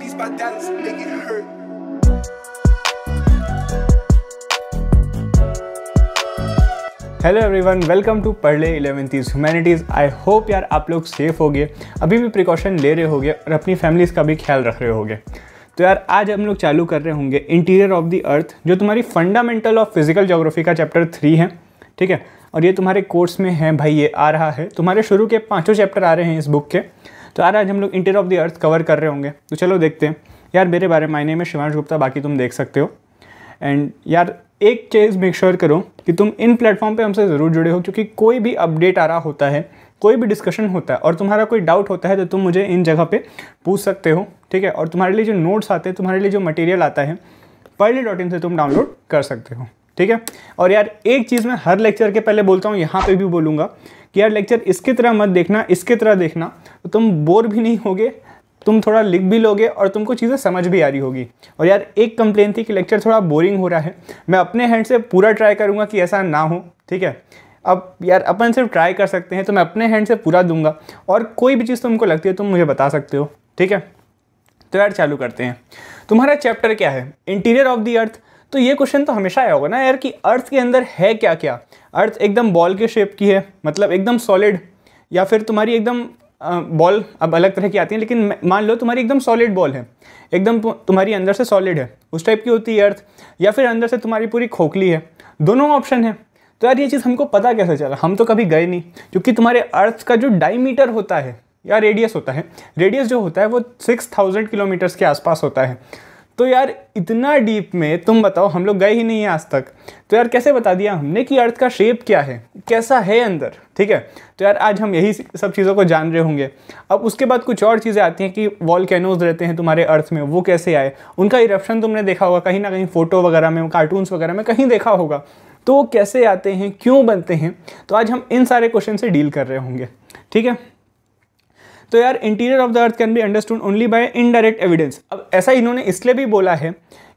These bandanas, they get hurt. Hello everyone welcome to Padhle elevenths humanities I hope यार आप लोग safe होगे अभी भी प्रिकॉशन ले रहे होगे और अपनी फैमिलीज़ का भी ख्याल रख रहे होगे तो यार आज हम लोग चालू कर रहे होंगे इंटीरियर ऑफ द अर्थ जो तुम्हारी फंडामेंटल ऑफ फिजिकल जोग्राफी का चैप्टर थ्री है ठीक है और ये तुम्हारे कोर्स में है भाई ये आ रहा है तुम्हारे शुरू के पाँचों चैप्टर आ रहे हैं इस बुक के तो यार आज हम लोग interior of the earth cover कर रहे होंगे तो चलो देखते हैं यार मेरे बारे मायने में शिवांश गुप्ता बाकी तुम देख सकते हो एंड यार एक चीज़ मेक श्योर करो कि तुम इन प्लेटफॉर्म पे हमसे ज़रूर जुड़े हो क्योंकि कोई भी अपडेट आ रहा होता है कोई भी डिस्कशन होता है और तुम्हारा कोई डाउट होता है तो तुम मुझे इन जगह पे पूछ सकते हो ठीक है और तुम्हारे लिए जो नोट्स आते हैं तुम्हारे लिए जो मटेरियल आता है पर्ली डॉट इन से तुम डाउनलोड कर सकते हो ठीक है और यार एक चीज़ मैं हर लेक्चर के पहले बोलता हूँ यहाँ पर भी बोलूँगा कि यार लेक्चर इसके तरह मत देखना इसके तरह देखना तो तुम बोर भी नहीं होगे तुम थोड़ा लिख भी लोगे और तुमको चीज़ें समझ भी आ रही होगी और यार एक कंप्लेन थी कि लेक्चर थोड़ा बोरिंग हो रहा है मैं अपने हैंड से पूरा ट्राई करूँगा कि ऐसा ना हो ठीक है अब यार अपन सिर्फ ट्राई कर सकते हैं तो मैं अपने हैंड से पूरा दूंगा और कोई भी चीज़ तुमको लगती है तुम मुझे बता सकते हो ठीक है तो यार चालू करते हैं तुम्हारा चैप्टर क्या है इंटीरियर ऑफ द अर्थ तो ये क्वेश्चन तो हमेशा आया होगा ना यार कि अर्थ के अंदर है क्या क्या अर्थ एकदम बॉल के शेप की है मतलब एकदम सॉलिड या फिर तुम्हारी एकदम बॉल अब अलग तरह की आती है लेकिन मान लो तुम्हारी एकदम सॉलिड बॉल है एकदम तुम्हारी अंदर से सॉलिड है उस टाइप की होती है अर्थ या फिर अंदर से तुम्हारी पूरी खोखली है दोनों ऑप्शन है तो यार ये चीज़ हमको पता कैसे चला हम तो कभी गए नहीं क्योंकि तुम्हारे अर्थ का जो डायमीटर होता है या रेडियस होता है रेडियस जो होता है वो सिक्स थाउजेंड किलोमीटर्स के आसपास होता है तो यार इतना डीप में तुम बताओ हम लोग गए ही नहीं हैं आज तक तो यार कैसे बता दिया हमने कि अर्थ का शेप क्या है कैसा है अंदर ठीक है तो यार आज हम यही सब चीज़ों को जान रहे होंगे अब उसके बाद कुछ और चीज़ें आती हैं कि वॉल कैनोज रहते हैं तुम्हारे अर्थ में वो कैसे आए उनका इरप्शन तुमने देखा होगा कहीं ना कहीं फ़ोटो वगैरह में कार्टून्स वगैरह में कहीं देखा होगा तो वो कैसे आते हैं क्यों बनते हैं तो आज हम इन सारे क्वेश्चन से डील कर रहे होंगे ठीक है तो यार interior of the earth can be understood only by indirect evidence अब ऐसा इन्होंने इसलिए भी बोला है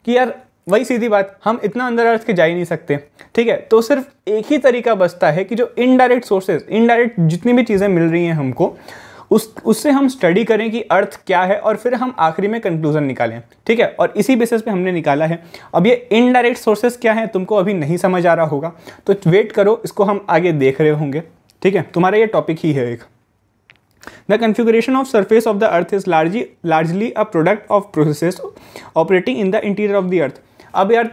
कि यार वही सीधी बात हम इतना अंदर अर्थ के जा ही नहीं सकते ठीक है तो सिर्फ एक ही तरीका बचता है कि जो इनडायरेक्ट सोर्सेज इनडायरेक्ट जितनी भी चीज़ें मिल रही हैं हमको उस उससे हम स्टडी करें कि अर्थ क्या है और फिर हम आखिरी में कंक्लूजन निकालें ठीक है और इसी बेसिस पे हमने निकाला है अब ये इनडायरेक्ट सोर्सेस क्या हैं तुमको अभी नहीं समझ आ रहा होगा तो वेट करो इसको हम आगे देख रहे होंगे ठीक है तुम्हारा ये टॉपिक ही है एक The configuration of surface of the earth is largely largely a product of processes operating in the interior of the earth. अब यार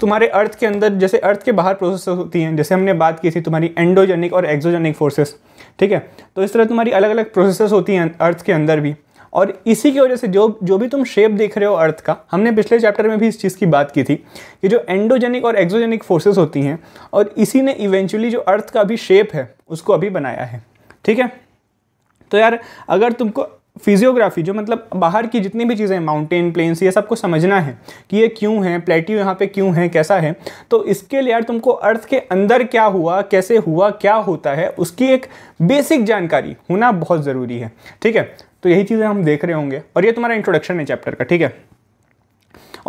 तुम्हारे अर्थ के अंदर जैसे अर्थ के बाहर प्रोसेस होती हैं जैसे हमने बात की थी तुम्हारी एंडोजेनिक और एक्सोजेनिक फोर्सेस ठीक है तो इस तरह तुम्हारी अलग अलग प्रोसेसेस होती हैं अर्थ के अंदर भी और इसी की वजह से जो जो भी तुम शेप देख रहे हो अर्थ का हमने पिछले चैप्टर में भी इस चीज़ की बात की थी कि जो एंडोजेनिक और एक्सोजेनिक फोर्सेस होती हैं और इसी ने इवेंचुअली जो अर्थ का अभी शेप है उसको अभी बनाया है ठीक है तो यार अगर तुमको फिजियोग्राफी जो मतलब बाहर की जितनी भी चीज़ें माउंटेन प्लेन्स ये सबको समझना है कि ये क्यों है प्लेट्यू यहाँ पे क्यों है कैसा है तो इसके लिए यार तुमको अर्थ के अंदर क्या हुआ कैसे हुआ क्या होता है उसकी एक बेसिक जानकारी होना बहुत ज़रूरी है ठीक है तो यही चीज़ें हम देख रहे होंगे और ये तुम्हारा इंट्रोडक्शन है चैप्टर का ठीक है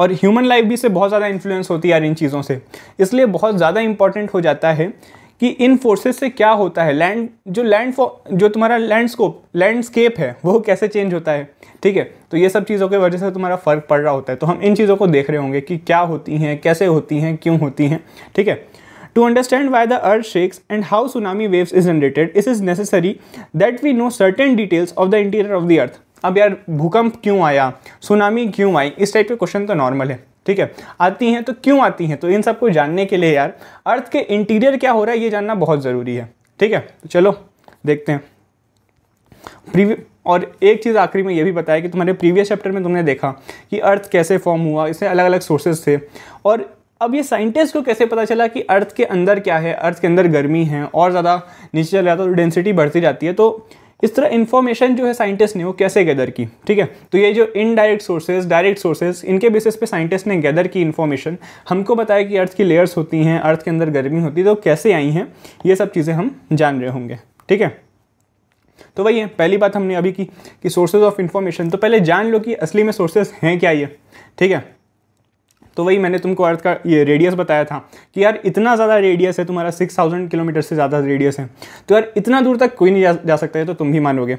और ह्यूमन लाइफ भी से बहुत ज़्यादा इन्फ्लुएंस होती है यार इन चीज़ों से इसलिए बहुत ज़्यादा इंपॉर्टेंट हो जाता है कि इन फोर्सेस से क्या होता है लैंड जो लैंड जो तुम्हारा लैंडस्कोप लैंडस्केप है वो कैसे चेंज होता है ठीक है तो ये सब चीज़ों की वजह से तुम्हारा फ़र्क पड़ रहा होता है तो हम इन चीज़ों को देख रहे होंगे कि क्या होती हैं कैसे होती हैं क्यों होती हैं ठीक है To understand why the earth shakes and how tsunami waves is generated, it is necessary that we know certain details of the interior of the earth. अब यार भूकंप क्यों आया सुनामी क्यों आई इस टाइप के क्वेश्चन तो नॉर्मल है ठीक है आती हैं तो क्यों आती हैं तो इन सबको जानने के लिए यार अर्थ के इंटीरियर क्या हो रहा है ये जानना बहुत ज़रूरी है ठीक है तो चलो देखते हैं प्रीवियस और एक चीज़ आखिरी में ये भी बताया कि तुम्हारे प्रीवियस चैप्टर में तुमने देखा कि अर्थ कैसे फॉर्म हुआ इसमें अलग अलग सोर्सेज थे और अब ये साइंटिस्ट को कैसे पता चला कि अर्थ के अंदर क्या है अर्थ के अंदर गर्मी है और ज़्यादा नीचे चला जाता तो डेंसिटी बढ़ती जाती है तो इस तरह इन्फॉर्मेशन जो है साइंटिस्ट ने वो कैसे गैदर की ठीक है तो ये जो इनडायरेक्ट सोर्सेज डायरेक्ट सोर्सेज इनके बेसिस पे साइंटिस्ट ने गैदर की इन्फॉर्मेशन हमको बताया कि अर्थ की लेयर्स होती हैं अर्थ के अंदर गर्मी होती है तो कैसे आई हैं ये सब चीज़ें हम जान रहे होंगे ठीक है तो वही है पहली बात हमने अभी की कि सोर्सेज ऑफ इन्फॉर्मेशन तो पहले जान लो कि असली में सोर्सेज हैं क्या ये ठीक है तो वही मैंने तुमको अर्थ का ये रेडियस बताया था कि यार इतना ज़्यादा रेडियस है तुम्हारा सिक्स थाउजेंड किलोमीटर से ज़्यादा रेडियस है तो यार इतना दूर तक कोई नहीं जा, जा सकता है तो तुम भी मानोगे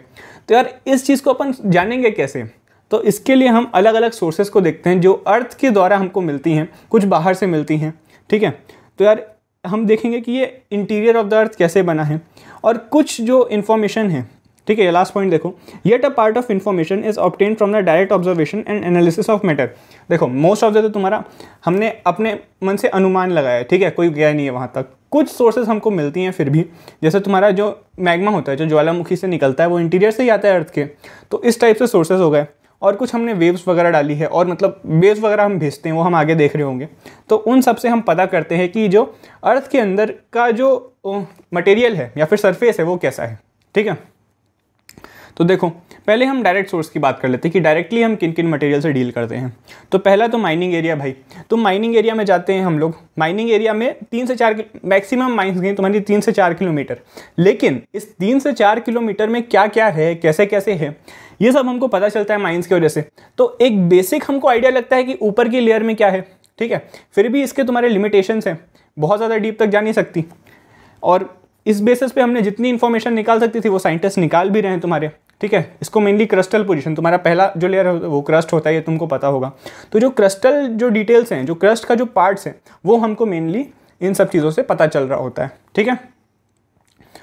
तो यार इस चीज़ को अपन जानेंगे कैसे तो इसके लिए हम अलग अलग सोर्सेज को देखते हैं जो अर्थ के द्वारा हमको मिलती हैं कुछ बाहर से मिलती हैं ठीक है तो यार हम देखेंगे कि ये इंटीरियर ऑफ द अर्थ कैसे बना है और कुछ जो इन्फॉर्मेशन है ठीक है लास्ट पॉइंट देखो yet a part of information is obtained from the direct observation and analysis of matter देखो मोस्ट ऑफ द तो तुम्हारा हमने अपने मन से अनुमान लगाया ठीक है कोई गया नहीं है वहाँ तक कुछ सोर्सेज हमको मिलती हैं फिर भी जैसे तुम्हारा जो मैग्मा होता है जो ज्वालामुखी से निकलता है वो इंटीरियर से ही आता है अर्थ के तो इस टाइप से सोर्सेज हो गए और कुछ हमने वेव्स वगैरह डाली है और मतलब वेव्स वगैरह हम भेजते हैं वो हम आगे देख रहे होंगे तो उन सब से हम पता करते हैं कि जो अर्थ के अंदर का जो मटेरियल है या फिर सरफेस है वो कैसा है ठीक है तो देखो पहले हम डायरेक्ट सोर्स की बात कर लेते हैं कि डायरेक्टली हम किन किन मटेरियल से डील करते हैं तो पहला तो माइनिंग एरिया भाई तो माइनिंग एरिया में जाते हैं हम लोग माइनिंग एरिया में तीन से चार मैक्सिमम माइंस गई तुम्हारी तीन से चार किलोमीटर लेकिन इस तीन से चार किलोमीटर में क्या क्या है कैसे कैसे है ये सब हमको पता चलता है माइंस की वजह से तो एक बेसिक हमको आइडिया लगता है कि ऊपर की लेयर में क्या है ठीक है फिर भी इसके तुम्हारे लिमिटेशंस हैं बहुत ज़्यादा डीप तक जा नहीं सकती और इस बेसिस पे हमने जितनी इन्फॉर्मेशन निकाल सकती थी वो साइंटिस्ट निकाल भी रहे हैं तुम्हारे ठीक है इसको मेनली क्रस्टल पोजीशन तुम्हारा पहला जो लेयर है वो क्रस्ट होता है ये तुमको पता होगा तो जो क्रस्टल जो डिटेल्स हैं जो क्रस्ट का जो पार्ट्स हैं वो हमको मेनली इन सब चीज़ों से पता चल रहा होता है ठीक है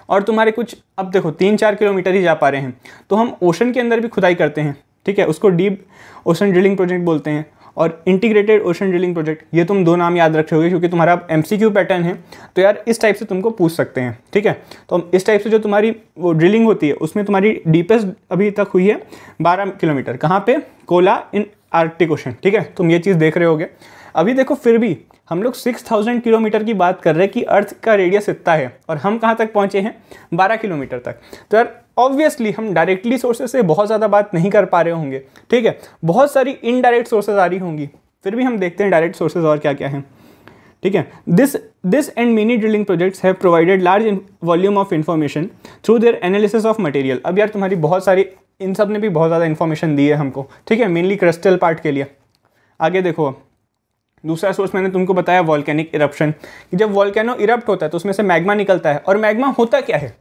और तुम्हारे कुछ अब देखो तीन चार किलोमीटर ही जा पा रहे हैं तो हम ओशन के अंदर भी खुदाई करते हैं ठीक है उसको डीप ओशन ड्रिलिंग प्रोजेक्ट बोलते हैं और इंटीग्रेटेड ओशन ड्रिलिंग प्रोजेक्ट ये तुम दो नाम याद रखे होगे क्योंकि तुम्हारा एम पैटर्न है तो यार इस टाइप से तुमको पूछ सकते हैं ठीक है तो इस टाइप से जो तुम्हारी वो ड्रिलिंग होती है उसमें तुम्हारी डीपेस्ट अभी तक हुई है बारह किलोमीटर कहाँ पे कोला इन आर्टिक ओशन ठीक है तुम ये चीज़ देख रहे होगे अभी देखो फिर भी हम लोग 6000 किलोमीटर की बात कर रहे हैं कि अर्थ का रेडियस इतना है और हम कहाँ तक पहुँचे हैं 12 किलोमीटर तक तो यार ऑब्वियसली हम डायरेक्टली सोर्सेज से बहुत ज़्यादा बात नहीं कर पा रहे होंगे ठीक है बहुत सारी इनडायरेक्ट सोर्सेज आ रही होंगी फिर भी हम देखते हैं डायरेक्ट सोर्सेज और क्या क्या हैं ठीक है this this and mini drilling projects have provided large volume of information through their analysis of material अब यार तुम्हारी बहुत सारी इन सब ने भी बहुत ज़्यादा इन्फॉर्मेशन दी है हमको ठीक है मेनली क्रस्टल पार्ट के लिए आगे देखो दूसरा सोर्स मैंने तुमको बताया वॉल्केनिक इरप्शन कि जब वॉल्केनो इरप्ट होता है तो उसमें से मैग्मा निकलता है और मैग्मा होता क्या है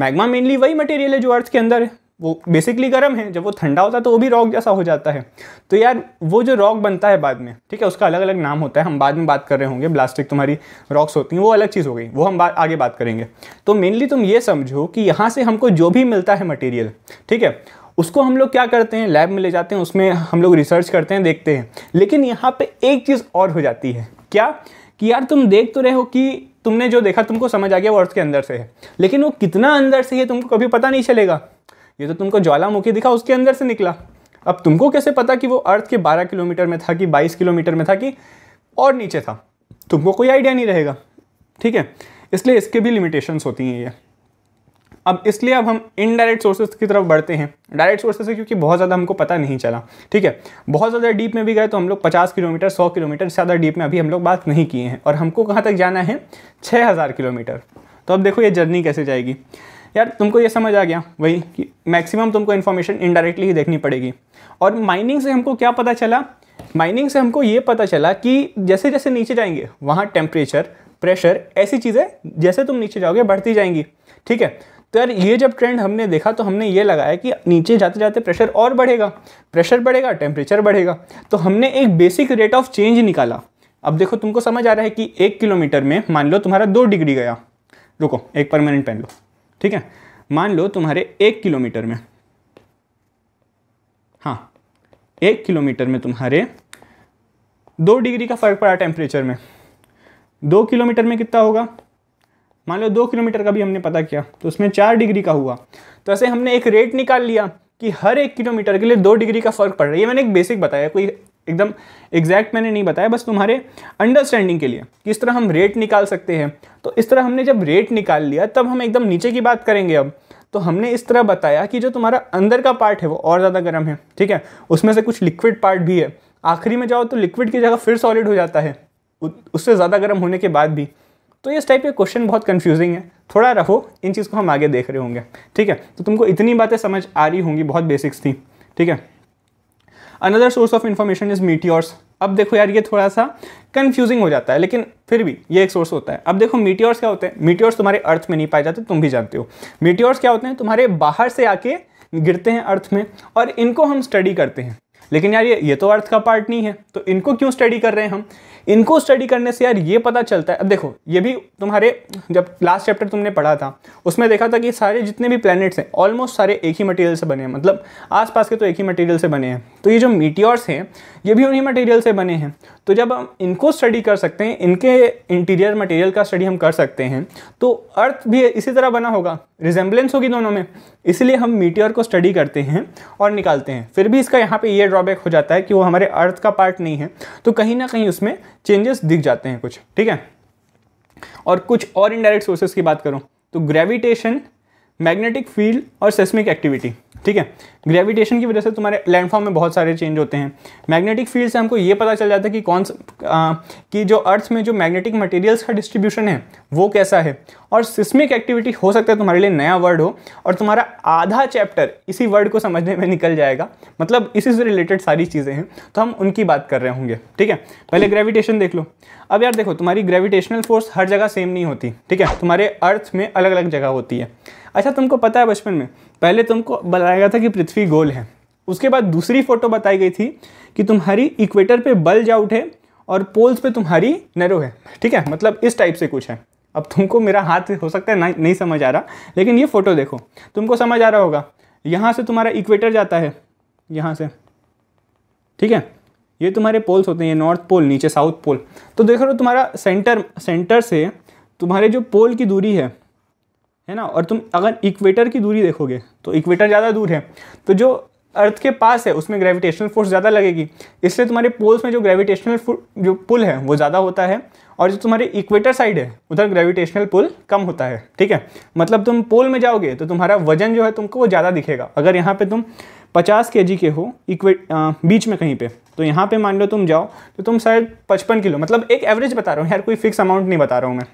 मैग्मा मेनली वही मटेरियल है जो अर्थ के अंदर है वो बेसिकली गर्म है जब वो ठंडा होता है तो वो भी रॉक जैसा हो जाता है तो यार वो जो रॉक बनता है बाद में ठीक है उसका अलग अलग नाम होता है हम बाद में बात कर रहे होंगे ब्लास्टिक तुम्हारी रॉक्स होती हैं वो अलग चीज़ हो गई वो हम बा, आगे बात करेंगे तो मेनली तुम ये समझो कि यहाँ से हमको जो भी मिलता है मटेरियल ठीक है उसको हम लोग क्या करते हैं लैब में ले जाते हैं उसमें हम लोग रिसर्च करते हैं देखते हैं लेकिन यहाँ पर एक चीज़ और हो जाती है क्या कि यार तुम देख तो रहे हो कि तुमने जो देखा तुमको समझ आ गया वो अर्थ के अंदर से है लेकिन वो कितना अंदर से है तुमको कभी पता नहीं चलेगा ये तो तुमको ज्वालामुखी दिखा उसके अंदर से निकला अब तुमको कैसे पता कि वो अर्थ के 12 किलोमीटर में था कि 22 किलोमीटर में था कि और नीचे था तुमको कोई आइडिया नहीं रहेगा ठीक है इसलिए इसके भी लिमिटेशंस होती हैं ये अब इसलिए अब हम इनडायरेक्ट सोर्सेज की तरफ बढ़ते हैं डायरेक्ट सोर्सेज से क्योंकि बहुत ज़्यादा हमको पता नहीं चला ठीक है बहुत ज़्यादा डीप में भी गए तो हम लोग पचास किलोमीटर सौ किलोमीटर ज़्यादा डीप में अभी हम लोग बात नहीं किए हैं और हमको कहाँ तक जाना है छः हज़ार किलोमीटर तो अब देखो ये जर्नी कैसे जाएगी यार तुमको ये समझ आ गया वही कि मैक्सिमम तुमको इन्फॉर्मेशन इनडायरेक्टली ही देखनी पड़ेगी और माइनिंग से हमको क्या पता चला माइनिंग से हमको ये पता चला कि जैसे जैसे नीचे जाएंगे वहाँ टेम्परेचर प्रेशर ऐसी चीज़ें जैसे तुम नीचे जाओगे बढ़ती जाएंगी ठीक है तो यार ये जब ट्रेंड हमने देखा तो हमने ये लगाया कि नीचे जाते जाते प्रेशर और बढ़ेगा प्रेशर बढ़ेगा टेम्परेचर बढ़ेगा तो हमने एक बेसिक रेट ऑफ चेंज निकाला अब देखो तुमको समझ आ रहा है कि एक किलोमीटर में मान लो तुम्हारा दो डिग्री गया रुको एक परमानेंट पहन लो ठीक है मान लो तुम्हारे एक किलोमीटर में हाँ एक किलोमीटर में तुम्हारे दो डिग्री का फर्क पड़ा टेम्परेचर में दो किलोमीटर में कितना होगा मान लो दो किलोमीटर का भी हमने पता किया तो उसमें चार डिग्री का हुआ तो ऐसे हमने एक रेट निकाल लिया कि हर एक किलोमीटर के लिए दो डिग्री का फ़र्क पड़ रहा है ये मैंने एक बेसिक बताया कोई एकदम एग्जैक्ट मैंने नहीं बताया बस तुम्हारे अंडरस्टैंडिंग के लिए किस तरह हम रेट निकाल सकते हैं तो इस तरह हमने जब रेट निकाल लिया तब हम एकदम नीचे की बात करेंगे अब तो हमने इस तरह बताया कि जो तुम्हारा अंदर का पार्ट है वो और ज़्यादा गर्म है ठीक है उसमें से कुछ लिक्विड पार्ट भी है आखिरी में जाओ तो लिक्विड की जगह फिर सॉलिड हो जाता है उससे ज़्यादा गर्म होने के बाद भी तो इस टाइप के क्वेश्चन बहुत कन्फ्यूजिंग है थोड़ा रहो इन चीज़ को हम आगे देख रहे होंगे ठीक है तो तुमको इतनी बातें समझ आ रही होंगी बहुत बेसिक्स थी ठीक है another source of information is meteors अब देखो यार ये थोड़ा सा कन्फ्यूजिंग हो जाता है लेकिन फिर भी ये एक सोर्स होता है अब देखो मीटियोर्स क्या होते हैं मीटियोर्स तुम्हारे अर्थ में नहीं पाए जाते तुम भी जानते हो मीटियोर्स क्या होते हैं तुम्हारे बाहर से आके गिरते हैं अर्थ में और इनको हम स्टडी करते हैं लेकिन यार ये ये तो अर्थ का पार्ट नहीं है तो इनको क्यों स्टडी कर रहे हैं हम इनको स्टडी करने से यार ये पता चलता है अब देखो ये भी तुम्हारे जब लास्ट चैप्टर तुमने पढ़ा था उसमें देखा था कि सारे जितने भी प्लैनेट्स हैं ऑलमोस्ट सारे एक ही मटेरियल से बने हैं मतलब आसपास के तो एक ही मटेरियल से बने हैं तो ये जो मीटियोर्स हैं ये भी उन्हीं मटेरियल से बने हैं तो जब हम इनको स्टडी कर सकते हैं इनके इंटीरियर मटेरियल का स्टडी हम कर सकते हैं तो अर्थ भी इसी तरह बना होगा रिजेंबलेंस होगी दोनों में इसलिए हम मीटियोर को स्टडी करते हैं और निकालते हैं फिर भी इसका यहाँ पे ये ड्रॉबैक हो जाता है कि वो हमारे अर्थ का पार्ट नहीं है तो कहीं ना कहीं उसमें चेंजेस दिख जाते हैं कुछ ठीक है और कुछ और इनडायरेक्ट सोर्सेस की बात करूँ तो ग्रेविटेशन मैग्नेटिक फील्ड और सेस्मिक एक्टिविटी ठीक है ग्रेविटेशन की वजह से तुम्हारे लैंडफॉर्म में बहुत सारे चेंज होते हैं मैग्नेटिक फील्ड से हमको ये पता चल जाता है कि कौन सा कि जो अर्थ में जो मैग्नेटिक मटेरियल्स का डिस्ट्रीब्यूशन है वो कैसा है और सिस्मिक एक्टिविटी हो सकता है तुम्हारे लिए नया वर्ड हो और तुम्हारा आधा चैप्टर इसी वर्ड को समझने में निकल जाएगा मतलब इसी से रिलेटेड सारी चीज़ें हैं तो हम उनकी बात कर रहे होंगे ठीक है पहले ग्रेविटेशन देख लो अब यार देखो तुम्हारी ग्रेविटेशनल फोर्स हर जगह सेम नहीं होती ठीक है तुम्हारे अर्थ में अलग अलग जगह होती है अच्छा तुमको पता है बचपन में पहले तुमको बताया गया था कि पृथ्वी गोल है उसके बाद दूसरी फोटो बताई गई थी कि तुम्हारी इक्वेटर पे बल्ज आउट है और पोल्स पे तुम्हारी नैरो है ठीक है मतलब इस टाइप से कुछ है अब तुमको मेरा हाथ हो सकता है ना नहीं समझ आ रहा लेकिन ये फ़ोटो देखो तुमको समझ आ रहा होगा यहाँ से तुम्हारा इक्वेटर जाता है यहाँ से ठीक है ये तुम्हारे पोल्स होते हैं ये नॉर्थ पोल नीचे साउथ पोल तो देख रहे हो तुम्हारा सेंटर सेंटर से तुम्हारे जो पोल की दूरी है है ना और तुम अगर इक्वेटर की दूरी देखोगे तो इक्वेटर ज़्यादा दूर है तो जो अर्थ के पास है उसमें ग्रेविटेशनल फोर्स ज़्यादा लगेगी इसलिए तुम्हारे पोल्स में जो ग्रेविटेशनल जो पुल है वो ज़्यादा होता है और जो तुम्हारे इक्वेटर साइड है उधर ग्रेविटेशनल पुल कम होता है ठीक है मतलब तुम पोल में जाओगे तो तुम्हारा वजन जो है तुमको वो ज़्यादा दिखेगा अगर यहाँ पर तुम पचास के के हो इक्वे बीच में कहीं पर तो यहाँ पे मान लो तुम जाओ तो तुम शायद पचपन किलो मतलब एक एवरेज बता रहा हूँ यार कोई फिक्स अमाउंट नहीं बता रहा हूँ मैं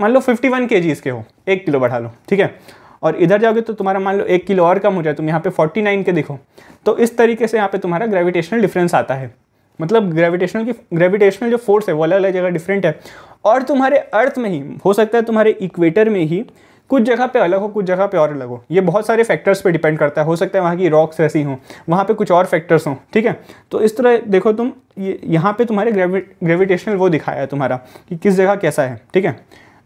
मान लो फिफ्टी वन के जी इसके हो एक किलो बढ़ा लो ठीक है और इधर जाओगे तो तुम्हारा मान लो एक किलो और कम हो जाए तुम यहाँ पे फोर्टी नाइन के देखो तो इस तरीके से यहाँ पे तुम्हारा ग्रेविटेशनल डिफरेंस आता है मतलब ग्रेविटेशनल की ग्रेविटेशनल जो फोर्स है वो अलग अलग जगह डिफरेंट है और तुम्हारे अर्थ में ही हो सकता है तुम्हारे इक्वेटर में ही कुछ जगह पे अलग हो कुछ जगह पे और अलग हो ये बहुत सारे फैक्टर्स पे डिपेंड करता है हो सकता है वहाँ की रॉक्स ऐसी हों वहाँ पे कुछ और फैक्टर्स हों ठीक है तो इस तरह देखो तुम ये यहाँ पे तुम्हारे ग्रेवि ग्रेविटेशनल वो दिखाया है तुम्हारा कि किस जगह कैसा है ठीक है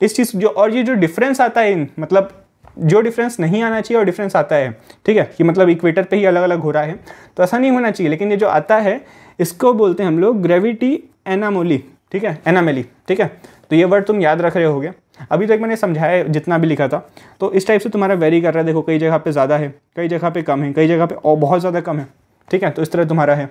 इस चीज़ जो और ये जो डिफरेंस आता है इन मतलब जो डिफरेंस नहीं आना चाहिए और डिफरेंस आता है ठीक है कि मतलब इक्वेटर पे ही अलग अलग हो रहा है तो ऐसा नहीं होना चाहिए लेकिन ये जो आता है इसको बोलते हैं हम लोग ग्रेविटी एनामोली ठीक है एनामेली ठीक है तो ये वर्ड तुम याद रख रहे होगे अभी तक तो मैंने समझाया जितना भी लिखा था तो इस टाइप से तुम्हारा वेरी कर रहा है देखो कई जगह पे ज़्यादा है कई जगह पे कम है कई जगह पे और बहुत ज़्यादा कम है ठीक है तो इस तरह तुम्हारा है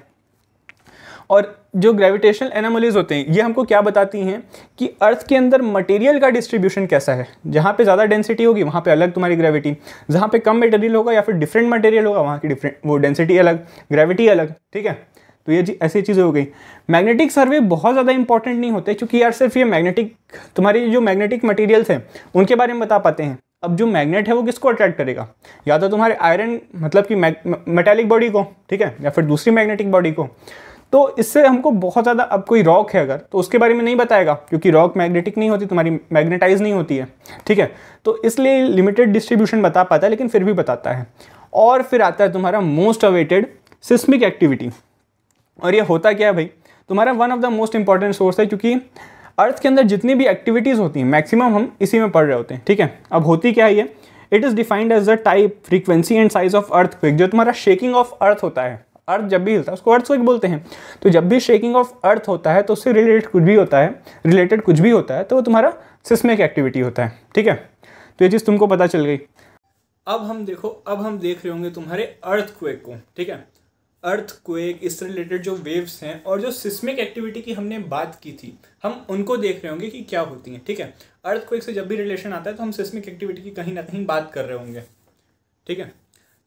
और जो ग्रेविटेशनल एनामोलीज होते हैं ये हमको क्या बताती हैं कि अर्थ के अंदर मटेरियल का डिस्ट्रीब्यूशन कैसा है जहाँ पे ज़्यादा डेंसिटी होगी वहाँ पे अलग तुम्हारी ग्रेविटी जहाँ पे कम मटेरियल होगा या फिर डिफरेंट मटेरियल होगा वहाँ की डिफरेंट वो डेंसिटी अलग ग्रेविटी अलग ठीक है तो ये जी ऐसी चीज़ें हो गई मैग्नेटिक सर्वे बहुत ज़्यादा इंपॉर्टेंट नहीं होते क्योंकि यार सिर्फ ये मैग्नेटिक तुम्हारी जो मैग्नेटिक मटेरियल्स हैं उनके बारे में बता पाते हैं अब जो मैग्नेट है वो किसको अट्रैक्ट करेगा या तो तुम्हारे आयरन मतलब कि मेटेलिक बॉडी को ठीक है या फिर दूसरी मैग्नेटिक बॉडी को तो इससे हमको बहुत ज़्यादा अब कोई रॉक है अगर तो उसके बारे में नहीं बताएगा क्योंकि रॉक मैग्नेटिक नहीं होती तुम्हारी मैग्नेटाइज नहीं होती है ठीक है तो इसलिए लिमिटेड डिस्ट्रीब्यूशन बता पाता है लेकिन फिर भी बताता है और फिर आता है तुम्हारा मोस्ट अवेटेड सिस्मिक एक्टिविटी और ये होता क्या है भाई तुम्हारा one of the most important source है क्योंकि अर्थ के अंदर जितनी भी एक्टिविटीज़ होती हैं मैक्सिमम हम इसी में पढ़ रहे होते हैं ठीक है अब होती क्या है ये it is defined as the type frequency and size of earthquake जो तुम्हारा शेकिंग ऑफ अर्थ होता है अर्थ जब भी हिलता है उसको अर्थ क्विक बोलते हैं तो जब भी शेकिंग ऑफ अर्थ होता है तो उससे रिलेटेड कुछ भी होता है रिलेटेड कुछ भी होता है तो वो तुम्हारा सिस्मिक एक्टिविटी होता है ठीक है तो ये चीज़ तुमको पता चल गई अब हम देखो अब हम देख रहे होंगे तुम्हारे अर्थ क्विक को ठीक है अर्थ क्वेक इससे रिलेटेड जो वेव्स हैं और जो सिस्मिक एक्टिविटी की हमने बात की थी हम उनको देख रहे होंगे कि क्या होती हैं ठीक है अर्थ क्वेक से जब भी रिलेशन आता है तो हम सिस्मिक एक्टिविटी की कहीं ना कहीं बात कर रहे होंगे ठीक है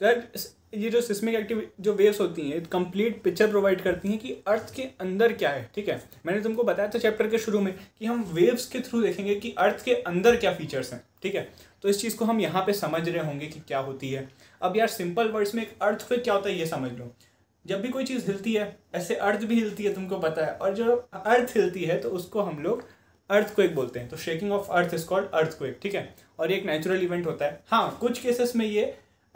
तो ये जो सिस्मिक एक्टिविटी जो वेव्स होती हैं कंप्लीट पिक्चर प्रोवाइड करती हैं कि अर्थ के अंदर क्या है ठीक है मैंने तुमको बताया था चैप्टर के शुरू में कि हम वेव्स के थ्रू देखेंगे कि अर्थ के अंदर क्या फीचर्स हैं ठीक है तो इस चीज़ को हम यहाँ पे समझ रहे होंगे कि क्या होती है अब यार सिंपल वर्ड्स में एक अर्थ पे क्या होता है ये समझ लो जब भी कोई चीज़ हिलती है ऐसे अर्थ भी हिलती है तुमको पता है और जो अर्थ हिलती है तो उसको हम लोग अर्थ क्वेक बोलते हैं तो shaking of earth is called earthquake ठीक है और एक नेचुरल इवेंट होता है हाँ कुछ केसेस में ये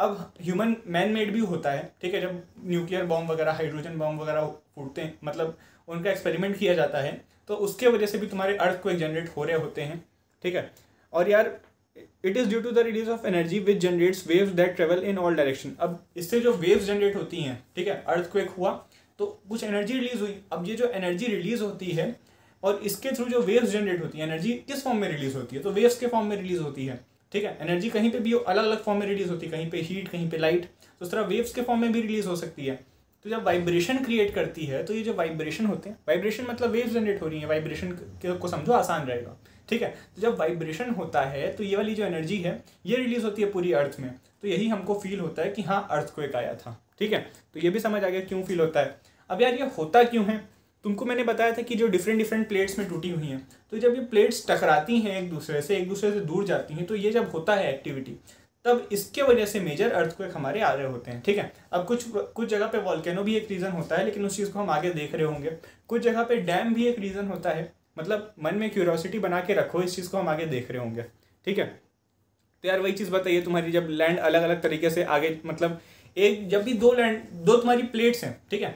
अब ह्यूमन मैन मेड भी होता है ठीक है जब न्यूक्लियर बॉम्ब वगैरह हाइड्रोजन बॉम्ब वगैरह फूटते हैं मतलब उनका एक्सपेरिमेंट किया जाता है तो उसके वजह से भी तुम्हारे अर्थ क्वेक जनरेट हो रहे होते हैं ठीक है और यार it is due to the release of energy which generates waves that travel in all direction अब इससे जो वेव्स जनरेट होती हैं ठीक है अर्थ क्वेक हुआ तो कुछ एनर्जी रिलीज हुई अब ये जो एनर्जी रिलीज होती है और इसके थ्रू जो वेव्स जनरेट होती है एनर्जी किस फॉर्म में रिलीज होती है तो वेव्स के फॉर्म में रिलीज होती है ठीक है एनर्जी कहीं पे भी अलग अलग फॉर्म में रिलीज होती है कहीं पे हीट कहीं पे लाइट तो उस तरह वेव्स के फॉर्म में भी रिलीज हो सकती है तो जब वाइब्रेशन क्रिएट करती है तो ये जो वाइब्रेशन होते हैं वाइब्रेशन मतलब वेव्स जनरेट हो रही है वाइब्रेशन को समझो आसान रहेगा ठीक है तो जब वाइब्रेशन होता है तो ये वाली जो एनर्जी है ये रिलीज होती है पूरी अर्थ में तो यही हमको फील होता है कि हाँ अर्थ को एक आया था ठीक है तो ये भी समझ आ गया क्यों फील होता है अब यार ये होता क्यों है तुमको मैंने बताया था कि जो डिफरेंट डिफरेंट प्लेट्स में टूटी हुई हैं तो जब ये प्लेट्स टकराती हैं एक दूसरे से एक दूसरे से दूर जाती हैं तो ये जब होता है एक्टिविटी तब इसके वजह से मेजर अर्थ को हमारे आ रहे होते हैं ठीक है अब कुछ कुछ जगह पे वॉल्केनो भी एक रीज़न होता है लेकिन उस चीज़ को हम आगे देख रहे होंगे कुछ जगह पे डैम भी एक रीज़न होता है मतलब मन में क्यूरोसिटी बना के रखो इस चीज़ को हम आगे देख रहे होंगे ठीक है तो यार वही चीज़ बताइए तुम्हारी जब लैंड अलग अलग तरीके से आगे मतलब एक जब भी दो लैंड दो तुम्हारी प्लेट्स हैं ठीक है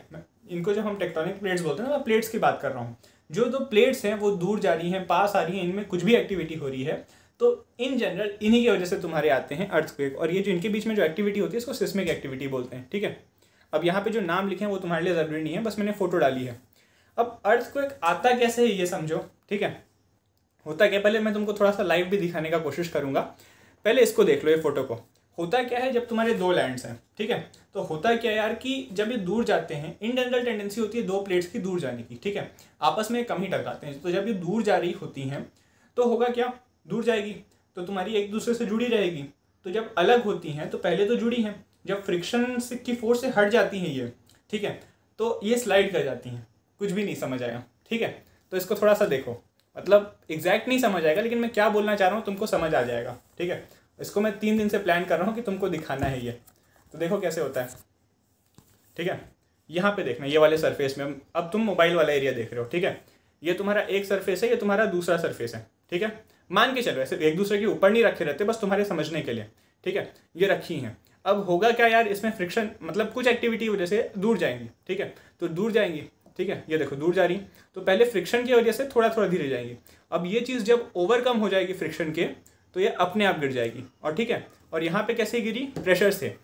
इनको जब हम टेक्टोनिक प्लेट्स बोलते हैं ना मैं प्लेट्स की बात कर रहा हूँ जो दो प्लेट्स हैं वो दूर जा रही हैं पास आ रही हैं इनमें कुछ भी एक्टिविटी हो रही है तो इन जनरल इन्हीं की वजह से तुम्हारे आते हैं अर्थक्वेक और ये जो इनके बीच में जो एक्टिविटी होती है इसको सिस्मिक एक्टिविटी बोलते हैं ठीक है अब यहाँ पे जो नाम लिखे हैं वो तुम्हारे लिए ज़रूरी नहीं है बस मैंने फोटो डाली है अब अर्थ को एक आता कैसे है ये समझो ठीक है होता क्या पहले मैं तुमको थोड़ा सा लाइव भी दिखाने का कोशिश करूँगा पहले इसको देख लो ये फोटो को होता क्या है जब तुम्हारे दो लैंड्स हैं ठीक है तो होता क्या यार कि जब ये दूर जाते हैं इन जनरल टेंडेंसी होती है दो प्लेट्स की दूर जाने की ठीक है आपस में कम ही टकराते हैं तो जब ये दूर जा रही होती हैं तो होगा क्या दूर जाएगी तो तुम्हारी एक दूसरे से जुड़ी रहेगी तो जब अलग होती हैं तो पहले तो जुड़ी हैं जब फ्रिक्शन की फोर्स से हट जाती हैं ये ठीक है तो ये स्लाइड कर जाती हैं कुछ भी नहीं समझ आएगा ठीक है तो इसको थोड़ा सा देखो मतलब एग्जैक्ट नहीं समझ आएगा लेकिन मैं क्या बोलना चाह रहा हूँ तुमको समझ आ जाएगा ठीक है इसको मैं तीन दिन से प्लान कर रहा हूँ कि तुमको दिखाना है ये तो देखो कैसे होता है ठीक है यहाँ पे देखना ये वाले सरफेस में अब तुम मोबाइल वाला एरिया देख रहे हो ठीक है ये तुम्हारा एक सरफेस है ये तुम्हारा दूसरा सरफेस है ठीक है मान के चलो ऐसे एक दूसरे के ऊपर नहीं रखे रहते बस तुम्हारे समझने के लिए ठीक है ये रखी हैं अब होगा क्या यार इसमें फ्रिक्शन मतलब कुछ एक्टिविटी वजह से दूर जाएंगी ठीक है तो दूर जाएंगी ठीक है ये देखो दूर जा रही तो पहले फ्रिक्शन की वजह से थोड़ा थोड़ा धीरे जाएंगी अब ये चीज़ जब ओवरकम हो जाएगी फ्रिक्शन के तो ये अपने आप गिर जाएगी और ठीक है और यहाँ पे कैसे गिरी प्रेशर से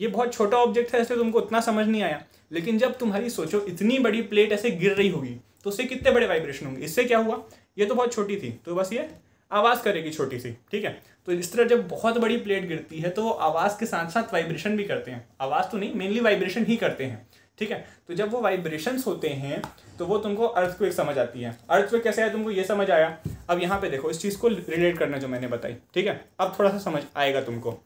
ये बहुत छोटा ऑब्जेक्ट था इसलिए तुमको उतना समझ नहीं आया लेकिन जब तुम्हारी सोचो इतनी बड़ी प्लेट ऐसे गिर रही होगी तो उससे कितने बड़े वाइब्रेशन होंगे इससे क्या हुआ ये तो बहुत छोटी थी तो बस ये आवाज़ करेगी छोटी सी ठीक है तो इस तरह जब बहुत बड़ी प्लेट गिरती है तो वो आवाज़ के साथ साथ वाइब्रेशन भी करते हैं आवाज़ तो नहीं मेनली वाइब्रेशन ही करते हैं ठीक है तो जब वो वाइब्रेशंस होते हैं तो वो तुमको अर्थ को समझ आती है अर्थ को कैसे आया तुमको ये समझ आया अब यहाँ पे देखो इस चीज़ को रिलेट करना जो मैंने बताई ठीक है अब थोड़ा सा समझ आएगा तुमको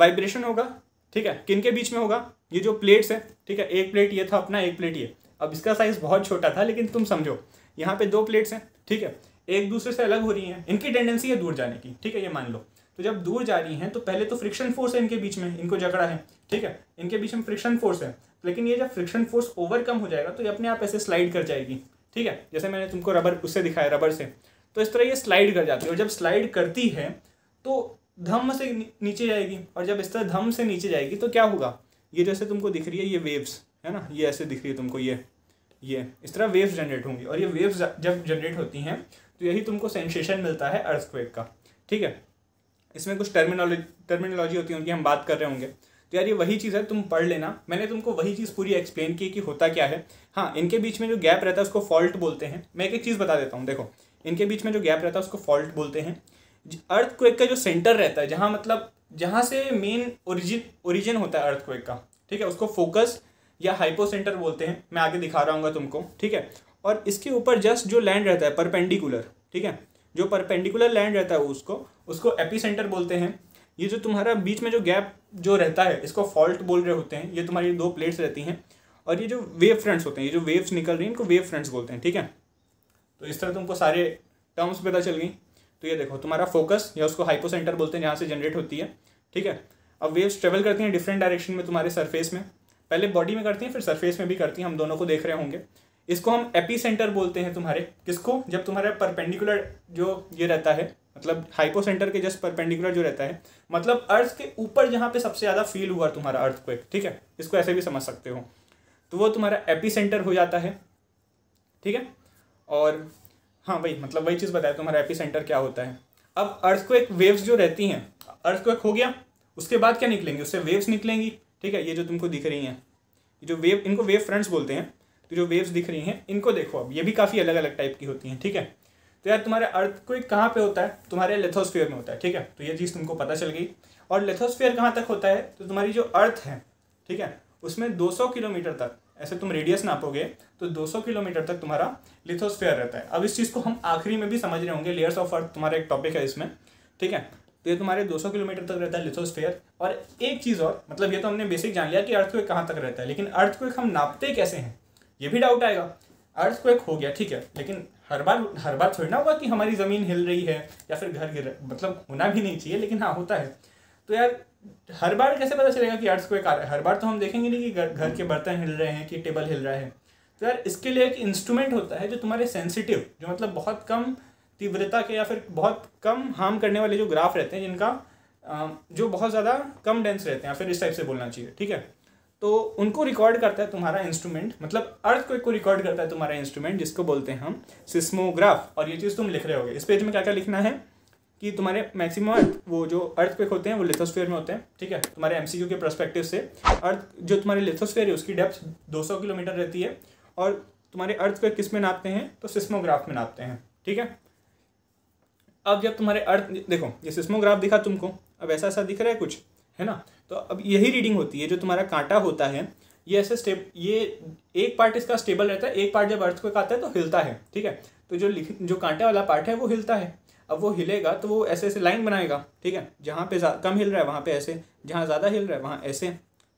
वाइब्रेशन होगा ठीक है किन के बीच में होगा ये जो प्लेट्स है ठीक है एक प्लेट ये था अपना एक प्लेट ये अब इसका साइज बहुत छोटा था लेकिन तुम समझो यहाँ पे दो प्लेट्स हैं ठीक है एक दूसरे से अलग हो रही हैं इनकी टेंडेंसी है दूर जाने की ठीक है ये मान लो तो जब दूर जा रही हैं तो पहले तो फ्रिक्शन फोर्स है इनके बीच में इनको जगड़ा है ठीक है इनके बीच में फ्रिक्शन फोर्स है लेकिन ये जब फ्रिक्शन फोर्स ओवरकम हो जाएगा तो ये अपने आप ऐसे स्लाइड कर जाएगी ठीक है जैसे मैंने तुमको रबर उससे दिखाया रबर से तो इस तरह ये स्लाइड कर जाती है और जब स्लाइड करती है तो धम से नीचे जाएगी और जब इस तरह धम से नीचे जाएगी तो क्या होगा ये जैसे तुमको दिख रही है ये वेव्स है ना ये ऐसे दिख रही है तुमको ये ये इस तरह वेव्स जनरेट होंगी और ये वेव्स जब जनरेट होती हैं तो यही तुमको सेंसेशन मिलता है अर्थक्वेक का ठीक है इसमें कुछ टर्मिनोलॉजी टर्मिनोलॉजी होती है उनकी हम बात कर रहे होंगे तो यार ये वही चीज़ है तुम पढ़ लेना मैंने तुमको वही चीज़ पूरी एक्सप्लेन की कि होता क्या है हाँ इनके बीच में जो गैप रहता है उसको फॉल्ट बोलते हैं मैं एक एक चीज़ बता देता हूँ देखो इनके बीच में जो गैप रहता है उसको फॉल्ट बोलते हैं अर्थ क्वेक का जो सेंटर रहता है जहाँ मतलब जहाँ से मेन ओरिजिन ओरिजिन होता है अर्थ क्वेक का ठीक है उसको फोकस या हाइपो सेंटर बोलते हैं मैं आगे दिखा रहा हूँ तुमको ठीक है और इसके ऊपर जस्ट जो लैंड रहता है परपेंडिकुलर ठीक है जो परपेंडिकुलर लैंड रहता है उसको उसको एपी सेंटर बोलते हैं ये जो तुम्हारा बीच में जो गैप जो रहता है इसको फॉल्ट बोल रहे होते हैं ये तुम्हारी दो प्लेट्स रहती हैं और ये जो वेव फ्रंट्स होते हैं ये जो वेव्स निकल रही हैं इनको वेव फ्रंट्स बोलते हैं ठीक है तो इस तरह तुमको सारे टर्म्स पता चल गई तो ये देखो तुम्हारा फोकस या उसको हाइपो सेंटर बोलते हैं जहाँ से जनरेट होती है ठीक है अब वेव्स ट्रेवल करती हैं डिफरेंट डायरेक्शन में तुम्हारे सरफेस में पहले बॉडी में करती हैं फिर सरफेस में भी करती हैं हम दोनों को देख रहे होंगे इसको हम एपी सेंटर बोलते हैं तुम्हारे किसको जब तुम्हारा परपेंडिकुलर जो ये रहता है मतलब हाइपो सेंटर के जस्ट परपेंडिकुलर जो रहता है मतलब अर्थ के ऊपर जहाँ पे सबसे ज़्यादा फील हुआ तुम्हारा अर्थ को ठीक है इसको ऐसे भी समझ सकते हो तो वो तुम्हारा एपी सेंटर हो जाता है ठीक है और हाँ वही मतलब वही चीज़ बताया तुम्हारा एपी सेंटर क्या होता है अब अर्थ को एक वेव्स जो रहती हैं अर्थ को एक हो गया उसके बाद क्या निकलेंगी उससे वेव्स निकलेंगी ठीक है ये जो तुमको दिख रही हैं जो वेव इनको वेव फ्रंट्स बोलते हैं तो जो वेव्स दिख रही हैं इनको देखो अब ये भी काफ़ी अलग अलग टाइप की होती हैं ठीक है तो यार तुम्हारे अर्थ कोई कहाँ पे होता है तुम्हारे लेथोस्फियर में होता है ठीक है तो ये चीज़ तुमको पता चल गई और लेथोस्फियर कहाँ तक होता है तो तुम्हारी जो अर्थ है ठीक है उसमें 200 किलोमीटर तक ऐसे तुम रेडियस नापोगे तो 200 किलोमीटर तक तुम्हारा लिथोस्फेयर रहता है अब इस चीज़ को हम आखिरी में भी समझ रहे होंगे लेयर्स ऑफ अर्थ तुम्हारा एक टॉपिक है इसमें ठीक है तो ये तुम्हारे 200 किलोमीटर तक रहता है लिथोस्फेयर और एक चीज़ और मतलब ये तो हमने बेसिक जान लिया कि अर्थ को कहाँ तक रहता है लेकिन अर्थ को हम नापते कैसे हैं ये भी डाउट आएगा अर्थ को हो गया ठीक है लेकिन हर बार हर बार थोड़ी ना हुआ कि हमारी ज़मीन हिल रही है या फिर घर गिर मतलब होना भी नहीं चाहिए लेकिन हाँ होता है तो यार हर बार कैसे पता चलेगा कि अर्थ एक आ रहा है हर बार तो हम देखेंगे नहीं कि घर घर के बर्तन हिल रहे हैं कि टेबल हिल रहा है तो यार इसके लिए एक इंस्ट्रूमेंट होता है जो तुम्हारे सेंसिटिव जो मतलब बहुत कम तीव्रता के या फिर बहुत कम हार्म करने वाले जो ग्राफ रहते हैं जिनका जो बहुत ज़्यादा कम डेंस रहते हैं या फिर इस टाइप से बोलना चाहिए ठीक है तो उनको रिकॉर्ड करता है तुम्हारा इंस्ट्रूमेंट मतलब अर्थ को, को रिकॉर्ड करता है तुम्हारा इंस्ट्रूमेंट जिसको बोलते हैं हम सिस्मोग्राफ और ये चीज़ तुम लिख रहे होगे इस पेज में क्या क्या लिखना है कि तुम्हारे मैक्सिमम अर्थ वो जो अर्थ पे होते हैं वो लिथोस्फेयर में होते हैं ठीक है तुम्हारे एम के परस्पेक्टिव से अर्थ जो तुम्हारे लिथोस्फेयर है उसकी डेप्थ 200 किलोमीटर रहती है और तुम्हारे अर्थ पे किस में नापते हैं तो सिस्मोग्राफ में नापते हैं ठीक है अब जब तुम्हारे अर्थ देखो ये सिस्मोग्राफ दिखा तुमको अब ऐसा ऐसा दिख रहा है कुछ है ना तो अब यही रीडिंग होती है जो तुम्हारा कांटा होता है ये ऐसे स्टेप ये एक पार्ट इसका स्टेबल रहता है एक पार्ट जब अर्थ को आता है तो हिलता है ठीक है तो जो लिख जो कांटे वाला पार्ट है वो हिलता है अब वो हिलेगा तो वो ऐसे ऐसे लाइन बनाएगा ठीक है जहाँ पे कम हिल रहा है वहाँ पे ऐसे जहाँ ज़्यादा हिल रहा है वहाँ ऐसे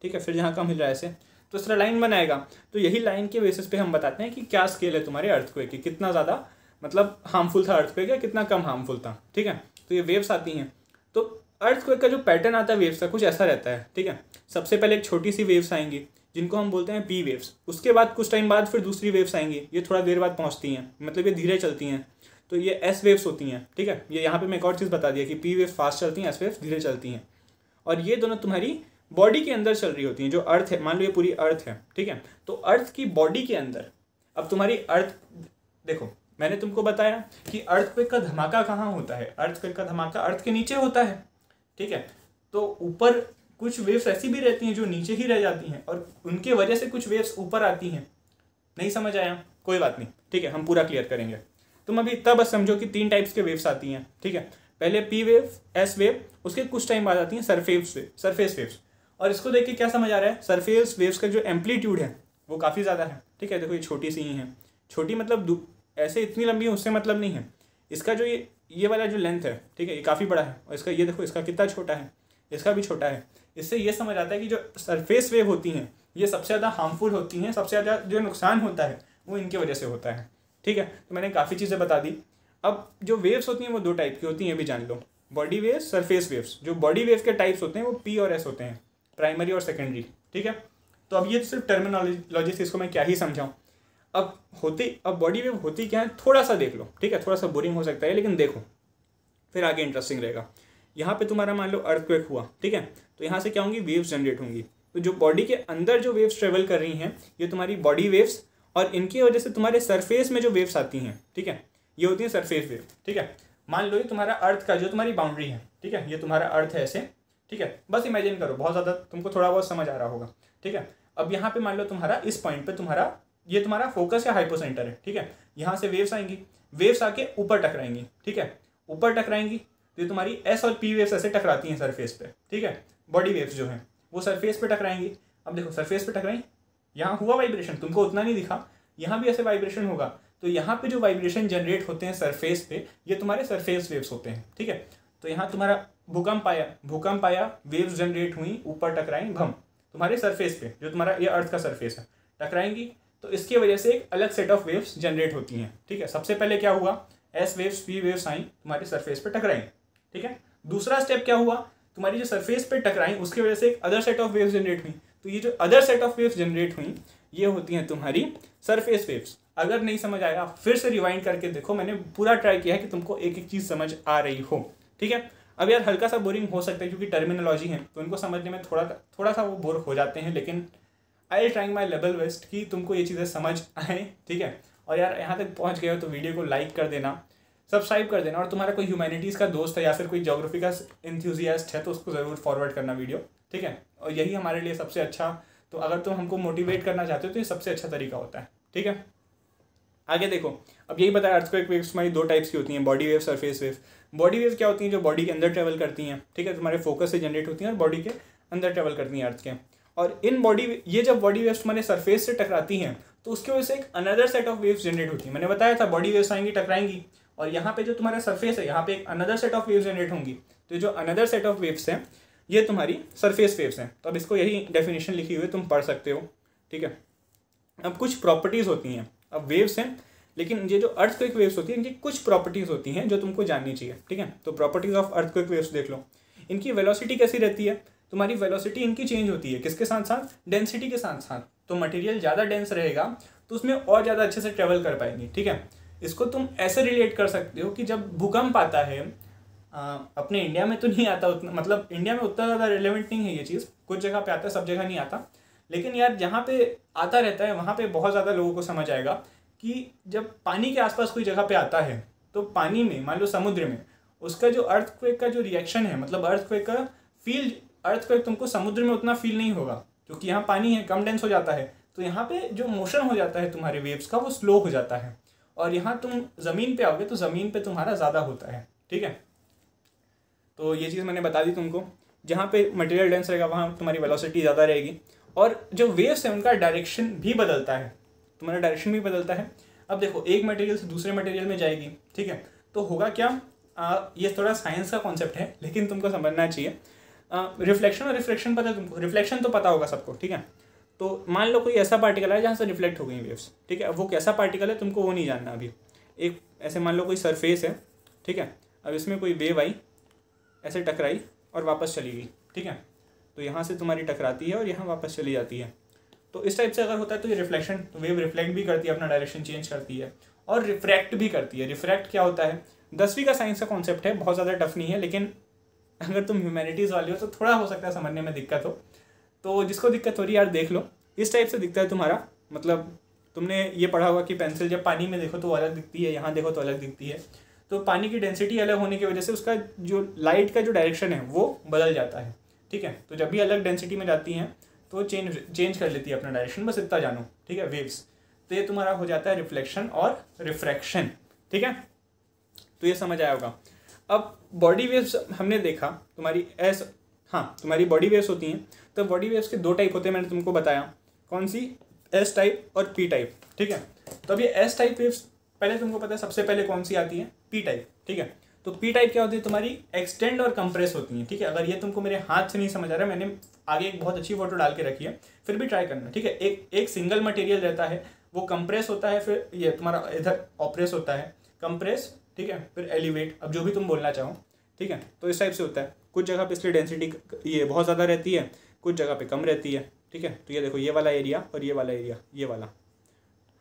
ठीक है फिर जहाँ कम हिल रहा है ऐसे तो इस तरह लाइन बनाएगा तो यही लाइन के बेसिस पे हम बताते हैं कि क्या स्केल है तुम्हारे अर्थ को कि कितना ज़्यादा मतलब हार्मफुल था अर्थ या कितना कम हार्मफुल था ठीक है तो ये वेव्स आती हैं तो अर्थक्वेक का जो पैटर्न आता है वेव्स का कुछ ऐसा रहता है ठीक है सबसे पहले एक छोटी सी वेव्स आएंगी जिनको हम बोलते हैं पी वेव्स उसके बाद कुछ टाइम बाद फिर दूसरी वेव्स आएंगी ये थोड़ा देर बाद पहुँचती हैं मतलब ये धीरे चलती हैं तो ये एस वेव्स होती हैं ठीक है ये यहाँ पे मैं एक और चीज़ बता दिया कि पी वेव्स फास्ट चलती हैं एस वेव्स धीरे चलती हैं और ये दोनों तुम्हारी बॉडी के अंदर चल रही होती हैं जो अर्थ है मान लो ये पूरी अर्थ है ठीक है तो अर्थ की बॉडी के अंदर अब तुम्हारी अर्थ देखो मैंने तुमको बताया कि अर्थ का धमाका कहाँ होता है अर्थ का धमाका अर्थ के नीचे होता है ठीक है तो ऊपर कुछ वेव्स ऐसी भी रहती हैं जो नीचे ही रह जाती हैं और उनके वजह से कुछ वेव्स ऊपर आती हैं नहीं समझ आया कोई बात नहीं ठीक है हम पूरा क्लियर करेंगे तुम अभी इतना बस समझो कि तीन टाइप्स के वेव्स आती हैं ठीक है पहले पी वेव एस वेव उसके कुछ टाइम बाद आती हैं सरफेस वेव सरफेस वेव्स और इसको देख के क्या समझ आ रहा है सरफेस वेव्स का जो एम्पलीट्यूड है वो काफ़ी ज़्यादा है ठीक है देखो ये छोटी सी ही है छोटी मतलब ऐसे इतनी लंबी है उससे मतलब नहीं है इसका जो ये ये वाला जो लेंथ है ठीक है ये काफ़ी बड़ा है और इसका ये देखो इसका कितना छोटा है इसका भी छोटा है इससे ये समझ आता है कि जो सरफेस वेव होती हैं ये सबसे ज़्यादा हार्मफुल होती हैं सबसे ज़्यादा जो नुकसान होता है वो इनकी वजह से होता है ठीक है तो मैंने काफ़ी चीज़ें बता दी अब जो वेव्स होती हैं वो दो टाइप की होती हैं ये भी जान लो बॉडी वेव्स सरफेस वेव्स जो बॉडी वेव के टाइप्स होते हैं वो पी और एस होते हैं प्राइमरी और सेकेंडरी ठीक है तो अब ये सिर्फ टर्मिनोलॉजी से इसको मैं क्या ही समझाऊँ अब होती अब बॉडी वेव होती क्या है थोड़ा सा देख लो ठीक है थोड़ा सा बोरिंग हो सकता है लेकिन देखो फिर आगे इंटरेस्टिंग रहेगा यहाँ पे तुम्हारा मान लो अर्थक्वेक हुआ ठीक है तो यहाँ से क्या होंगी वेव्स जनरेट होंगी तो जो बॉडी के अंदर जो वेव्स ट्रेवल कर रही हैं ये तुम्हारी बॉडी वेव्स और इनकी वजह से तुम्हारे सरफेस में जो वेव्स आती हैं ठीक है ये होती है सरफेस वेव ठीक है मान लो ये तुम्हारा अर्थ का जो तुम्हारी बाउंड्री है ठीक है ये तुम्हारा अर्थ है ऐसे ठीक है बस इमेजिन करो बहुत ज़्यादा तुमको थोड़ा बहुत समझ आ रहा होगा ठीक है अब यहाँ पे मान लो तुम्हारा इस पॉइंट पे तुम्हारा ये तुम्हारा फोकस या हाइपो सेंटर है ठीक है यहाँ से वेव्स आएंगी वेव्स आके ऊपर टकराएंगी ठीक है ऊपर टकराएंगी तो ये तुम्हारी एस और पी वेव्स ऐसे टकराती हैं सरफेस पे ठीक है बॉडी वेव्स जो हैं वो सरफेस पे टकराएंगी अब देखो सरफेस पे टकराई यहाँ हुआ वाइब्रेशन तुमको उतना नहीं दिखा यहाँ भी ऐसे वाइब्रेशन होगा तो यहाँ पे जो वाइब्रेशन जनरेट होते हैं सरफेस पे ये तुम्हारे सरफेस वेव्स होते हैं ठीक है तो यहाँ तुम्हारा भूकंप आया भूकंप आया वेव्स जनरेट हुई ऊपर टकराई भम तुम्हारे सरफेस पे जो तुम्हारा ये अर्थ का सरफेस है टकराएंगी तो इसकी वजह से एक अलग सेट ऑफ वेव्स जनरेट होती हैं ठीक है सबसे पहले क्या हुआ एस वेव्स पी वेव्स आई तुम्हारी सरफेस पर टकराई ठीक है दूसरा स्टेप क्या हुआ तुम्हारी जो सरफेस पर टकराई उसकी वजह से एक other set of waves generate हुई तो ये जो other set of waves generate हुई ये होती हैं तुम्हारी सरफेस वेव्स अगर नहीं समझ आया फिर से रिवाइंड करके देखो मैंने पूरा ट्राई किया है कि तुमको एक एक चीज़ समझ आ रही हो ठीक है अब यार हल्का सा बोरिंग हो सकता है क्योंकि टर्मिनोलॉजी है तो उनको समझने में थोड़ा थोड़ा सा वो बोर हो जाते हैं लेकिन I trying my level best कि तुमको ये चीज़ें समझ आए ठीक है और यार यहाँ तक पहुँच गए हो तो वीडियो को लाइक कर देना सब्सक्राइब कर देना और तुम्हारा कोई ह्यूमैनिटीज़ का दोस्त है या फिर कोई जोग्राफी का इंथ्यूजियास्ट है तो उसको ज़रूर फॉरवर्ड करना वीडियो ठीक है और यही हमारे लिए सबसे अच्छा तो अगर तुम हमको मोटिवेट करना चाहते हो तो ये सबसे अच्छा तरीका होता है ठीक है आगे देखो अब यही बताया अर्थ को एक वेव्स तुम्हारी दो टाइप्स की होती हैं body wave surface wave body wave क्या होती हैं जो बॉडी के अंदर ट्रेवल करती हैं ठीक है तुम्हारे फोकस से जनरेट होती हैं और बॉडी के अंदर ट्रेवल करती हैं अर्थ के और इन बॉडी ये जब बॉडी वेव्स हमारे सरफेस से टकराती हैं तो उसकी वजह से एक another set of waves generate होती है मैंने बताया था बॉडी वेव्स आएंगी टकराएंगी और यहाँ पे जो तुम्हारा सरफेस है यहाँ पे एक another set of waves generate होंगी तो जो अनदर सेट ऑफ वेव्स हैं ये तुम्हारी सरफेस वेव्स हैं तो अब इसको यही डेफिनेशन लिखी हुई तुम पढ़ सकते हो ठीक है अब कुछ प्रॉपर्टीज़ होती हैं अब वेव्स हैं लेकिन ये जो अर्थ क्विक वेव्स होती है इनकी कुछ प्रॉपर्टीज़ होती हैं जो तुमको जाननी चाहिए ठीक है तो properties of earthquake waves देख लो इनकी वेलोसिटी कैसी रहती है तुम्हारी वेलोसिटी इनकी चेंज होती है किसके साथ साथ डेंसिटी के साथ साथ तो मटेरियल ज़्यादा डेंस रहेगा तो उसमें और ज़्यादा अच्छे से ट्रेवल कर पाएंगे ठीक है इसको तुम ऐसे रिलेट कर सकते हो कि जब भूकंप आता है आ, अपने इंडिया में तो नहीं आता उतना मतलब इंडिया में उतना ज़्यादा रिलेवेंट नहीं है ये चीज़ कुछ जगह पे आता है सब जगह नहीं आता लेकिन यार जहाँ पे आता रहता है वहाँ पे बहुत ज़्यादा लोगों को समझ आएगा कि जब पानी के आसपास कोई जगह पे आता है तो पानी में मान लो समुद्र में उसका जो अर्थक्वेक का जो रिएक्शन है मतलब अर्थक्वेक का फील अर्थ को तुमको समुद्र में उतना फील नहीं होगा क्योंकि यहाँ पानी है कम डेंस हो जाता है तो यहाँ पे जो मोशन हो जाता है तुम्हारे वेव्स का वो स्लो हो जाता है और यहाँ तुम ज़मीन पे आओगे तो ज़मीन पे तुम्हारा ज़्यादा होता है ठीक है तो ये चीज़ मैंने बता दी तुमको जहाँ पे मटेरियल डेंस रहेगा वहाँ तुम्हारी वेलोसिटी ज़्यादा रहेगी और जो वेव्स है उनका डायरेक्शन भी बदलता है तुम्हारा डायरेक्शन भी बदलता है अब देखो एक मटेरियल से दूसरे मटेरियल में जाएगी ठीक है तो होगा क्या आ, ये थोड़ा साइंस का कॉन्सेप्ट है लेकिन तुमको समझना चाहिए रिफ्लेक्शन और रिफ्लेक्शन पता तुमको रिफ्लेक्शन तो पता होगा सबको ठीक है तो मान लो कोई ऐसा पार्टिकल है जहाँ से रिफ्लेक्ट हो गई वेव्स ठीक है वो कैसा पार्टिकल है तुमको वो नहीं जानना अभी एक ऐसे मान लो कोई सरफेस है ठीक है अब इसमें कोई वेव आई ऐसे टकराई और वापस चली गई ठीक है तो यहाँ से तुम्हारी टकराती है और यहाँ वापस चली जाती है तो इस टाइप से अगर होता है तो ये रिफ्लेक्शन तो वेव रिफ्लेक्ट भी करती है अपना डायरेक्शन चेंज करती है और रिफ्रैक्ट भी करती है रिफ्रैक्ट क्या होता है दसवीं का साइंस का कॉन्सेप्ट है बहुत ज़्यादा टफ नहीं है लेकिन अगर तुम ह्यूमैनिटीज़ वाले हो तो थोड़ा हो सकता है समझने में दिक्कत हो तो जिसको दिक्कत हो रही यार देख लो इस टाइप से दिखता है तुम्हारा मतलब तुमने ये पढ़ा होगा कि पेंसिल जब पानी में देखो तो अलग दिखती है यहाँ देखो तो अलग दिखती है तो पानी की डेंसिटी अलग होने की वजह से उसका जो लाइट का जो डायरेक्शन है वो बदल जाता है ठीक है तो जब भी अलग डेंसिटी में जाती हैं तो चेंज चेंज कर लेती है अपना डायरेक्शन बस इतना जानो ठीक है वेव्स तो ये तुम्हारा हो जाता है रिफ्लेक्शन और रिफ्रैक्शन ठीक है तो ये समझ आया होगा अब बॉडी वेव्स हमने देखा तुम्हारी एस हाँ तुम्हारी बॉडी वेव्स होती हैं तो बॉडी वेव्स के दो टाइप होते हैं मैंने तुमको बताया कौन सी एस टाइप और पी टाइप ठीक है तो अब ये एस टाइप वेव्स पहले तुमको पता है सबसे पहले कौन सी आती है पी टाइप ठीक है तो पी टाइप क्या होती है तुम्हारी एक्सटेंड और कंप्रेस होती है ठीक है अगर ये तुमको मेरे हाथ से नहीं समझ आ रहा है मैंने आगे एक बहुत अच्छी फोटो डाल के रखी है फिर भी ट्राई करना ठीक है एक एक सिंगल मटेरियल रहता है वो कंप्रेस होता है फिर ये तुम्हारा इधर ऑप्रेस होता है कंप्रेस ठीक है फिर एलिवेट अब जो भी तुम बोलना चाहो ठीक है तो इस टाइप से होता है कुछ जगह पे इसलिए डेंसिटी ये बहुत ज़्यादा रहती है कुछ जगह पे कम रहती है ठीक है तो ये देखो ये वाला एरिया और ये वाला एरिया ये वाला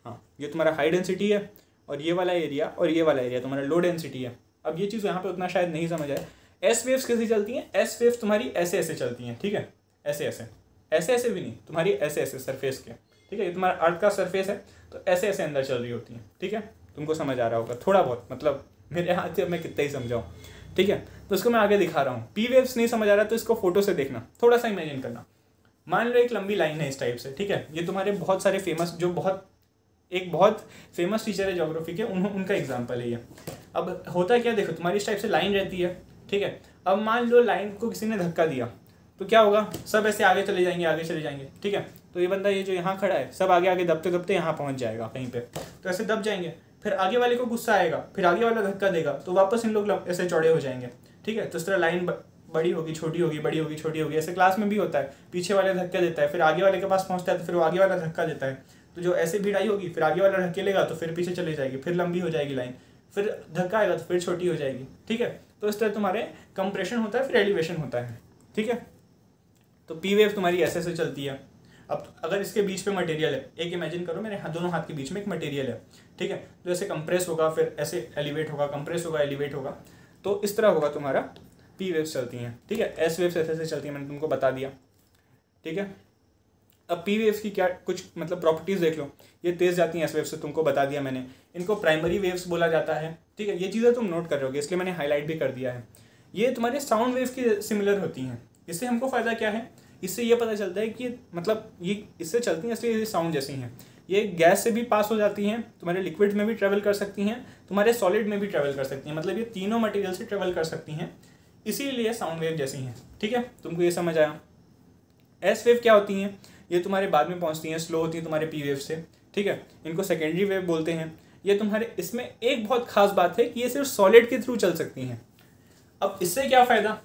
हाँ ये तुम्हारा हाई डेंसिटी है और ये वाला एरिया और ये वाला एरिया तुम्हारा लो डेंसिटी है अब ये चीज़ यहाँ पर उतना शायद नहीं समझ आए एस वेव्स कैसी चलती हैं एस वेव्स तुम्हारी ऐसे ऐसे चलती हैं ठीक है ऐसे ऐसे ऐसे ऐसे भी नहीं तुम्हारी ऐसे ऐसे सरफेस के ठीक है ये तुम्हारा अर्थ का सरफेस है तो ऐसे ऐसे अंदर चल रही होती हैं ठीक है तुमको समझ आ रहा होगा थोड़ा बहुत मतलब मेरे हाथ से मैं कितना ही समझाऊँ ठीक है तो उसको मैं आगे दिखा रहा हूँ पी वेव्स नहीं समझ आ रहा तो इसको फोटो से देखना थोड़ा सा इमेजिन करना मान लो एक लंबी लाइन है इस टाइप से ठीक है ये तुम्हारे बहुत सारे फेमस जो बहुत एक बहुत फेमस टीचर है जोग्राफी के उन, उनका एग्जाम्पल है ये अब होता है क्या देखो तुम्हारी इस टाइप से लाइन रहती है ठीक है अब मान लो लाइन को किसी ने धक्का दिया तो क्या होगा सब ऐसे आगे चले जाएंगे आगे चले जाएंगे ठीक है तो ये बंदा ये जो यहाँ खड़ा है सब आगे आगे दबते दबते यहाँ पहुँच जाएगा कहीं पर तो ऐसे दब जाएंगे फिर आगे वाले को गुस्सा आएगा फिर आगे वाला धक्का देगा तो वापस इन लोग ऐसे चौड़े हो जाएंगे ठीक है तो इस तरह लाइन बड़ी होगी छोटी होगी बड़ी होगी छोटी होगी ऐसे क्लास में भी होता है पीछे वाले धक्का देता है फिर आगे वाले के पास पहुंचता है तो फिर वो आगे वाला धक्का देता है तो जो ऐसे भीड़ आई होगी फिर आगे वाला धक्के लेगा तो फिर पीछे चली जाएगी फिर लंबी हो जाएगी लाइन फिर धक्का आएगा तो फिर छोटी हो जाएगी ठीक है तो इस तरह तुम्हारे कंप्रेशन होता है फिर एलिवेशन होता है ठीक है तो पी वेव तुम्हारी ऐसे ऐसे चलती है अब अगर इसके बीच में मटेरियल है एक इमेजिन करो मेरे दोनों हाथ के बीच में एक मटेरियल है ठीक है तो ऐसे कंप्रेस होगा फिर ऐसे एलिवेट होगा कंप्रेस होगा एलिवेट होगा तो इस तरह होगा तुम्हारा पी वेव्स चलती हैं ठीक है एस वेव्स ऐसे ऐसे चलती हैं मैंने तुमको बता दिया ठीक है अब पी वेव्स की क्या कुछ मतलब प्रॉपर्टीज़ देख लो ये तेज़ जाती हैं एस वेव से तुमको बता दिया मैंने इनको प्राइमरी वेव्स बोला जाता है ठीक है ये चीज़ें तुम नोट कर रहे होगे इसलिए मैंने हाईलाइट भी कर दिया है ये तुम्हारे साउंड वेव की सिमिलर होती हैं इससे हमको फ़ायदा क्या है इससे ये पता चलता है कि मतलब ये इससे चलती हैं इसलिए ये साउंड जैसी हैं ये गैस से भी पास हो जाती हैं तुम्हारे लिक्विड में भी ट्रेवल कर सकती हैं तुम्हारे सॉलिड में भी ट्रेवल कर सकती हैं मतलब ये तीनों मटेरियल से ट्रेवल कर सकती हैं इसीलिए साउंड वेव जैसी हैं ठीक है तुमको ये समझ आया एस वेव क्या होती हैं ये तुम्हारे बाद में पहुँचती हैं स्लो होती हैं तुम्हारे पी वेव से ठीक है इनको सेकेंडरी वेव बोलते हैं ये तुम्हारे इसमें एक बहुत खास बात है कि ये सिर्फ सॉलिड के थ्रू चल सकती हैं अब इससे क्या फ़ायदा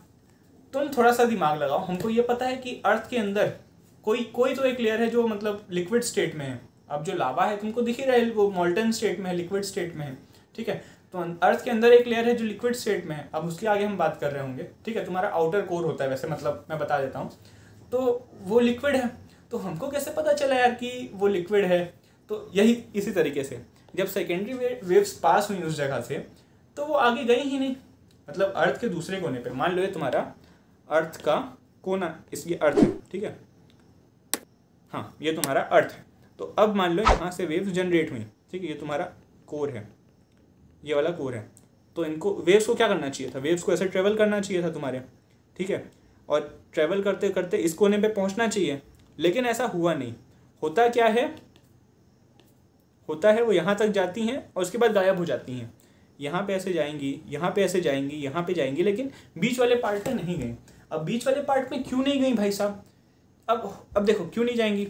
तुम थोड़ा सा दिमाग लगाओ हमको ये पता है कि अर्थ के अंदर कोई कोई तो एक लेयर है जो मतलब लिक्विड स्टेट में है अब जो लावा है तुमको दिख ही रहा है वो मोल्टन स्टेट में है लिक्विड स्टेट में है ठीक है तो अर्थ अं, के अंदर एक लेयर है जो लिक्विड स्टेट में है अब उसके आगे हम बात कर रहे होंगे ठीक है तुम्हारा आउटर कोर होता है वैसे मतलब मैं बता देता हूँ तो वो लिक्विड है तो हमको कैसे पता चला यार कि वो लिक्विड है तो यही इसी तरीके से जब सेकेंडरी वेव्स पास हुई उस जगह से तो वो आगे गई ही नहीं मतलब अर्थ के दूसरे कोने पर मान लो ये तुम्हारा अर्थ का कोना इसलिए अर्थ है ठीक है हाँ ये तुम्हारा अर्थ है तो अब मान लो यहाँ से वेव्स जनरेट हुई ठीक है ये तुम्हारा कोर है ये वाला कोर है तो इनको वेव्स को क्या करना चाहिए था वेव्स को ऐसे ट्रेवल करना चाहिए था तुम्हारे ठीक है और ट्रेवल करते करते इस कोने पे पहुँचना चाहिए लेकिन ऐसा हुआ नहीं होता क्या है होता है वो यहाँ तक जाती हैं और उसके बाद गायब हो जाती हैं यहाँ पे ऐसे जाएंगी यहाँ पे ऐसे जाएंगी यहाँ पे जाएंगी लेकिन बीच वाले पार्ट पर नहीं गए अब बीच वाले पार्ट में क्यों नहीं गई भाई साहब अब अब देखो क्यों नहीं जाएंगी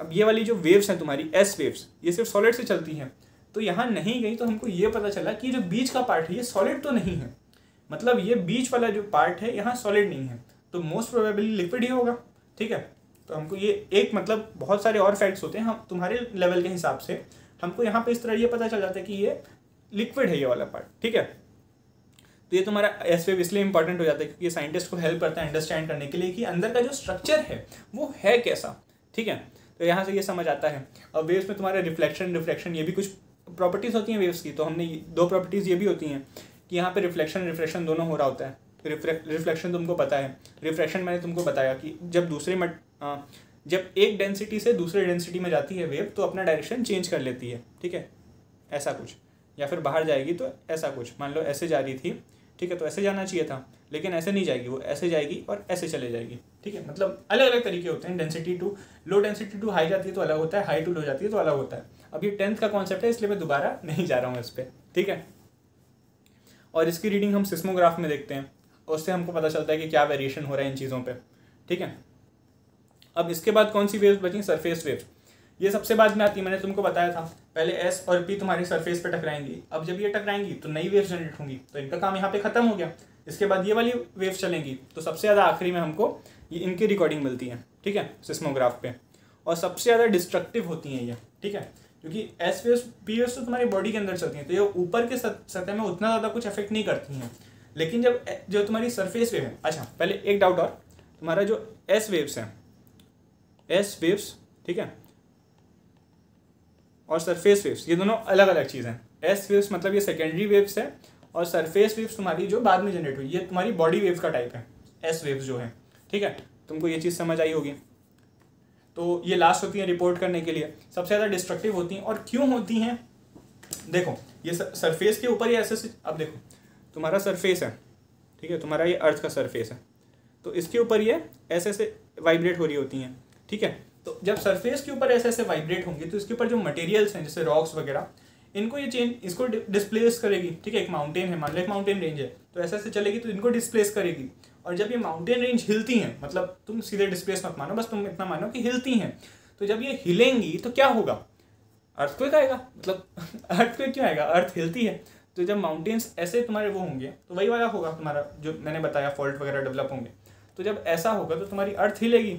अब ये वाली जो वेव्स हैं तुम्हारी एस वेव्स ये सिर्फ सॉलिड से चलती हैं तो यहाँ नहीं गई तो हमको ये पता चला कि जो बीच का पार्ट है ये सॉलिड तो नहीं है मतलब ये बीच वाला जो पार्ट है यहाँ सॉलिड नहीं है तो मोस्ट प्रोबेबली लिक्विड ही होगा ठीक है तो हमको ये एक मतलब बहुत सारे और फैक्ट्स होते हैं हम तुम्हारे लेवल के हिसाब से हमको यहाँ पे इस तरह ये पता चल जाता है कि ये लिक्विड है ये वाला पार्ट ठीक है तो ये तुम्हारा एस वेव इसलिए इंपॉर्टेंट हो जाता है क्योंकि साइंटिस्ट को हेल्प करता है अंडरस्टैंड करने के लिए कि अंदर का जो स्ट्रक्चर है वो है कैसा ठीक है तो यहाँ से ये समझ आता है और वेव्स में तुम्हारे रिफ्लेक्शन रिफ्लेक्शन ये भी कुछ प्रॉपर्टीज़ होती हैं वेव्स की तो हमने दो प्रॉपर्टीज़ ये भी होती हैं कि यहाँ पे रिफ्लेक्शन रिफ्लेक्शन दोनों हो रहा होता है रिफ्लेक्शन तो तुमको पता है रिफ्लेक्शन मैंने तुमको बताया कि जब दूसरे मट जब एक डेंसिटी से दूसरे डेंसिटी में जाती है वेव तो अपना डायरेक्शन चेंज कर लेती है ठीक है ऐसा कुछ या फिर बाहर जाएगी तो ऐसा कुछ मान लो ऐसे जा रही थी ठीक है तो ऐसे जाना चाहिए था लेकिन ऐसे नहीं जाएगी वो ऐसे जाएगी और ऐसे चले जाएगी ठीक है मतलब अलग अलग तरीके होते हैं density to low density to high जाती है तो अलग होता है हाई टू लो जाती है तो अलग होता है अब ये टेंथ का कॉन्सेप्ट है इसलिए मैं दोबारा नहीं जा रहा हूँ इस पर ठीक है और इसकी रीडिंग हम सिस्मोग्राफ में देखते हैं उससे हमको पता चलता है कि क्या वेरिएशन हो रहा है इन चीज़ों पर ठीक है अब इसके बाद कौन सी वेव्स बची सरफेस वेव्स ये सबसे बाद में आती है मैंने तुमको बताया था पहले एस और पी तुम्हारी सरफेस पे टकराएंगी अब जब ये टकराएंगी तो नई वेव जनरेट होंगी तो इनका काम यहाँ पे खत्म हो गया इसके बाद ये वाली वेव चलेंगी तो सबसे ज़्यादा आखिरी में हमको ये इनकी रिकॉर्डिंग मिलती है ठीक है सिस्मोग्राफ पे और सबसे ज़्यादा डिस्ट्रक्टिव होती हैं ये ठीक है क्योंकि एस वेव पी वेव तो तुम्हारी बॉडी के अंदर चलती हैं तो ये ऊपर के सतह में उतना ज़्यादा कुछ अफेक्ट नहीं करती हैं लेकिन जब जो तुम्हारी सरफेस वेव है अच्छा पहले एक डाउट और तुम्हारा जो एस वेव्स हैं एस वेव्स ठीक है और सरफेस वेव्स ये दोनों अलग अलग चीज़ हैं एस वेव्स मतलब ये सेकेंडरी वेव्स है और सरफेस वेव्स तुम्हारी जो बाद में जनरेट हुई ये तुम्हारी बॉडी वेव्स का टाइप है एस वेव्स जो है ठीक है तुमको ये चीज़ समझ आई होगी तो ये लास्ट होती हैं रिपोर्ट करने के लिए सबसे ज़्यादा डिस्ट्रक्टिव होती हैं और क्यों होती हैं देखो ये सरफेस के ऊपर ही ऐसे अब देखो तुम्हारा सरफेस है ठीक है तुम्हारा ये अर्थ का सरफेस है तो इसके ऊपर ये ऐसे ऐसे वाइब्रेट हो रही होती हैं ठीक है तो जब सरफेस के ऊपर ऐसे ऐसे वाइब्रेट होंगे तो इसके ऊपर जो मटेरियल्स हैं जैसे रॉक्स वगैरह इनको ये चेन इसको डिस्प्लेस करेगी ठीक है एक माउंटेन है मान लो एक माउंटेन रेंज है तो ऐसे ऐसे चलेगी तो इनको डिस्प्लेस करेगी और जब ये माउंटेन रेंज हिलती हैं मतलब तुम सीधे डिस्प्लेस मत मानो बस तुम इतना मानो कि हिलती हैं तो जब ये हिलेंगी तो क्या होगा अर्थक्वेक आएगा मतलब अर्थक्वेक क्यों आएगा अर्थ हिलती है तो जब माउंटेन्स ऐसे तुम्हारे वो होंगे तो वही वाला होगा तुम्हारा जो मैंने बताया फॉल्ट वगैरह डेवलप होंगे तो जब ऐसा होगा तो तुम्हारी अर्थ हिलेगी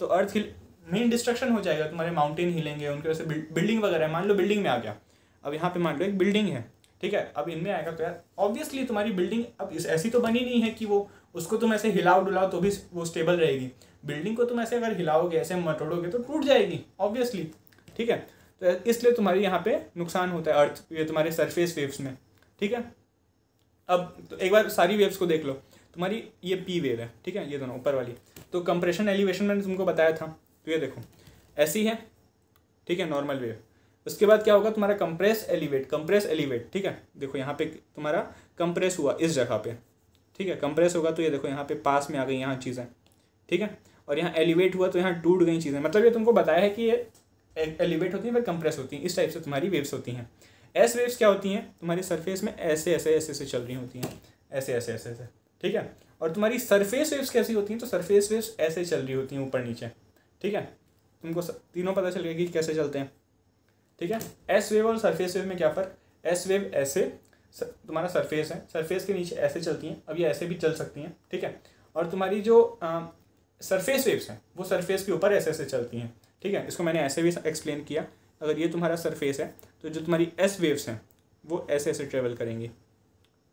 तो अर्थ हिल मेन डिस्ट्रक्शन हो जाएगा तुम्हारे माउंटेन हिलेंगे उनके वजह से बिल्डिंग वगैरह मान लो बिल्डिंग में आ गया अब यहाँ पे मान लो एक बिल्डिंग है ठीक है अब इनमें आएगा तो यार ऑब्वियसली तुम्हारी बिल्डिंग अब इस ऐसी तो बनी नहीं है कि वो उसको तुम ऐसे हिलाओ डुलाओ तो भी वो स्टेबल रहेगी बिल्डिंग को तुम ऐसे अगर हिलाओगे ऐसे मटोड़ोगे तो टूट जाएगी ऑब्वियसली ठीक है तो इसलिए तुम्हारे यहाँ पे नुकसान होता है अर्थ ये तुम्हारे सरफेस वेव्स में ठीक है अब तो एक बार सारी वेव्स को देख लो तुम्हारी ये पी वेव है ठीक है ये दोनों ऊपर वाली तो कंप्रेशन एलिवेशन मैंने तुमको बताया था तो ये देखो ऐसी है ठीक है नॉर्मल वेव उसके बाद क्या होगा तुम्हारा कंप्रेस एलिवेट कंप्रेस एलिवेट ठीक है देखो यहाँ पे तुम्हारा कंप्रेस हुआ इस जगह पे ठीक है कंप्रेस होगा तो ये देखो यहाँ पे पास में आ गई यहाँ चीज़ें ठीक है और यहाँ एलिवेट हुआ तो यहाँ टूट गई चीज़ें मतलब ये तुमको बताया है कि ये एलिवेट e-, होती हैं फिर कंप्रेस होती हैं इस टाइप से तुम्हारी वेव्स होती हैं एस वेव्स क्या होती हैं तुम्हारी सरफेस में ऐसे ऐसे ऐसे ऐसे चल रही होती हैं ऐसे ऐसे ऐसे ऐसे ठीक है और तुम्हारी सरफेस वेव्स कैसी होती हैं तो सरफेस वेव्स ऐसे चल रही होती हैं ऊपर नीचे ठीक है तुमको तीनों पता चल गया कि कैसे चलते हैं ठीक है एस वेव और सरफेस वेव में क्या फर्क एस वेव ऐसे तुम्हारा सरफेस है सरफेस के नीचे ऐसे चलती हैं अब ये ऐसे भी चल सकती हैं ठीक है और तुम्हारी जो सरफेस वेव्स हैं वो सरफेस के ऊपर ऐसे ऐसे चलती हैं ठीक है इसको मैंने ऐसे भी एक्सप्लेन किया अगर ये तुम्हारा सरफेस है तो जो तुम्हारी एस वेव्स हैं वो ऐसे ऐसे ट्रेवल करेंगी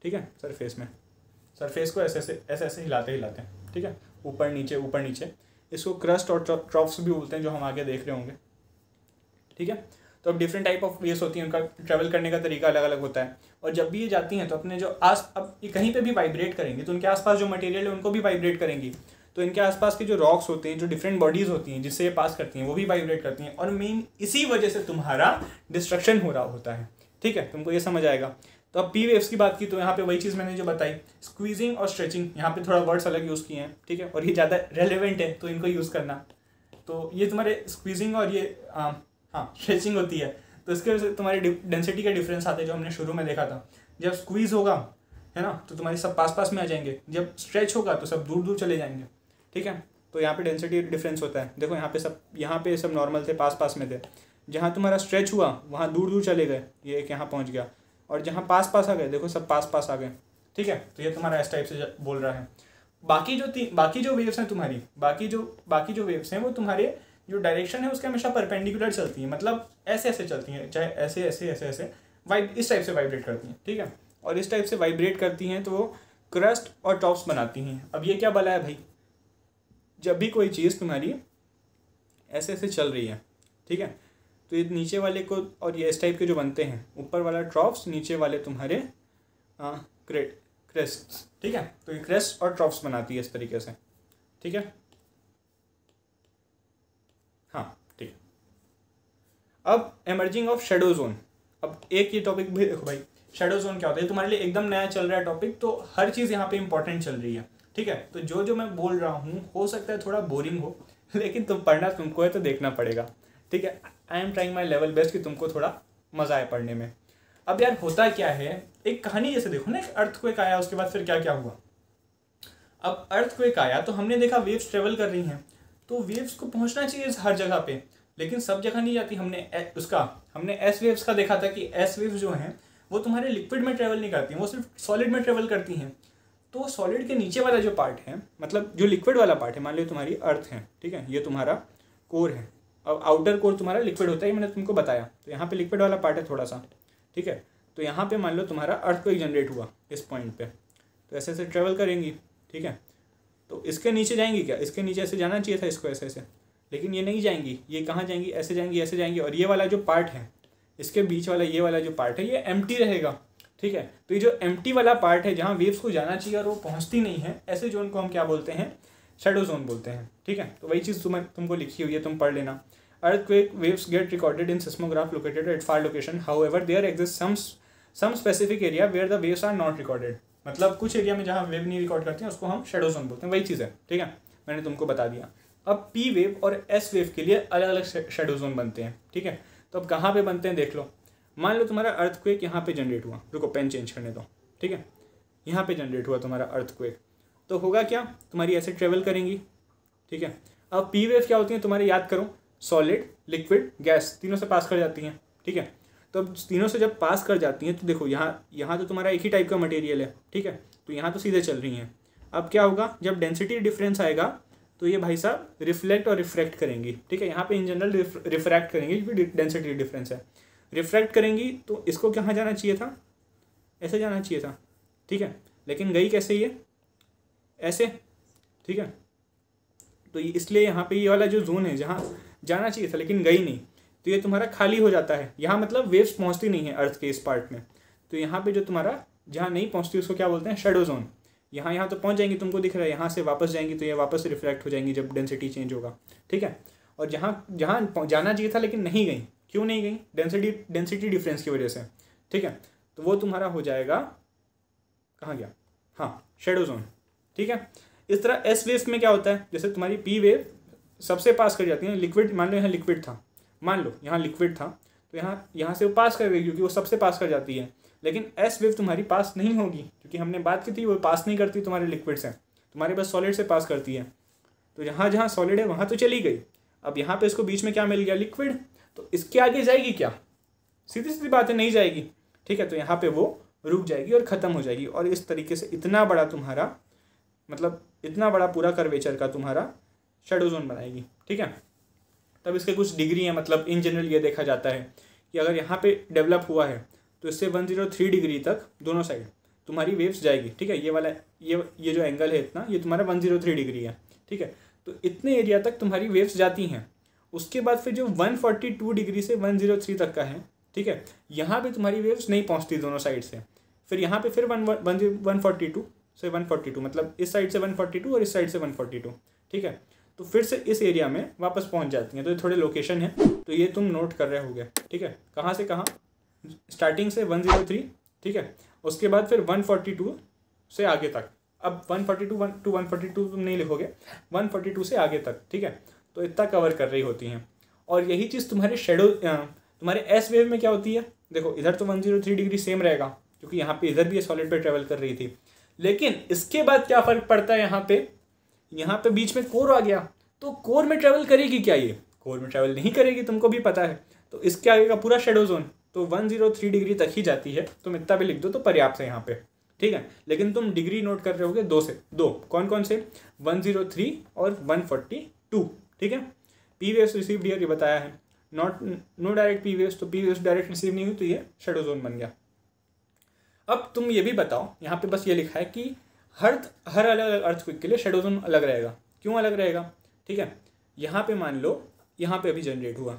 ठीक है सरफेस में सरफेस को ऐसे ऐसे ऐसे ऐसे हिलाते हिलाते ठीक है ऊपर नीचे ऊपर नीचे इसको क्रस्ट और ट्रॉप्स भी बोलते हैं जो हम आगे देख रहे होंगे ठीक है तो अब डिफरेंट टाइप ऑफ वेस होती हैं उनका ट्रैवल करने का तरीका अलग अलग होता है और जब भी ये जाती हैं तो अपने जो आस अब ये कहीं पे भी वाइब्रेट करेंगी तो उनके आसपास जो मटेरियल है उनको भी वाइब्रेट करेंगी तो इनके आसपास के जो रॉक्स होते हैं जो डिफरेंट बॉडीज़ होती हैं जिससे ये पास करती हैं वो भी वाइब्रेट करती हैं और मेन इसी वजह से तुम्हारा डिस्ट्रक्शन हो रहा होता है ठीक है तुमको ये समझ आएगा तो अब पी वेव्स की बात की तो यहाँ पे वही चीज़ मैंने जो बताई स्क्वीजिंग और स्ट्रेचिंग यहाँ पे थोड़ा वर्ड्स अलग यूज़ किए हैं ठीक है और ये ज़्यादा रेलिवेंट है तो इनको यूज़ करना तो ये तुम्हारे स्क्वीजिंग और ये हाँ स्ट्रेचिंग हाँ, होती है तो इसके वजह से तुम्हारी डेंसिटी का डिफरेंस आते हैं जो हमने शुरू में देखा था जब स्क्वीज़ होगा है ना तो तुम्हारे सब पास पास में आ जाएंगे जब स्ट्रेच होगा तो सब दूर दूर चले जाएंगे ठीक है तो यहाँ पे डेंसिटी डिफरेंस होता है देखो यहाँ पे सब यहाँ पे सब नॉर्मल थे पास पास में थे जहाँ तुम्हारा स्ट्रेच हुआ वहाँ दूर दूर चले गए ये एक यहाँ पहुँच गया और जहाँ पास पास आ गए देखो सब पास पास आ गए ठीक है तो ये तुम्हारा एस टाइप से बोल रहा है बाकी जो तीन बाकी जो वेव्स हैं तुम्हारी बाकी जो बाकी जो वेव्स हैं वो तुम्हारे जो डायरेक्शन है उसके हमेशा परपेंडिकुलर चलती हैं मतलब ऐसे ऐसे चलती हैं चाहे ऐसे ऐसे ऐसे ऐसे वाइब इस टाइप से वाइब्रेट करती हैं ठीक है और इस टाइप से वाइब्रेट करती हैं तो वो क्रस्ट और टॉप्स बनाती हैं अब ये क्या बला है भाई जब भी कोई चीज़ तुम्हारी ऐसे ऐसे चल रही है ठीक है तो ये नीचे वाले को और ये इस टाइप के जो बनते हैं ऊपर वाला ट्रॉफ्स नीचे वाले तुम्हारे क्रेट क्रेस्ट ठीक है तो ये क्रेस्ट और ट्रॉफ्स बनाती है इस तरीके से ठीक है हाँ ठीक है अब एमर्जिंग ऑफ शेडो जोन अब एक ये टॉपिक भी देखो भाई शेडो जोन क्या होता है तुम्हारे लिए एकदम नया चल रहा है टॉपिक तो हर चीज़ यहाँ पे इंपॉर्टेंट चल रही है ठीक है तो जो जो मैं बोल रहा हूँ हो सकता है थोड़ा बोरिंग हो लेकिन तुम पढ़ना तुमको है तो देखना पड़ेगा ठीक है I am trying my level best कि तुमको थोड़ा मज़ा आए पढ़ने में अब यार होता क्या है एक कहानी जैसे देखो ना एक अर्थ को एक आया उसके बाद फिर क्या क्या हुआ अब अर्थ को एक आया तो हमने देखा वेव्स ट्रेवल कर रही हैं तो वेव्स को पहुंचना चाहिए हर जगह पे लेकिन सब जगह नहीं जाती हमने ए, उसका हमने एस वेव्स का देखा था कि एस वेव्स जो हैं वो तुम्हारे लिक्विड में ट्रेवल नहीं करती हैं वो सिर्फ सॉलिड में ट्रेवल करती हैं तो सॉलिड के नीचे वाला जो पार्ट है मतलब जो लिक्विड वाला पार्ट है मान लो तुम्हारी अर्थ है ठीक है ये तुम्हारा कोर है अब आउटर कोर तुम्हारा लिक्विड होता है मैंने तुमको बताया तो यहाँ पे लिक्विड वाला पार्ट है थोड़ा सा ठीक है तो यहाँ पे मान लो तुम्हारा अर्थ को जनरेट हुआ इस पॉइंट पे तो ऐसे ऐसे ट्रेवल करेंगी ठीक है तो इसके नीचे जाएंगी क्या इसके नीचे ऐसे जाना चाहिए था इसको ऐसे ऐसे लेकिन ये नहीं जाएंगी ये कहाँ जाएंगी ऐसे जाएंगी ऐसे जाएंगी और ये वाला जो पार्ट है इसके बीच वाला ये वाला जो पार्ट है ये एम रहेगा ठीक है तो ये जो एम वाला पार्ट है जहाँ वेव्स को जाना चाहिए और वो पहुँचती नहीं है ऐसे जोन को हम क्या बोलते हैं शेडो जोन बोलते हैं ठीक है तो वही चीज़ तुम्हें तुमको लिखी हुई है तुम पढ़ लेना earth waves get recorded in seismograph located at far location however there exist some some specific area where the waves are not recorded मतलब कुछ एरिया में जहाँ वेव नहीं रिकॉर्ड करते हैं उसको हम शेडो जोन बोलते हैं वही चीज़ है ठीक है मैंने तुमको बता दिया अब पी वेव और एस वेव के लिए अलग अलग शेडो जोन बनते हैं ठीक है तो अब कहाँ पे बनते हैं देख लो मान लो तुम्हारा अर्थक्वेक यहाँ पे जनरेट हुआ रुको पेन चेंज करने दो ठीक है यहाँ पे जनरेट हुआ तुम्हारा अर्थक्वेक तो होगा क्या तुम्हारी ऐसे ट्रेवल करेंगी ठीक है अब पी वेव क्या होती है तुम्हारे याद करो सॉलिड लिक्विड गैस तीनों से पास कर जाती हैं ठीक है तो अब तीनों से जब पास कर जाती हैं तो देखो यहाँ यहाँ तो तुम्हारा एक ही टाइप का मटेरियल है ठीक है तो यहाँ तो सीधे चल रही हैं अब क्या होगा जब डेंसिटी डिफरेंस आएगा तो ये भाई साहब रिफ्लेक्ट और रिफ्रैक्ट करेंगी ठीक है यहाँ पे इन जनरल रिफ्रैक्ट करेंगी क्योंकि डेंसिटी डिफरेंस है रिफ्रैक्ट करेंगी तो इसको कहाँ जाना चाहिए था ऐसे जाना चाहिए था ठीक है लेकिन गई कैसे ये ऐसे ठीक है तो इसलिए यहाँ पे ये वाला जो जोन है जहाँ जाना चाहिए था लेकिन गई नहीं तो ये तुम्हारा खाली हो जाता है यहाँ मतलब वेव्स पहुँचती नहीं है अर्थ के इस पार्ट में तो यहाँ पे जो तुम्हारा जहाँ नहीं पहुँचती उसको क्या बोलते हैं शेडो जोन यहाँ यहाँ तो पहुँच जाएंगी तुमको दिख रहा है यहाँ से वापस जाएंगी तो ये वापस रिफ्लेक्ट हो जाएंगी जब डेंसिटी चेंज होगा ठीक है और जहाँ जहाँ जाना चाहिए था लेकिन नहीं गई क्यों नहीं गई डेंसिटी डेंसिटी डिफरेंस की वजह से ठीक है तो वो तुम्हारा हो जाएगा कहाँ गया हाँ शेडो जोन ठीक है इस तरह एस वेव में क्या होता है जैसे तुम्हारी पी वेव सबसे पास कर जाती है लिक्विड मान लो यहाँ लिक्विड था मान लो यहाँ लिक्विड था तो यहाँ यहाँ से वो पास कर गई क्योंकि वो सबसे पास कर जाती है लेकिन एस वेव तुम्हारी पास नहीं होगी क्योंकि हमने बात की थी वो पास नहीं करती तुम्हारे लिक्विड से तुम्हारे बस सॉलिड से पास करती है तो यहाँ जहाँ सॉलिड है वहाँ तो चली गई अब यहाँ पे इसको बीच में क्या मिल गया लिक्विड तो इसके आगे जाएगी क्या सीधी सीधी बातें नहीं जाएगी ठीक है तो यहाँ पे वो रुक जाएगी और ख़त्म हो जाएगी और इस तरीके से इतना बड़ा तुम्हारा मतलब इतना बड़ा पूरा कर्वेचर का तुम्हारा शेडो जोन बनाएगी ठीक है तब इसके कुछ डिग्री हैं मतलब इन जनरल ये देखा जाता है कि अगर यहाँ पे डेवलप हुआ है तो इससे वन जीरो थ्री डिग्री तक दोनों साइड तुम्हारी वेव्स जाएगी ठीक है ये वाला ये ये जो एंगल है इतना ये तुम्हारा वन जीरो थ्री डिग्री है ठीक है तो इतने एरिया तक तुम्हारी वेव्स जाती हैं उसके बाद फिर जो वन फोर्टी टू डिग्री से वन जीरो थ्री तक का है ठीक है यहाँ पर तुम्हारी वेव्स नहीं पहुँचती दोनों साइड से फिर यहाँ पर फिर one one one forty two से 142 मतलब इस साइड से 142 और इस साइड से 142 ठीक है तो फिर से इस एरिया में वापस पहुंच जाती हैं तो ये थोड़े लोकेशन है तो ये तुम नोट कर रहे गए ठीक है कहाँ से कहाँ स्टार्टिंग से 103 ठीक है उसके बाद फिर 142 से आगे तक अब 142 वन टू वन टू तुम नहीं लिखोगे 142 से आगे तक ठीक है तो इतना कवर कर रही होती हैं और यही चीज़ तुम्हारे शेडो तुम्हारे एस वेव में क्या होती है देखो इधर तो वन डिग्री सेम रहेगा क्योंकि यहाँ पे इधर भी ये सॉलिड पे ट्रेवल कर रही थी लेकिन इसके बाद क्या फ़र्क पड़ता है यहाँ पे यहाँ पे बीच में कोर आ गया तो कोर में ट्रेवल करेगी क्या ये कोर में ट्रैवल नहीं करेगी तुमको भी पता है तो इसके आगे का पूरा शेडो जोन तो वन जीरो थ्री डिग्री तक ही जाती है तुम इतना भी लिख दो तो पर्याप्त है यहाँ पे ठीक है लेकिन तुम डिग्री नोट कर रहे होगे दो से दो कौन कौन से थ्री और टू ठीक है P V S received ये बताया है not no direct P V S तो P V S direct receive नहीं हुई तो ये शेडो जोन बन गया अब तुम ये भी बताओ यहाँ पे बस ये लिखा है कि हर हर अलग अलग अर्थ क्विक के लिए शेडो जोन अलग रहेगा क्यों अलग रहेगा ठीक है यहाँ पे मान लो यहाँ पे अभी जनरेट हुआ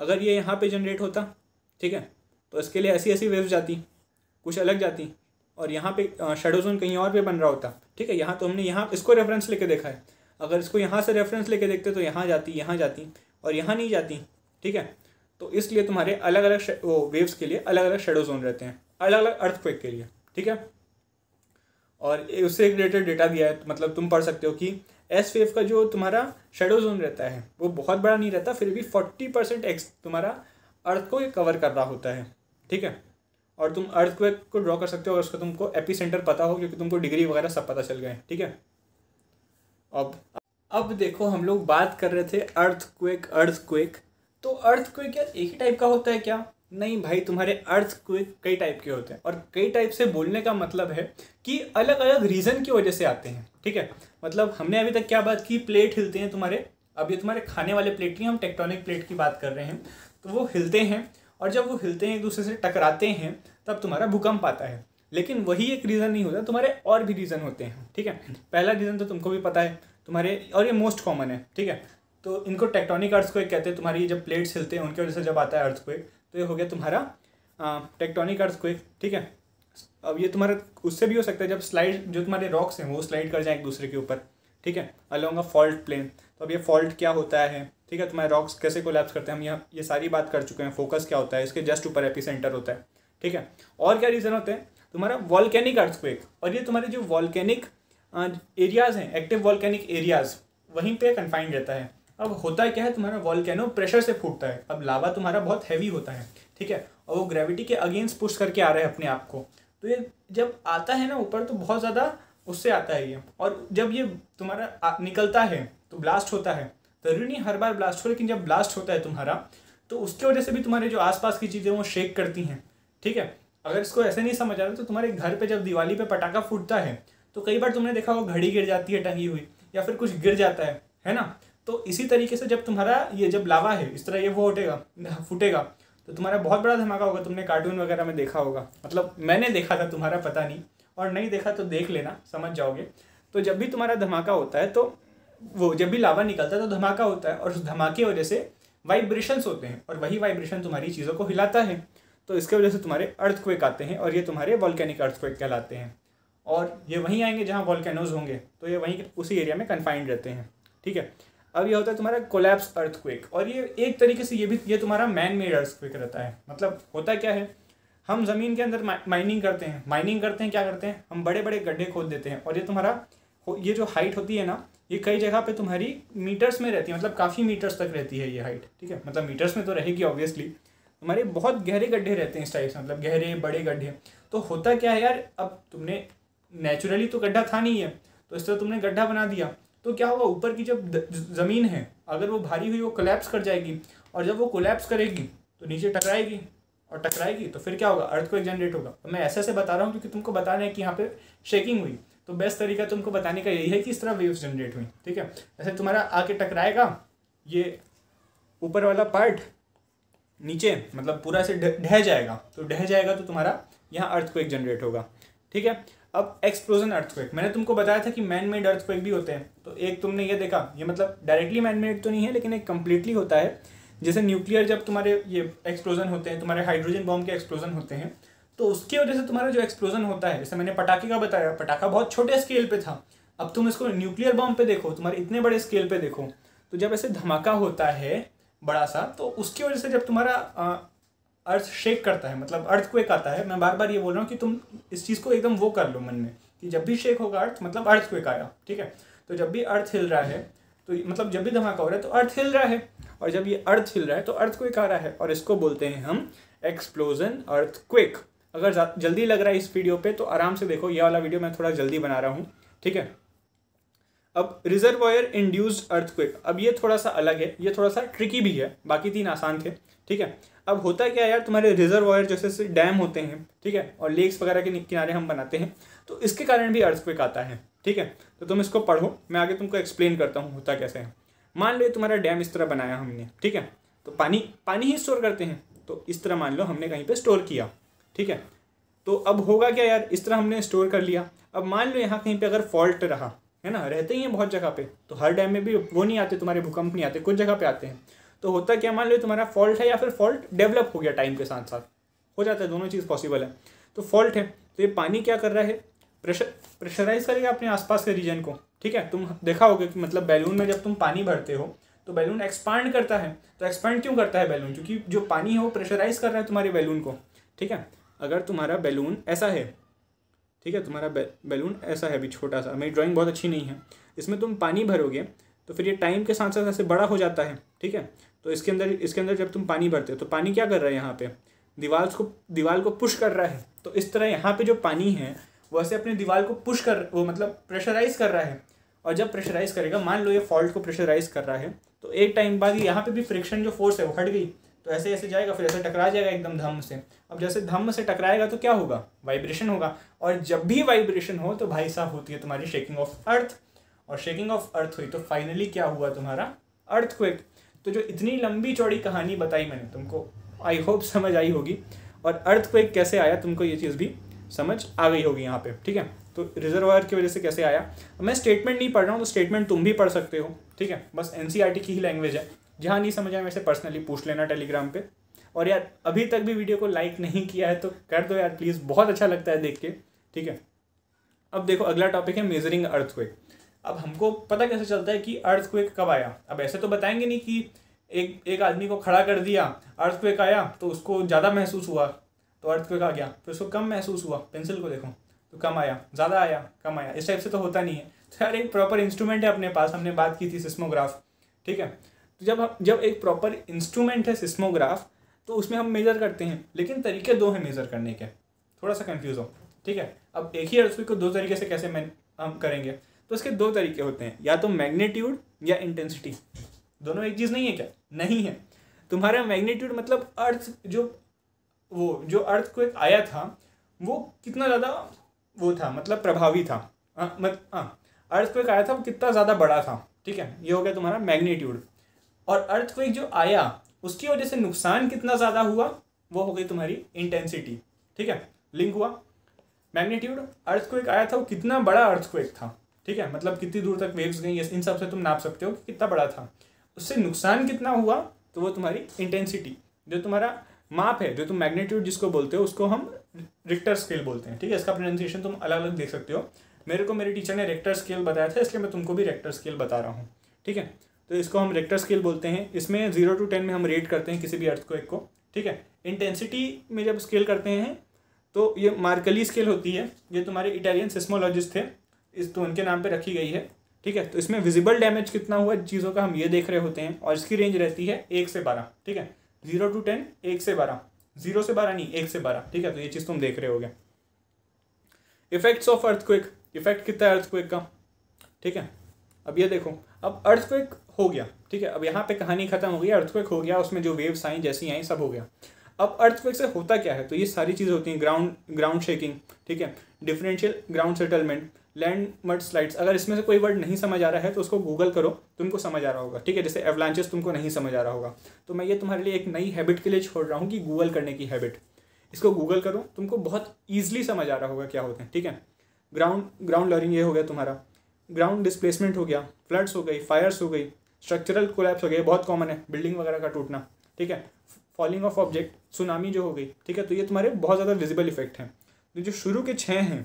अगर ये यहाँ पे जनरेट होता ठीक है तो इसके लिए ऐसी ऐसी वेव्स जाती कुछ अलग जाती और यहाँ पे शेडो जोन कहीं और पे बन रहा होता ठीक है यहाँ तो हमने यहाँ इसको रेफरेंस लेके देखा है अगर इसको यहाँ से रेफरेंस लेके देखते तो यहाँ जाती यहाँ जाती और यहाँ नहीं जाती ठीक है तो इसलिए तुम्हारे अलग अलग वो वेव्स के लिए अलग अलग शेडो जोन रहते हैं अलग अलग अर्थक्वेक के लिए ठीक है और उससे एक रिलेटेड डेटा दिया है मतलब तुम पढ़ सकते हो कि एस वेव का जो तुम्हारा शेडो जोन रहता है वो बहुत बड़ा नहीं रहता फिर भी फोर्टी परसेंट एक्स तुम्हारा अर्थ को कवर कर रहा होता है ठीक है और तुम अर्थ को ड्रॉ कर सकते हो और उसका तुमको एपी सेंटर पता हो क्योंकि तुमको डिग्री वगैरह सब पता चल गए ठीक है अब अब देखो हम लोग बात कर रहे थे अर्थ क्वेक अर्थ क्वेक तो अर्थ क्वेक यार एक ही टाइप का होता है क्या नहीं भाई तुम्हारे अर्थ कई टाइप के होते हैं और कई टाइप से बोलने का मतलब है कि अलग अलग रीज़न की वजह से आते हैं ठीक है मतलब हमने अभी तक क्या बात की प्लेट हिलते हैं तुम्हारे अब ये तुम्हारे खाने वाले प्लेट की हम टेक्टोनिक प्लेट की बात कर रहे हैं तो वो हिलते हैं और जब वो हिलते हैं एक दूसरे से टकराते हैं तब तुम्हारा भूकंप आता है लेकिन वही एक रीज़न नहीं होता तुम्हारे और भी रीज़न होते हैं ठीक है पहला रीज़न तो तुमको भी पता है तुम्हारे और ये मोस्ट कॉमन है ठीक है तो इनको टेक्टोनिक अर्थ को कहते हैं तुम्हारी जब प्लेट्स हिलते हैं उनकी वजह से जब आता है अर्थ तो ये हो गया तुम्हारा टेक्टोनिक अर्थ क्विक ठीक है अब ये तुम्हारा उससे भी हो सकता है जब स्लाइड जो तुम्हारे रॉक्स हैं वो स्लाइड कर जाए एक दूसरे के ऊपर ठीक है अलोंग अ फॉल्ट प्लेन तो अब ये फॉल्ट क्या होता है ठीक है तुम्हारे रॉक्स कैसे कोलैप्स करते हैं हम यहाँ ये सारी बात कर चुके हैं फोकस क्या होता है इसके जस्ट ऊपर एपी सेंटर होता है ठीक है और क्या रीज़न होते हैं तुम्हारा वॉल्केनिक क्विक और ये तुम्हारे जो वॉल्केनिक एरियाज़ हैं एक्टिव वॉल्केनिक एरियाज़ वहीं पे कन्फाइंड रहता है अब होता है क्या है तुम्हारा वॉलकैनो प्रेशर से फूटता है अब लावा तुम्हारा बहुत हैवी होता है ठीक है और वो ग्रेविटी के अगेंस्ट पुश करके आ रहे हैं अपने आप को तो ये जब आता है ना ऊपर तो बहुत ज़्यादा उससे आता है ये और जब ये तुम्हारा निकलता है तो ब्लास्ट होता है ज़रूरी नहीं हर बार ब्लास्ट हो लेकिन जब ब्लास्ट होता है तुम्हारा तो उसकी वजह से भी तुम्हारे जो आसपास की चीज़ें वो शेक करती हैं ठीक है अगर इसको ऐसे नहीं समझ आ रहा तो तुम्हारे घर पे जब दिवाली पे पटाखा फूटता है तो कई बार तुमने देखा वो घड़ी गिर जाती है टंगी हुई या फिर कुछ गिर जाता है है ना तो इसी तरीके से जब तुम्हारा ये जब लावा है इस तरह ये वो उठेगा फूटेगा तो तुम्हारा बहुत बड़ा धमाका होगा तुमने कार्टून वगैरह में देखा होगा मतलब मैंने देखा था तुम्हारा पता नहीं और नहीं देखा तो देख लेना समझ जाओगे तो जब भी तुम्हारा धमाका होता है तो वो जब भी लावा निकलता है तो धमाका होता है और उस धमाके की वजह से वाइब्रेशंस होते हैं और वही वाइब्रेशन तुम्हारी चीज़ों को हिलाता है तो इसके वजह से तुम्हारे अर्थक्वेक आते हैं और ये तुम्हारे वॉल्केनिक अर्थक्वेक कहलाते हैं और ये वहीं आएंगे जहाँ वॉल्केनोज होंगे तो ये वहीं उसी एरिया में कन्फाइंड रहते हैं ठीक है अब यह होता है तुम्हारा कोलैप्स अर्थक्विक और ये एक तरीके से ये भी ये तुम्हारा मैन मेड अर्थक्विक रहता है मतलब होता क्या है हम ज़मीन के अंदर माइनिंग करते हैं माइनिंग करते हैं क्या करते हैं हम बड़े बड़े गड्ढे खोद देते हैं और ये तुम्हारा ये जो हाइट होती है ना ये कई जगह पे तुम्हारी मीटर्स में रहती है मतलब काफ़ी मीटर्स तक रहती है ये हाइट ठीक है मतलब मीटर्स में तो रहेगी ऑब्वियसली तुम्हारे बहुत गहरे गड्ढे रहते हैं इस टाइप से मतलब गहरे बड़े गड्ढे तो होता क्या है यार अब तुमने नेचुरली तो गड्ढा था नहीं है तो इस तरह तुमने गड्ढा बना दिया तो क्या होगा ऊपर की जब ज़मीन है अगर वो भारी हुई वो कोलैप्स कर जाएगी और जब वो कोलैप्स करेगी तो नीचे टकराएगी और टकराएगी तो फिर क्या होगा अर्थ को जनरेट होगा तो मैं ऐसे ऐसे बता रहा हूँ क्योंकि तुमको बता रहे हैं कि यहाँ पे शेकिंग हुई तो बेस्ट तरीका तुमको बताने का यही है कि इस तरह वेव्स जनरेट हुई ठीक है ऐसे तुम्हारा आके टकराएगा ये ऊपर वाला पार्ट नीचे मतलब पूरा से ढह जाएगा तो ढह जाएगा तो तुम्हारा यहाँ अर्थ को एक जनरेट होगा ठीक है अब एक्सप्लोजन अर्थक्वेक मैंने तुमको बताया था कि मैन मेड अर्थक्वेक भी होते हैं तो एक तुमने ये देखा ये मतलब डायरेक्टली मैन मेड तो नहीं है लेकिन एक कम्प्लीटली होता है जैसे न्यूक्लियर जब तुम्हारे ये एक्सप्लोजन होते हैं तुम्हारे हाइड्रोजन बॉम्ब के एक्सप्लोजन होते हैं तो उसकी वजह से तुम्हारा जो एक्सप्लोजन होता है जैसे मैंने पटाखे का बताया पटाखा बहुत छोटे स्केल पे था अब तुम इसको न्यूक्लियर बॉम्ब पे देखो तुम्हारे इतने बड़े स्केल पे देखो तो जब ऐसे धमाका होता है बड़ा सा तो उसकी वजह से जब तुम्हारा अर्थ शेक करता है मतलब अर्थ को एक आता है मैं बार बार ये बोल रहा हूँ कि तुम इस चीज़ को एकदम वो कर लो मन में कि जब भी शेक होगा अर्थ मतलब अर्थ को एक आया ठीक है तो जब भी अर्थ हिल रहा है तो मतलब जब भी धमाका हो रहा है तो अर्थ हिल रहा है और जब ये अर्थ हिल रहा है तो अर्थ को एक आ रहा है और इसको बोलते हैं हम एक्सप्लोजन अर्थ क्विक अगर जल्दी लग रहा है इस वीडियो पे तो आराम से देखो ये वाला वीडियो मैं थोड़ा जल्दी बना रहा हूँ ठीक है अब रिजर्वायर इंड्यूस्ड अर्थक्वेक अब ये थोड़ा सा अलग है ये थोड़ा सा ट्रिकी भी है बाकी तीन आसान थे ठीक है अब होता क्या है यार तुम्हारे रिजर्व वायर जैसे डैम होते हैं ठीक है और लेक्स वगैरह के किनारे हम बनाते हैं तो इसके कारण भी अर्थक्वेक आता है ठीक है तो तुम इसको पढ़ो मैं आगे तुमको एक्सप्लेन करता हूँ होता कैसे है मान लो तुम्हारा डैम इस तरह बनाया हमने ठीक है तो पानी पानी ही स्टोर करते हैं तो इस तरह मान लो हमने कहीं पर स्टोर किया ठीक है तो अब होगा क्या यार इस तरह हमने स्टोर कर लिया अब मान लो यहाँ कहीं पर अगर फॉल्ट रहा है ना रहते ही हैं बहुत जगह पे तो हर डैम में भी वो नहीं आते तुम्हारे भूकंप नहीं आते कुछ जगह पे आते हैं तो होता क्या मान लो तुम्हारा फॉल्ट है या फिर फॉल्ट डेवलप हो गया टाइम के साथ साथ हो जाता है दोनों चीज़ पॉसिबल है तो फॉल्ट है तो ये पानी क्या कर रहा है प्रेशर प्रेशराइज करेगा अपने आसपास के रीजन को ठीक है तुम देखा होगा कि मतलब बैलून में जब तुम पानी भरते हो तो बैलून एक्सपांड करता है तो एक्सपांड क्यों करता है बैलून क्योंकि जो पानी है वो प्रेशराइज कर रहा है तुम्हारे बैलून को ठीक है अगर तुम्हारा बैलून ऐसा है ठीक है तुम्हारा बैलून ऐसा है अभी छोटा सा मेरी ड्राइंग बहुत अच्छी नहीं है इसमें तुम पानी भरोगे तो फिर ये टाइम के साथ साथ ऐसे बड़ा हो जाता है ठीक है तो इसके अंदर इसके अंदर जब तुम पानी भरते हो तो पानी क्या कर रहा है यहाँ पे दीवार को दीवार को पुश कर रहा है तो इस तरह यहाँ पे जो पानी है वैसे अपने दीवार को पुश कर वो मतलब प्रेशराइज कर रहा है और जब प्रेशराइज करेगा मान लो ये फॉल्ट को प्रेशराइज कर रहा है तो एक टाइम बाद यहाँ पे भी फ्रिक्शन जो फोर्स है वो हट गई तो ऐसे ऐसे जाएगा फिर ऐसे टकरा जाएगा एकदम धम्म से अब जैसे धम्म से टकराएगा तो क्या होगा वाइब्रेशन होगा और जब भी वाइब्रेशन हो तो भाई साहब होती है तुम्हारी शेकिंग ऑफ अर्थ और शेकिंग ऑफ अर्थ हुई तो फाइनली क्या हुआ तुम्हारा अर्थ क्विक तो जो इतनी लंबी चौड़ी कहानी बताई मैंने तुमको आई होप समझ आई होगी और अर्थ को एक कैसे आया तुमको ये चीज़ भी समझ आ गई होगी यहाँ पे ठीक है तो रिजर्वायर की वजह से कैसे आया मैं स्टेटमेंट नहीं पढ़ रहा हूँ तो स्टेटमेंट तुम भी पढ़ सकते हो ठीक है बस एन e की ही लैंग्वेज है जहाँ नहीं समझ आए वैसे पर्सनली पूछ लेना टेलीग्राम पर और यार अभी तक भी वीडियो को लाइक नहीं किया है तो कर दो यार प्लीज़ बहुत अच्छा लगता है देख के ठीक है अब देखो अगला टॉपिक है मेजरिंग अर्थ क्वेक अब हमको पता कैसे चलता है कि अर्थ क्वेक कब आया अब ऐसे तो बताएंगे नहीं कि एक एक आदमी को खड़ा कर दिया अर्थ क्वेक आया तो उसको ज़्यादा महसूस हुआ तो अर्थ क्वेक आ गया फिर उसको कम महसूस हुआ पेंसिल को देखो तो कम आया ज़्यादा आया कम आया इस टाइप से तो होता नहीं है तो यार एक प्रॉपर इंस्ट्रूमेंट है अपने पास हमने बात की थी सिस्मोग्राफ ठीक है तो जब जब एक प्रॉपर इंस्ट्रूमेंट है सिस्मोग्राफ तो उसमें हम मेज़र करते हैं लेकिन तरीके दो हैं मेज़र करने के थोड़ा सा कन्फ्यूज़ हो ठीक है अब एक ही अर्थ को दो तरीके से कैसे हम करेंगे तो इसके दो तरीके होते हैं या तो मैग्नीट्यूड या इंटेंसिटी दोनों एक चीज़ नहीं है क्या नहीं है तुम्हारा मैग्नीट्यूड मतलब अर्थ जो वो जो अर्थ को एक आया था वो कितना ज़्यादा वो था मतलब प्रभावी था हाँ, मत हाँ अर्थ को एक आया था वो कितना ज़्यादा बड़ा था ठीक है ये हो गया तुम्हारा मैग्नीट्यूड और अर्थ को एक जो आया उसकी वजह से नुकसान कितना ज़्यादा हुआ वो हो गई तुम्हारी इंटेंसिटी ठीक है लिंक हुआ मैग्नीट्यूड अर्थ को एक आया था वो कितना बड़ा अर्थ को एक था ठीक है मतलब कितनी दूर तक वेव्स गई इन सब से तुम नाप सकते हो कि कितना बड़ा था उससे नुकसान कितना हुआ तो वो तुम्हारी इंटेंसिटी जो तुम्हारा माप है जो तुम मैग्नीट्यूड जिसको बोलते हो उसको हम रिक्टर स्केल बोलते हैं ठीक है इसका प्रोनाउंसिएशन तुम अलग अलग देख सकते हो मेरे को मेरे टीचर ने रेक्टर स्केल बताया था इसलिए मैं तुमको भी रेक्टर स्केल बता रहा हूँ ठीक है तो इसको हम रेक्टर स्केल बोलते हैं इसमें जीरो टू टेन में हम रेट करते हैं किसी भी अर्थ को एक को ठीक है इंटेंसिटी में जब स्केल करते हैं तो ये मार्कली स्केल होती है ये तुम्हारे इटालियन सिस्मोलॉजिस्ट थे इस तो उनके नाम पर रखी गई है ठीक है तो इसमें विजिबल डैमेज कितना हुआ चीज़ों का हम ये देख रहे होते हैं और इसकी रेंज रहती है एक से बारह ठीक है जीरो टू टेन एक से बारह जीरो से बारह नहीं एक से बारह ठीक है तो ये चीज़ तुम देख रहे हो इफेक्ट्स ऑफ अर्थक्विक इफेक्ट कितना है अर्थक्विक का ठीक है अब ये देखो अब अर्थक्विक हो गया ठीक है अब यहाँ पे कहानी खत्म हो गई अर्थक्विक हो गया उसमें जो वेव्स आई जैसी आई सब हो गया अब अर्थक्विक से होता क्या है तो ये सारी चीज़ें होती हैं ग्राउंड ग्राउंड शेकिंग ठीक है differential ground settlement land mud slides अगर इसमें से कोई वर्ड नहीं समझ आ रहा है तो उसको गूगल करो तुमको समझ आ रहा होगा ठीक है जैसे एवलांचेस तुमको नहीं समझ आ रहा होगा तो मैं ये तुम्हारे लिए एक नई हैबिट के लिए छोड़ रहा हूँ कि गूगल करने की हैबिट इसको गूगल करो तुमको बहुत ईजिली समझ आ रहा होगा क्या होते हैं ठीक है ग्राउंड ग्राउंड लर्निंग ये हो गया तुम्हारा ग्राउंड डिस्प्लेसमेंट हो गया फ्लड्स हो गई फायर्स हो गई स्ट्रक्चरल कोलैप्स हो गए बहुत कॉमन है बिल्डिंग वगैरह का टूटना ठीक है फॉलिंग ऑफ ऑब्जेक्ट सुनामी जो हो गई ठीक है तो ये तुम्हारे बहुत ज़्यादा विजिबल इफेक्ट हैं तो जो शुरू के छः हैं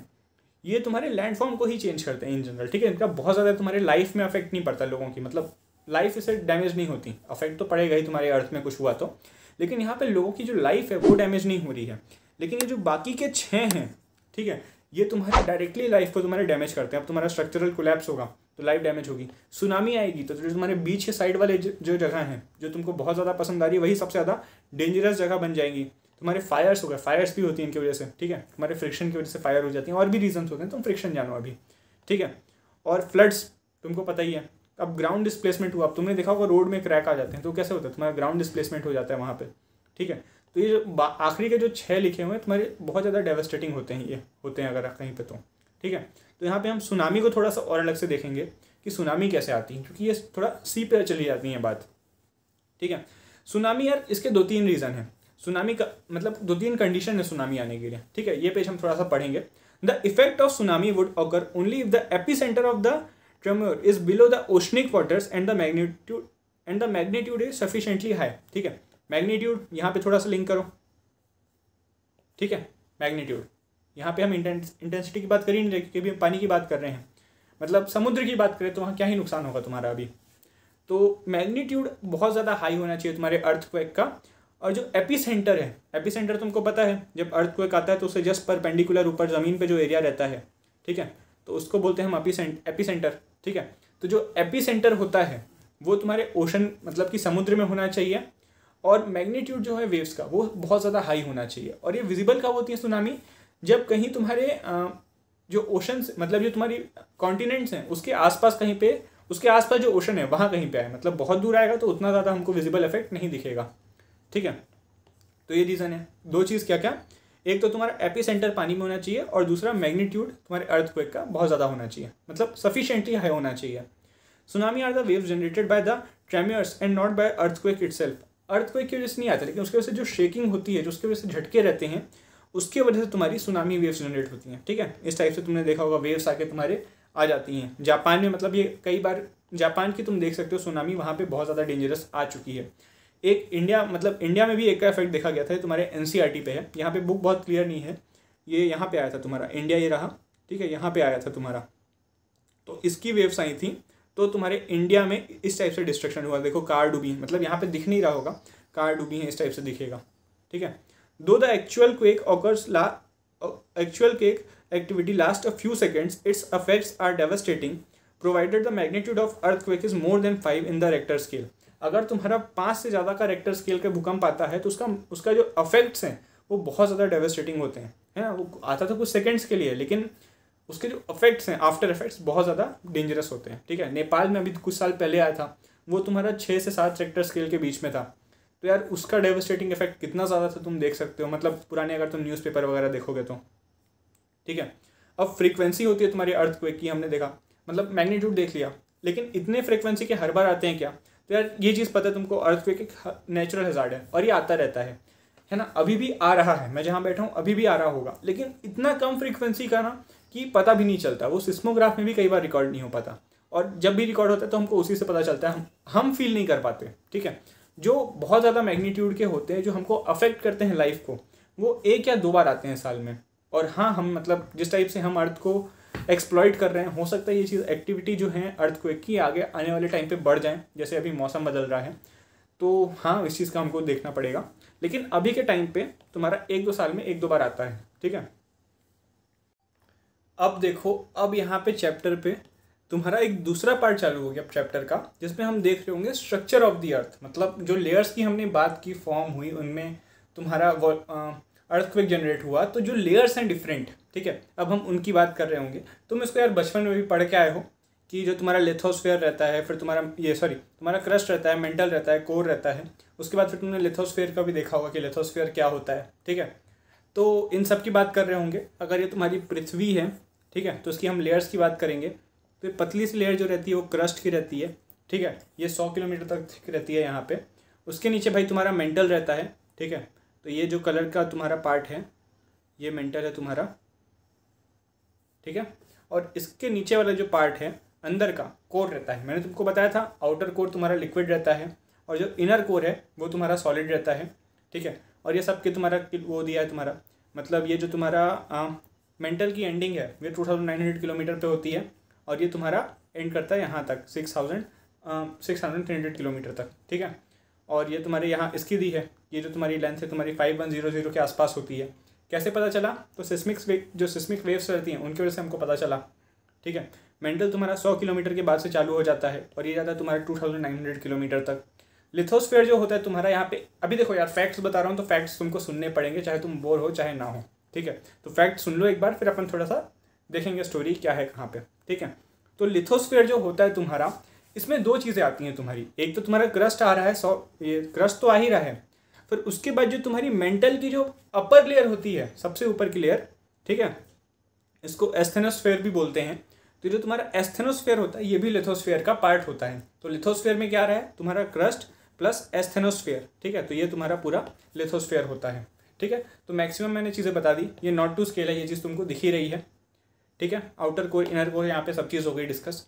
ये तुम्हारे लैंडफॉर्म को ही चेंज करते हैं इन जनरल ठीक है इनका बहुत ज़्यादा तुम्हारे लाइफ में अफेक्ट नहीं पड़ता लोगों की मतलब लाइफ इसे डैमेज नहीं होती अफेक्ट तो पड़ेगा ही तुम्हारे अर्थ में कुछ हुआ तो लेकिन यहाँ पे लोगों की जो लाइफ है वो डैमेज नहीं हो रही है लेकिन ये जो बाकी के छः हैं ठीक है ये तुम्हारे डायरेक्टली लाइफ को तुम्हारे डैमेज करते हैं अब तुम्हारा स्ट्रक्चरल कोलैप्स होगा तो लाइफ डैमेज होगी सुनामी आएगी तो जो तुम्हारे बीच के साइड वाले जो जगह हैं जो तुमको बहुत ज़्यादा पसंद आ रही है वही सबसे ज़्यादा डेंजरस जगह बन जाएंगी तुम्हारे फायर्स हो गए फायर्स भी होती हैं इनकी वजह से ठीक है तुम्हारे फ्रिक्शन की वजह से फायर हो जाती हैं और भी रीजन होते हैं तुम फ्रिक्शन जानो अभी ठीक है और फ्लड्स तुमको पता ही है अब ग्राउंड डिस्प्लेसमेंट हुआ अब तुमने देखा होगा रोड में क्रैक आ जाते हैं तो कैसे होता है तुम्हारा ग्राउंड डिस्प्लेसमेंट हो जाता है वहाँ पर ठीक है तो ये जो आखिरी के जो छः लिखे हुए हैं तुम्हारे बहुत ज़्यादा डेवेस्टेटिंग होते हैं ये होते हैं अगर कहीं पर तो ठीक है तो यहाँ पे हम सुनामी को थोड़ा सा और अलग से देखेंगे कि सुनामी कैसे आती है क्योंकि ये थोड़ा सी पे चली जाती है बात ठीक है सुनामी यार इसके दो तीन रीज़न हैं सुनामी का मतलब दो तीन कंडीशन है सुनामी आने के लिए ठीक है ये पेज हम थोड़ा सा पढ़ेंगे the effect of tsunami would अगर only if the epicentre of the tremor is below the oceanic waters and the magnitude and the magnitude is sufficiently high ठीक है मैग्नीट्यूड यहाँ पे थोड़ा सा लिंक करो ठीक है मैग्नीट्यूड यहाँ पे हम इंटेंसिटी की बात कर ही नहीं रहे क्योंकि पानी की बात कर रहे हैं मतलब समुद्र की बात करें तो वहाँ क्या ही नुकसान होगा तुम्हारा अभी तो मैग्नीट्यूड बहुत ज़्यादा हाई होना चाहिए तुम्हारे अर्थ का और जो एपी सेंटर है एपी सेंटर तुमको पता है जब अर्थ को आता है तो उससे जस्ट पर पेंडिकुलर ऊपर ज़मीन पे जो एरिया रहता है ठीक है तो उसको बोलते हैं हम अपी सेंट एपी सेंटर ठीक है तो जो एपी सेंटर होता है वो तुम्हारे ओशन मतलब कि समुद्र में होना चाहिए और मैग्नीट्यूड जो है वेव्स का वो बहुत ज़्यादा हाई होना चाहिए और ये विजिबल कब होती है सुनामी जब कहीं तुम्हारे जो ओशन मतलब जो तुम्हारी कॉन्टिनेंट्स हैं उसके आसपास कहीं पे उसके आसपास जो ओशन है वहाँ कहीं पे आए मतलब बहुत दूर आएगा तो उतना ज़्यादा हमको विजिबल इफेक्ट नहीं दिखेगा ठीक है तो ये रीज़न है दो चीज़ क्या क्या एक तो तुम्हारा एपी सेंटर पानी में होना चाहिए और दूसरा मैग्नीट्यूड तुम्हारे अर्थ क्वेक का बहुत ज़्यादा होना चाहिए मतलब सफिशेंटली हाई होना चाहिए tsunami are the wave generated by the tremors and not by earthquake itself earthquake की वजह से नहीं आता लेकिन उसकी वजह से जो शेकिंग होती है जो उसकी वजह से झटके रहते हैं उसकी वजह से तुम्हारी सुनामी वेव्स जनरेट होती हैं ठीक है इस टाइप से तुमने देखा होगा वेव्स आके तुम्हारे आ जाती हैं जापान में मतलब ये कई बार जापान की तुम देख सकते हो सुनामी वहाँ पर बहुत ज़्यादा डेंजरस आ चुकी है एक इंडिया मतलब इंडिया में भी एक का इफेक्ट देखा गया था तुम्हारे एन e पे है यहाँ पे बुक बहुत क्लियर नहीं है ये यहाँ पे आया था तुम्हारा इंडिया ये रहा ठीक है यहाँ पे आया था तुम्हारा तो इसकी वेव्स आई थी तो तुम्हारे इंडिया में इस टाइप से डिस्ट्रक्शन हुआ देखो कार डूबी मतलब यहाँ पे दिख नहीं रहा होगा कार डूबी है इस टाइप से दिखेगा ठीक है though the actual quake occurs ला actual quake activity last a few seconds its effects are devastating provided the magnitude of earthquake is more than five in the Richter scale अगर तुम्हारा पाँच से ज़्यादा का रेक्टर स्केल का भूकंप आता है तो उसका उसका जो अफेक्ट्स हैं वो बहुत ज़्यादा डेवेस्टेटिंग होते हैं है ना वो आता तो कुछ सेकेंड्स के लिए लेकिन उसके जो अफेक्ट्स हैं आफ्टर इफेक्ट्स बहुत ज़्यादा डेंजरस होते हैं ठीक है नेपाल में अभी कुछ साल पहले आया था वो तुम्हारा छः से सात रेक्टर स्केल के बीच में था तो यार उसका डेवेस्टेटिंग इफेक्ट कितना ज़्यादा था तुम देख सकते हो मतलब पुराने अगर तुम न्यूज़पेपर वगैरह देखोगे तो ठीक है अब फ्रीक्वेंसी होती है तुम्हारी अर्थ की हमने देखा मतलब मैग्नीट्यूड देख लिया लेकिन इतने फ्रीक्वेंसी के हर बार आते हैं क्या तो यार ये चीज़ पता है तुमको अर्थ क्विक एक नेचुरल हजार्ड है और ये आता रहता है है ना अभी भी आ रहा है मैं जहाँ बैठा हूँ अभी भी आ रहा होगा लेकिन इतना कम फ्रीक्वेंसी का ना कि पता भी नहीं चलता वो सिस्मोग्राफ में भी कई बार रिकॉर्ड नहीं हो पाता और जब भी रिकॉर्ड होता है तो हमको उसी से पता चलता है हम हम फील नहीं कर पाते ठीक है जो बहुत ज़्यादा मैग्नीट्यूड के होते हैं जो हमको अफेक्ट करते हैं लाइफ को वो एक या दो बार आते हैं साल में और हाँ हम मतलब जिस टाइप से हम अर्थ को एक्सप्लॉइट कर रहे हैं हो सकता है ये चीज़ एक्टिविटी जो है अर्थ की आगे आने वाले टाइम पे बढ़ जाए जैसे अभी मौसम बदल रहा है तो हाँ इस चीज़ का हमको देखना पड़ेगा लेकिन अभी के टाइम पे तुम्हारा एक दो साल में एक दो बार आता है ठीक है अब देखो अब यहाँ पे चैप्टर पे तुम्हारा एक दूसरा पार्ट चालू हो गया चैप्टर का जिसमें हम देख रहे होंगे स्ट्रक्चर ऑफ दी अर्थ मतलब जो लेयर्स की हमने बात की फॉर्म हुई उनमें तुम्हारा अर्थक्वेक जनरेट हुआ तो जो लेयर्स हैं डिफरेंट ठीक है अब हम उनकी बात कर रहे होंगे तुम इसको यार बचपन में भी पढ़ के आए हो कि जो तुम्हारा लेथोस्फेयर रहता है फिर तुम्हारा ये सॉरी तुम्हारा क्रस्ट रहता है मेंटल रहता है कोर रहता है उसके बाद फिर तुमने लेथोस्फेयर का भी देखा होगा कि लेथोस्फेयर क्या होता है ठीक है तो इन सब की बात कर रहे होंगे अगर ये तुम्हारी पृथ्वी है ठीक है तो उसकी हम लेयर्स की बात करेंगे तो पतली सी लेयर जो रहती है वो क्रस्ट की रहती है ठीक है ये सौ किलोमीटर तक थिक रहती है यहाँ पे उसके नीचे भाई तुम्हारा मेंटल रहता है ठीक है तो ये जो कलर का तुम्हारा पार्ट है ये मेंटल है तुम्हारा ठीक है और इसके नीचे वाला जो पार्ट है अंदर का कोर रहता है मैंने तुमको बताया था आउटर कोर तुम्हारा लिक्विड रहता है और जो इनर कोर है वो तुम्हारा सॉलिड रहता है ठीक है और ये सब के तुम्हारा वो दिया है तुम्हारा मतलब ये जो तुम्हारा आ, मेंटल की एंडिंग है ये two thousand nine hundred kilometre पर होती है और ये तुम्हारा एंड करता है यहाँ तक six thousand six thousand three hundred kilometre तक ठीक है और ये तुम्हारे यहाँ इसकी दी है ये जो तुम्हारी लेंथ है तुम्हारी फाइव वन जीरो जीरो के आसपास होती है कैसे पता चला तो वे जो सिस्मिक वेव्स रहती हैं उनकी वजह से हमको पता चला ठीक है मेंटल तुम्हारा सौ किलोमीटर के बाद से चालू हो जाता है और ये जाता है तुम्हारा two thousand nine hundred kilometre तक लिथोस्फेयर जो होता है तुम्हारा यहाँ पे अभी देखो यार फैक्ट्स बता रहा हूँ तो फैक्ट्स तुमको सुनने पड़ेंगे चाहे तुम बोर हो चाहे ना हो ठीक है तो फैक्ट सुन लो एक बार फिर अपन थोड़ा सा देखेंगे स्टोरी क्या है कहाँ पे ठीक है तो लिथोस्फेयर जो होता है तुम्हारा इसमें दो चीज़ें आती हैं तुम्हारी एक तो तुम्हारा क्रस्ट आ रहा है सौ ये क्रस्ट तो आ ही रहा है फिर उसके बाद जो तुम्हारी मेंटल की जो अपर लेयर होती है सबसे ऊपर की लेयर ठीक है इसको एस्थेनोस्फेयर भी बोलते हैं तो जो तुम्हारा एस्थेनोस्फेयर होता है ये भी लिथोस्फेयर का पार्ट होता है तो लिथोस्फेयर में क्या रहा है तुम्हारा क्रस्ट प्लस एस्थेनोस्फेयर ठीक है तो ये तुम्हारा पूरा लिथोस्फेयर होता है ठीक है तो मैक्सिमम मैंने चीज़ें बता दी ये नॉट टू स्केल है ये चीज़ तुमको दिखी रही है ठीक है आउटर कोर इनर कोर यहाँ पे सब चीज़ हो गई डिस्कस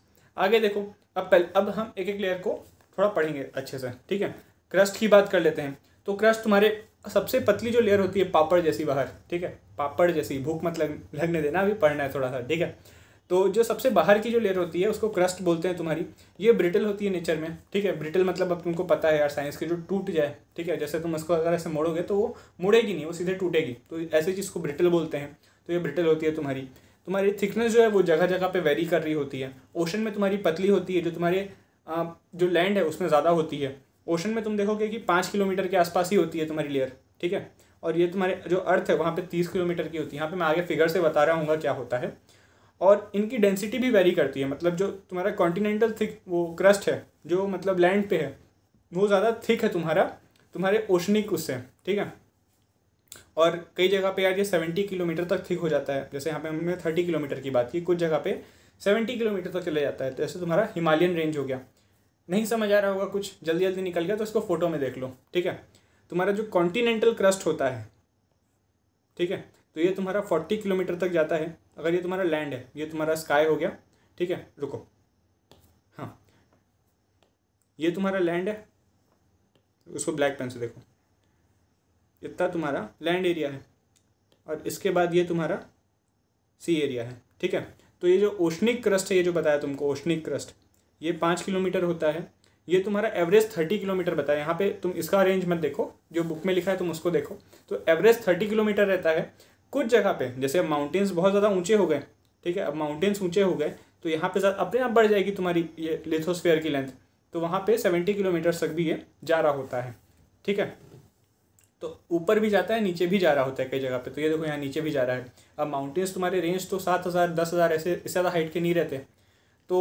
आगे देखो अब पहले अब हम एक एक लेयर को थोड़ा पढ़ेंगे अच्छे से ठीक है क्रस्ट की बात कर लेते हैं तो क्रस्ट तुम्हारे सबसे पतली जो लेयर होती है पापड़ जैसी बाहर ठीक है पापड़ जैसी भूख मत लग, लगने देना अभी पढ़ना है थोड़ा सा ठीक है तो जो सबसे बाहर की जो लेयर होती है उसको क्रस्ट बोलते हैं तुम्हारी ये ब्रिटल होती है नेचर में ठीक है ब्रिटल मतलब अब तुमको पता है यार साइंस के जो टूट जाए ठीक है जैसे तुम उसको अगर ऐसे मोड़ोगे तो वो मुड़ेगी नहीं वो सीधे टूटेगी तो ऐसी चीज़ को ब्रिटल बोलते हैं तो ये ब्रिटल होती है तुम्हारी तुम्हारी थिकनेस जो है वो जगह जगह पे वेरी कर रही होती है ओशन में तुम्हारी पतली होती है जो तुम्हारे जो लैंड है उसमें ज़्यादा होती है ओशन में तुम देखोगे कि पाँच किलोमीटर के आसपास ही होती है तुम्हारी लेयर ठीक है और ये तुम्हारे जो अर्थ है वहाँ पे तीस किलोमीटर की होती है यहाँ पे मैं आगे फिगर से बता रहा हूँ क्या होता है और इनकी डेंसिटी भी वेरी करती है मतलब जो तुम्हारा कॉन्टिनेंटल थिक वो क्रस्ट है जो मतलब लैंड पे है वो ज़्यादा थिक है तुम्हारा तुम्हारे ओशनिक उससे ठीक है और कई जगह पे यार ये सेवेंटी किलोमीटर तक थिक हो जाता है जैसे यहाँ पे हमने थर्टी किलोमीटर की बात की कुछ जगह पे सेवेंटी किलोमीटर तक चले जाता है जैसे तो तुम्हारा हिमालयन रेंज हो गया नहीं समझ आ रहा होगा कुछ जल्दी जल्दी निकल गया तो इसको फोटो में देख लो ठीक है तुम्हारा जो कॉन्टिनेंटल क्रस्ट होता है ठीक है तो ये तुम्हारा फोर्टी किलोमीटर तक जाता है अगर ये तुम्हारा लैंड है ये तुम्हारा स्काई हो गया ठीक है रुको हाँ ये तुम्हारा लैंड है उसको ब्लैक पेन से देखो इतना तुम्हारा लैंड एरिया है और इसके बाद ये तुम्हारा सी एरिया है ठीक है तो ये जो ओशनिक क्रस्ट है ये जो बताया तुमको ओशनिक क्रस्ट ये पाँच किलोमीटर होता है ये तुम्हारा एवरेज थर्टी किलोमीटर बताया यहाँ पे तुम इसका रेंज मत देखो जो बुक में लिखा है तुम उसको देखो तो एवरेज थर्टी किलोमीटर रहता है कुछ जगह पे जैसे अब माउंटेन्स बहुत ज़्यादा ऊंचे हो गए ठीक है अब माउंटेन्स ऊंचे हो गए तो यहाँ पे अपने आप बढ़ जाएगी तुम्हारी ये लिथोस्फेयर की लेंथ तो वहाँ पर सेवेंटी किलोमीटर तक भी ये जा रहा होता है ठीक है तो ऊपर भी जाता है नीचे भी जा रहा होता है कई जगह पर तो ये देखो यहाँ नीचे भी जा रहा है अब माउंटेन्स तुम्हारे रेंज तो सात हज़ार दस हज़ार ऐसे इससे ज़्यादा हाइट के नहीं रहते तो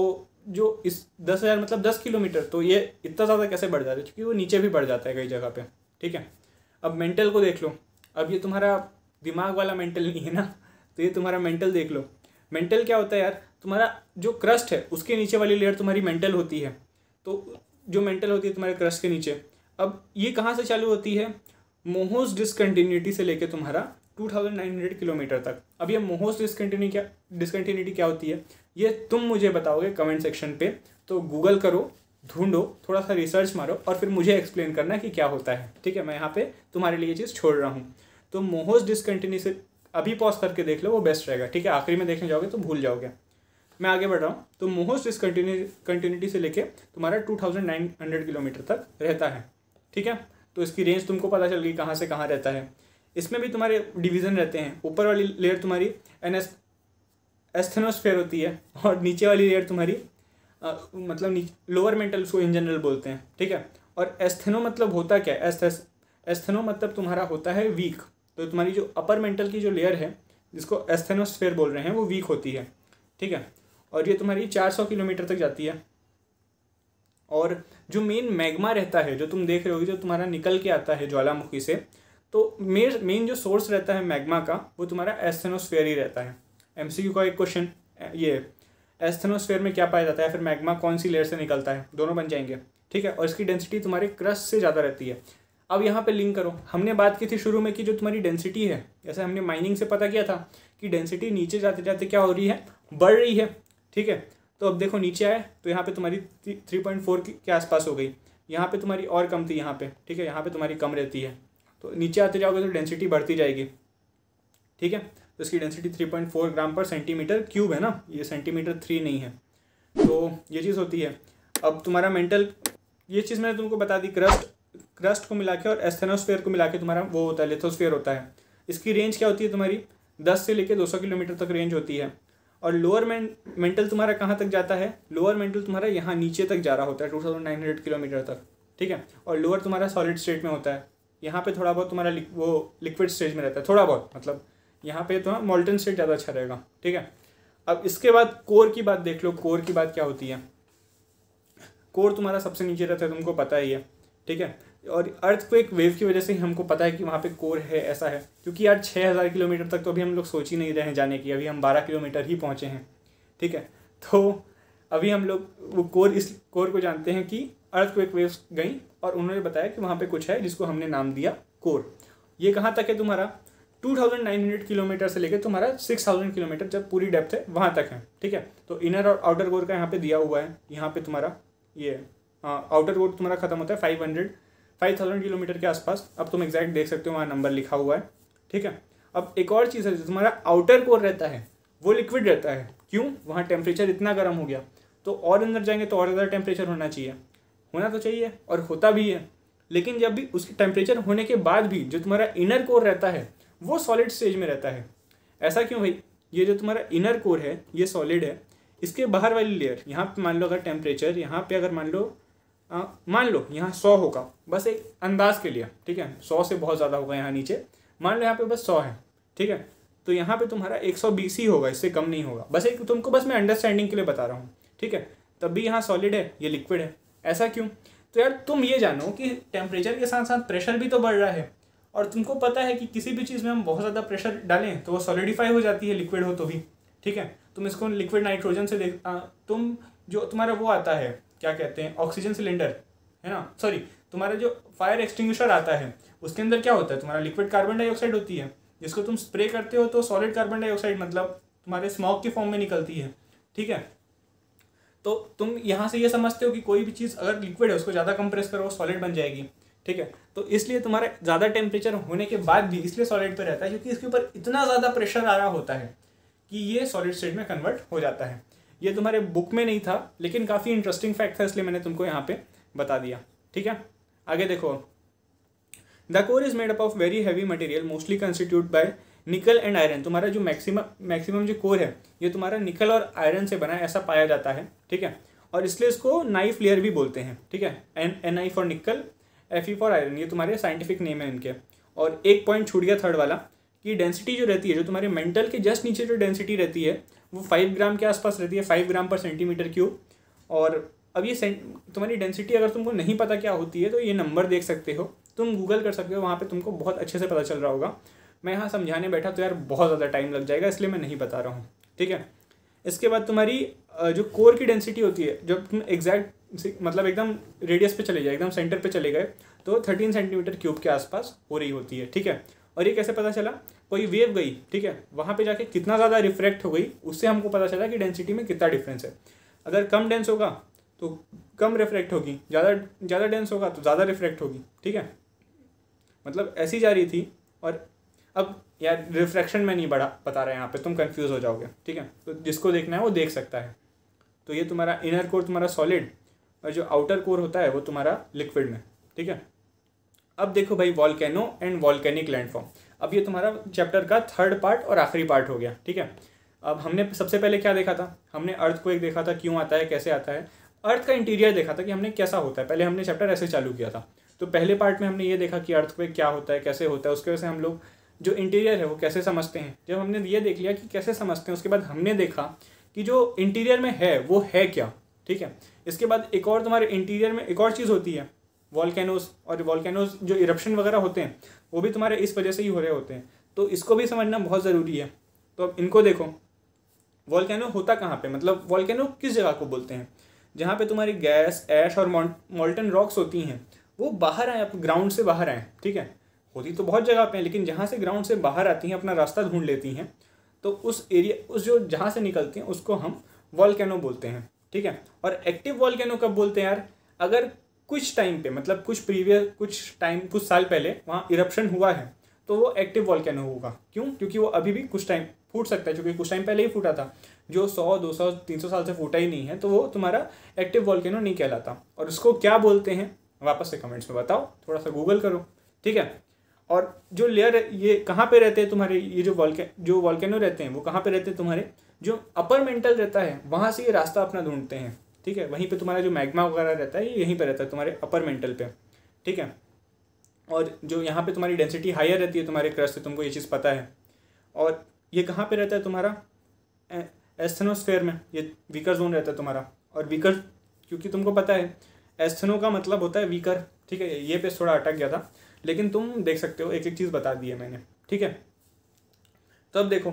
जो इस दस हज़ार मतलब दस किलोमीटर तो ये इतना ज़्यादा कैसे बढ़ जाता है क्योंकि वो नीचे भी बढ़ जाता है कई जगह पे ठीक है अब मेंटल को देख लो अब ये तुम्हारा दिमाग वाला मेंटल नहीं है ना तो ये तुम्हारा मेंटल देख लो मेंटल क्या होता है यार तुम्हारा जो क्रस्ट है उसके नीचे वाली लेयर तुम्हारी मेंटल होती है तो जो मेंटल होती है तुम्हारे क्रस्ट के नीचे अब ये कहाँ से चालू होती है मोहोज डिसकन्टीन्यूटी से लेके तुम्हारा two thousand nine hundred kilometre तक अब ये मोहोस डिसकंटिन्यू क्या डिसकंटिन्यूटी क्या होती है ये तुम मुझे बताओगे कमेंट सेक्शन पे तो गूगल करो ढूंढो थोड़ा सा रिसर्च मारो और फिर मुझे एक्सप्लेन करना कि क्या होता है ठीक है मैं यहाँ पे तुम्हारे लिए चीज़ छोड़ रहा हूँ तो मोहोस डिसकन्टिन्यू से अभी पॉज करके देख लो वो बेस्ट रहेगा ठीक है आखिरी में देखने जाओगे तो भूल जाओगे मैं आगे बढ़ रहा हूँ तो मोहोस डिसकंटिन्यू कंटिन्यूटी से लेके तुम्हारा two thousand nine hundred kilometre तक रहता है ठीक है तो इसकी रेंज तुमको पता चल गई कहाँ से कहाँ रहता है इसमें भी तुम्हारे डिवीज़न रहते हैं ऊपर वाली लेयर तुम्हारी एनएस एस्थेनोस्फेयर होती है और नीचे वाली लेयर तुम्हारी आ, मतलब लोअर मेंटल उसको इन जनरल बोलते हैं ठीक है और एस्थेनो मतलब होता क्या है एस्थेनो मतलब तुम्हारा होता है वीक तो तुम्हारी जो अपर मेंटल की जो लेयर है जिसको एस्थेनोस्फेयर बोल रहे हैं वो वीक होती है ठीक है और ये तुम्हारी चार सौ किलोमीटर तक जाती है और जो मेन मैग्मा रहता है जो तुम देख रहे हो जो तुम्हारा निकल के आता है ज्वालामुखी से तो मेन जो सोर्स रहता है मैग्मा का वो तुम्हारा एस्थेनोस्फेयर ही रहता है एम का एक क्वेश्चन ये एस्थेनोस्फेयर में क्या पाया जाता है फिर मैग्मा कौन सी लेयर से निकलता है दोनों बन जाएंगे ठीक है और इसकी डेंसिटी तुम्हारे क्रस्ट से ज़्यादा रहती है अब यहाँ पे लिंक करो हमने बात की थी शुरू में कि जो तुम्हारी डेंसिटी है जैसे हमने माइनिंग से पता किया था कि डेंसिटी नीचे जाते जाते क्या हो रही है बढ़ रही है ठीक है तो अब देखो नीचे आए तो यहाँ पे तुम्हारी थ्री पॉइंट फोर के आसपास हो गई यहाँ पे तुम्हारी और कम थी यहाँ पे ठीक है यहाँ पे तुम्हारी कम रहती है तो नीचे आते जाओगे तो डेंसिटी बढ़ती जाएगी ठीक है तो इसकी density three point four gram per centimetre cube है ना ये सेंटीमीटर थ्री नहीं है तो ये चीज़ होती है अब तुम्हारा मेंटल ये चीज़ मैंने तुमको बता दी क्रस्ट क्रस्ट को मिला के और एस्थेनोस्फेयर को मिला के तुम्हारा वो होता है लेथोस्फेयर होता है इसकी रेंज क्या होती है तुम्हारी दस से लेकर दो सौ किलोमीटर तक रेंज होती है और लोअर मेंटल तुम्हारा कहाँ तक जाता है लोअर मेंटल तुम्हारा यहाँ नीचे तक जा रहा होता है two thousand nine hundred kilometre तक ठीक है और लोअर तुम्हारा सॉलिड स्टेट में होता है यहाँ पे थोड़ा बहुत तुम्हारा वो लिक्विड स्टेज में रहता है थोड़ा बहुत मतलब यहाँ पे तुम्हारा मोल्टन स्टेट ज़्यादा अच्छा रहेगा ठीक है अब इसके बाद कोर की बात देख लो कोर की बात क्या होती है कोर तुम्हारा सबसे नीचे रहता है तुमको पता ही है ठीक है और अर्थ को एक वेव की वजह से ही हमको पता है कि वहाँ पे कोर है ऐसा है क्योंकि यार छः हज़ार किलोमीटर तक तो अभी हम लोग सोच ही नहीं रहे हैं जाने की अभी हम बारह किलोमीटर ही पहुँचे हैं ठीक है तो अभी हम लोग वो कोर इस कोर को जानते हैं कि अर्थ को एक वेव गई और उन्होंने बताया कि वहाँ पे कुछ है जिसको हमने नाम दिया कोर ये कहाँ तक है तुम्हारा 2900 किलोमीटर से लेकर तुम्हारा 6000 किलोमीटर जब पूरी डेप्थ है वहाँ तक है ठीक है तो इनर और आउटर कोर का यहाँ पे दिया हुआ है यहाँ पे तुम्हारा ये हाँ, आउटर कोर तुम्हारा ख़त्म होता है 500 5000 किलोमीटर के आसपास अब तुम एग्जैक्ट देख सकते हो वहाँ नंबर लिखा हुआ है ठीक है अब एक और चीज़ है जो तुम्हारा आउटर कोर रहता है वो लिक्विड रहता है क्यों वहाँ टेम्परेचर इतना गर्म हो गया तो और अंदर जाएंगे तो और ज़्यादा टेम्परेचर होना चाहिए होना तो चाहिए और होता भी है लेकिन जब भी उसके टेम्परेचर होने के बाद भी जो तुम्हारा इनर कोर रहता है वो सॉलिड स्टेज में रहता है ऐसा क्यों भाई ये जो तुम्हारा इनर कोर है ये सॉलिड है इसके बाहर वाली लेयर यहाँ पे मान लो अगर टेम्परेचर यहाँ पे अगर मान लो आ, मान लो यहाँ सौ होगा बस एक अंदाज के लिए ठीक है सौ से बहुत ज़्यादा होगा यहाँ नीचे मान लो यहाँ पे बस सौ है ठीक है तो यहाँ पे तुम्हारा एक सौ बीस ही होगा इससे कम नहीं होगा बस एक तुमको बस मैं अंडरस्टैंडिंग के लिए बता रहा हूँ ठीक है तब भी यहाँ सॉलिड है ये लिक्विड है ऐसा क्यों तो यार तुम ये जानो कि टेम्परेचर के साथ साथ प्रेशर भी तो बढ़ रहा है और तुमको पता है कि किसी भी चीज़ में हम बहुत ज़्यादा प्रेशर डालें तो वो सॉलिडिफाई हो जाती है लिक्विड हो तो भी ठीक है तुम इसको लिक्विड नाइट्रोजन से देख आ, तुम जो तुम्हारा वो आता है क्या कहते हैं ऑक्सीजन सिलेंडर है ना सॉरी तुम्हारा जो फायर एक्सटिंग्विशर आता है उसके अंदर क्या होता है तुम्हारा लिक्विड कार्बन डाइऑक्साइड होती है जिसको तुम स्प्रे करते हो तो सॉलिड कार्बन डाइऑक्साइड मतलब तुम्हारे स्मॉक के फॉर्म में निकलती है ठीक है तो तुम यहाँ से ये समझते हो कि कोई भी चीज़ अगर लिक्विड है उसको ज़्यादा कंप्रेस करो सॉलिड बन जाएगी ठीक है तो इसलिए तुम्हारा ज़्यादा टेम्परेचर होने के बाद भी इसलिए सॉलिड पर रहता है क्योंकि इसके ऊपर इतना ज़्यादा प्रेशर आ रहा होता है कि ये सॉलिड स्टेट में कन्वर्ट हो जाता है ये तुम्हारे बुक में नहीं था लेकिन काफ़ी इंटरेस्टिंग फैक्ट था इसलिए मैंने तुमको यहाँ पे बता दिया ठीक है आगे देखो the core is made up of very heavy material mostly constitute by nickel and iron तुम्हारा जो मैक्सिम मैक्सिमम जो कोर है ये तुम्हारा निकल और आयरन से बना है ऐसा पाया जाता है ठीक है और इसलिए इसको नाइफ लेयर भी बोलते हैं ठीक है N N I for nickel F E for iron ये तुम्हारे साइंटिफिक नेम है इनके और एक पॉइंट छूट गया थर्ड वाला कि डेंसिटी जो रहती है जो तुम्हारे मेंटल के जस्ट नीचे जो डेंसिटी रहती है वो फाइव ग्राम के आसपास रहती है five gram per centimetre cube और अब ये तुम्हारी डेंसिटी अगर तुमको नहीं पता क्या होती है तो ये नंबर देख सकते हो तुम गूगल कर सकते हो वहाँ पे तुमको बहुत अच्छे से पता चल रहा होगा मैं यहाँ समझाने बैठा तो यार बहुत ज़्यादा टाइम लग जाएगा इसलिए मैं नहीं बता रहा हूँ ठीक है इसके बाद तुम्हारी जो कोर की डेंसिटी होती है जब तुम एग्जैक्ट मतलब एकदम रेडियस पे चले जाए एकदम सेंटर पे चले गए तो थर्टीन सेंटीमीटर क्यूब के आसपास हो रही होती है ठीक है और ये कैसे पता चला कोई वेव गई ठीक है वहाँ पे जाके कितना ज़्यादा रिफ्रैक्ट हो गई उससे हमको पता चला कि डेंसिटी में कितना डिफरेंस है अगर कम डेंस होगा तो कम रिफ्रैक्ट होगी ज़्यादा ज़्यादा डेंस होगा तो ज़्यादा रिफ्रैक्ट होगी ठीक है मतलब ऐसी जा रही थी और अब यार रिफ्लेक्शन में नहीं बढ़ा बता रहा है यहाँ पे तुम कंफ्यूज हो जाओगे ठीक है तो जिसको देखना है वो देख सकता है तो ये तुम्हारा इनर कोर तुम्हारा सॉलिड और जो आउटर कोर होता है वो तुम्हारा लिक्विड में ठीक है अब देखो भाई वॉलकैनो एंड वॉलकैनिक लैंडफॉर्म अब ये तुम्हारा चैप्टर का थर्ड पार्ट और आखिरी पार्ट हो गया ठीक है अब हमने सबसे पहले क्या देखा था हमने अर्थ को एक देखा था क्यों आता है कैसे आता है अर्थ का इंटीरियर देखा था कि हमने कैसा होता है पहले हमने चैप्टर ऐसे चालू किया था तो पहले पार्ट में हमने ये देखा कि अर्थ पे क्या होता है कैसे होता है उसके वजह से हम लोग जो इंटीरियर है वो कैसे समझते हैं जब हमने ये देख लिया कि कैसे समझते हैं उसके बाद हमने देखा कि जो इंटीरियर में है वो है क्या ठीक है इसके बाद एक और तुम्हारे इंटीरियर में एक और चीज़ होती है वॉलकैनोज और वॉलकैनोज जो इरप्शन वगैरह होते हैं वो भी तुम्हारे इस वजह से ही हो रहे होते हैं तो इसको भी समझना बहुत ज़रूरी है तो अब इनको देखो वॉलकैनो होता कहाँ पे मतलब वॉलकैनो किस जगह को बोलते हैं जहाँ पे तुम्हारी गैस ऐश और मॉल्टन रॉक्स होती हैं वो बाहर आए आप ग्राउंड से बाहर आएँ ठीक है होती तो बहुत जगह पे हैं लेकिन जहाँ से ग्राउंड से बाहर आती हैं अपना रास्ता ढूंढ लेती हैं तो उस एरिया उस जो जहाँ से निकलती हैं उसको हम वॉल बोलते हैं ठीक है और एक्टिव वॉल कब बोलते हैं यार अगर कुछ टाइम पे मतलब कुछ प्रीवियस कुछ टाइम कुछ साल पहले वहाँ इरप्शन हुआ है तो वो एक्टिव वॉल होगा क्यों क्योंकि वो अभी भी कुछ टाइम फूट सकता है क्योंकि कुछ टाइम पहले ही फूटा था जो सौ दो सौ तीन सौ साल से फूटा ही नहीं है तो वो तुम्हारा एक्टिव वॉल नहीं कहलाता और उसको क्या बोलते हैं वापस से कमेंट्स में बताओ थोड़ा सा गूगल करो ठीक है और जो लेयर ये कहाँ पे रहते हैं तुम्हारे ये जो वॉल्के जो वॉल्केनो रहते हैं वो कहाँ पे रहते हैं तुम्हारे जो अपर मेंटल रहता है वहाँ से ये रास्ता अपना ढूंढते हैं ठीक है वहीं पे तुम्हारा जो मैग्मा वगैरह रहता है ये यहीं पे रहता है तुम्हारे अपर मेंटल पे ठीक है और जो यहाँ पे तुम्हारी डेंसिटी हायर रहती है तुम्हारे क्रस्ट से तुमको ये चीज़ पता है और ये कहाँ पर रहता है तुम्हारा एस्थनोस्फेयर में ये वीकर जोन रहता है तुम्हारा और वीकर क्योंकि तुमको पता है एस्थनो का मतलब होता है वीकर ठीक है ये पे थोड़ा अटक गया था लेकिन तुम देख सकते हो एक एक चीज़ बता दी है मैंने ठीक है तो अब देखो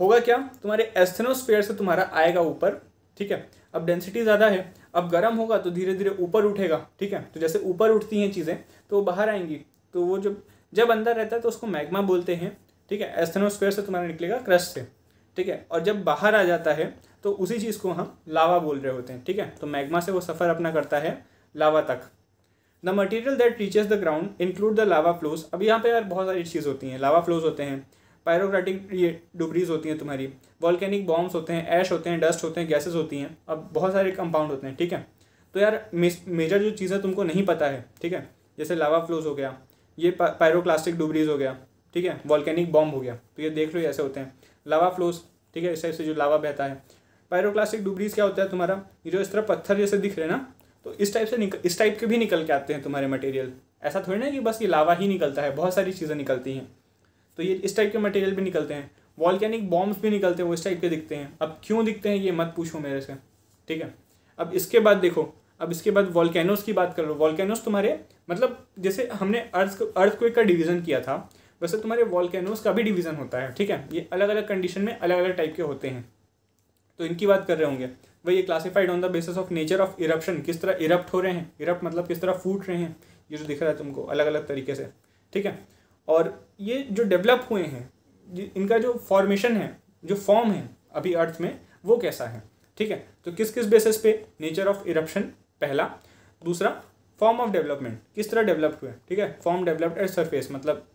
होगा क्या तुम्हारे एस्थेनोस्फेयर से तुम्हारा आएगा ऊपर ठीक है अब डेंसिटी ज़्यादा है अब गर्म होगा तो धीरे धीरे ऊपर उठेगा ठीक है तो जैसे ऊपर उठती हैं चीज़ें तो वो बाहर आएंगी तो वो जब जब अंदर रहता है तो उसको मैग्मा बोलते हैं ठीक है एस्थेनोस्फेयर से तुम्हारा निकलेगा क्रस्ट से ठीक है और जब बाहर आ जाता है तो उसी चीज़ को हम लावा बोल रहे होते हैं ठीक है तो मैग्मा से वो सफ़र अपना करता है लावा तक the material that reaches the ground include the lava flows अब यहाँ पे यार बहुत सारी चीज़ होती हैं लावा फ्लोज होते हैं पायरोक्रेटिक ये डुबरीज होती हैं तुम्हारी वॉल्केनिक बॉम्ब्स होते हैं ऐश होते हैं डस्ट होते हैं गैसेस होती हैं अब बहुत सारे कंपाउंड होते हैं ठीक है तो यार मेजर जो चीज़ें तुमको नहीं पता है ठीक है जैसे लावा फ्लोज हो गया ये पायरोक्लास्टिक डुबरीज हो गया ठीक है वॉल्केनिक बॉम्ब हो गया तो ये देख लो ऐसे होते हैं लावा फ्लोज ठीक है इस टाइप से जो लावा बहता है पायरोक्लास्टिक डुबरीज क्या होता है तुम्हारा ये जो इस तरह पत्थर जैसे दिख रहे हैं ना तो इस टाइप से निकल इस टाइप के भी निकल के आते हैं तुम्हारे मटेरियल ऐसा थोड़ी ना कि बस ये लावा ही निकलता है बहुत सारी चीज़ें निकलती हैं तो ये इस टाइप के मटेरियल भी निकलते हैं वॉलकैनिक बॉम्ब्स भी निकलते हैं वो इस टाइप के दिखते हैं अब क्यों दिखते हैं ये मत पूछो मेरे से ठीक है अब इसके बाद देखो अब इसके बाद वॉलकैनोज की बात कर लो वॉलकैनोज तुम्हारे मतलब जैसे हमने अर्थ अर्थ को का डिवीज़न किया था वैसे तुम्हारे वॉलकैनोज का भी डिवीज़न होता है ठीक है ये अलग अलग कंडीशन में अलग अलग टाइप के होते हैं तो इनकी बात कर रहे होंगे वही ये classified on the basis of nature of eruption किस तरह इरप्ट हो रहे हैं इरप्ट मतलब किस तरह फूट रहे हैं ये जो दिख रहा है तुमको अलग अलग तरीके से ठीक है और ये जो डेवलप हुए हैं इनका जो फॉर्मेशन है जो फॉर्म है अभी अर्थ में वो कैसा है ठीक है तो किस किस बेसिस पे नेचर ऑफ इरप्शन पहला दूसरा फॉर्म ऑफ डेवलपमेंट किस तरह डेवलप हुए ठीक है फॉर्म डेवलप्ड एट सरफेस मतलब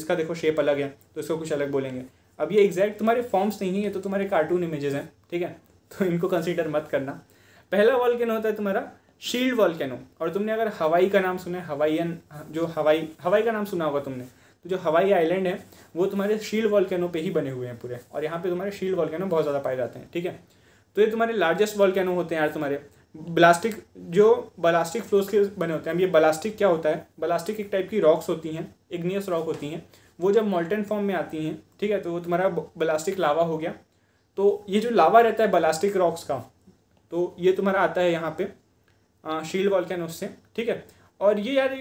इसका देखो शेप अलग है तो इसको कुछ अलग बोलेंगे अब ये एग्जैक्ट तुम्हारे फॉर्म्स नहीं है तो तुम्हारे कार्टून इमेजेस हैं ठीक है तो इनको कंसिडर मत करना पहला कैनो होता है तुम्हारा शील्ड कैनो और तुमने अगर हवाई का नाम सुना है हवाईयन जो हवाई हवाई का नाम सुना होगा तुमने तो जो हवाई आइलैंड है वो तुम्हारे शील्ड कैनो पे ही बने हुए हैं पूरे और यहाँ पे तुम्हारे शील्ड कैनो बहुत ज़्यादा पाए जाते हैं ठीक है तो ये तुम्हारे लार्जेस्ट कैनो होते हैं यार तुम्हारे ब्लास्टिक जो ब्लास्टिक फ्लोस के बने होते हैं अब ये ब्लास्टिक क्या होता है ब्लास्टिक एक टाइप की रॉक्स होती हैं इग्नियस रॉक होती हैं वो जब मॉल्टन फॉर्म में आती हैं ठीक है तो वो तुम्हारा बलास्टिक लावा हो गया तो ये जो लावा रहता है बलास्टिक रॉक्स का तो ये तुम्हारा आता है यहाँ पे वॉल कैन उससे ठीक है और ये यार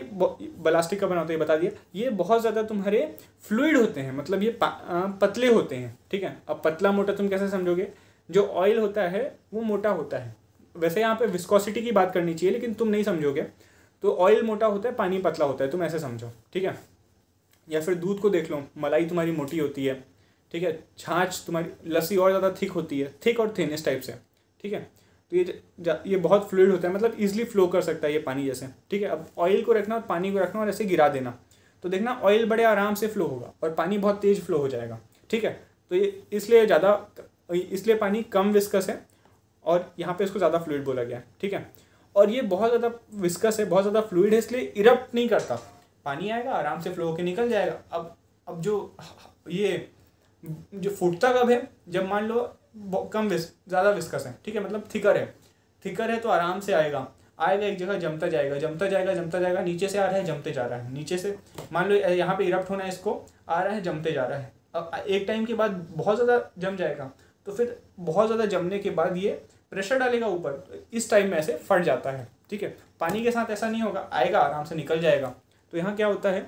बलास्टिक का बना होता है बता दिया ये बहुत ज़्यादा तुम्हारे फ्लूड होते हैं मतलब ये पतले होते हैं ठीक है अब पतला मोटा तुम कैसे समझोगे जो ऑयल होता है वो मोटा होता है वैसे यहाँ पे विस्कोसिटी की बात करनी चाहिए लेकिन तुम नहीं समझोगे तो ऑयल मोटा होता है पानी पतला होता है तुम ऐसे समझो ठीक है या फिर दूध को देख लो मलाई तुम्हारी मोटी होती है ठीक है छाछ तुम्हारी लस्सी और ज़्यादा थिक होती है थिक और थिन इस टाइप से ठीक है तो ये ये बहुत फ्लूड होता है मतलब ईजिली फ्लो कर सकता है ये पानी जैसे ठीक है अब ऑयल को रखना और पानी को रखना और ऐसे गिरा देना तो देखना ऑयल बड़े आराम से फ्लो होगा और पानी बहुत तेज़ फ्लो हो जाएगा ठीक है तो ये इसलिए ज़्यादा इसलिए पानी कम विस्कस है और यहाँ पे इसको ज़्यादा फ्लूड बोला गया है ठीक है और ये बहुत ज़्यादा विस्कस है बहुत ज़्यादा फ्लूड है इसलिए इरप्ट नहीं करता पानी आएगा आराम से फ्लो होकर निकल जाएगा अब अब जो ये जो फूटता कब है जब मान लो कम विस ज़्यादा विस्कस है ठीक है मतलब थिकर है थिकर है तो आराम से आएगा आएगा एक जगह जमता जाएगा जमता जाएगा जमता जाएगा नीचे से आ रहा है जमते जा रहा है नीचे से मान लो यहाँ पे इरप्ट होना है इसको आ रहा है जमते जा रहा है अब एक टाइम के बाद बहुत ज़्यादा जम जाएगा तो फिर बहुत ज़्यादा जमने के बाद ये प्रेशर डालेगा ऊपर तो इस टाइम में ऐसे फट जाता है ठीक है पानी के साथ ऐसा नहीं होगा आएगा आराम से निकल जाएगा तो यहाँ क्या होता है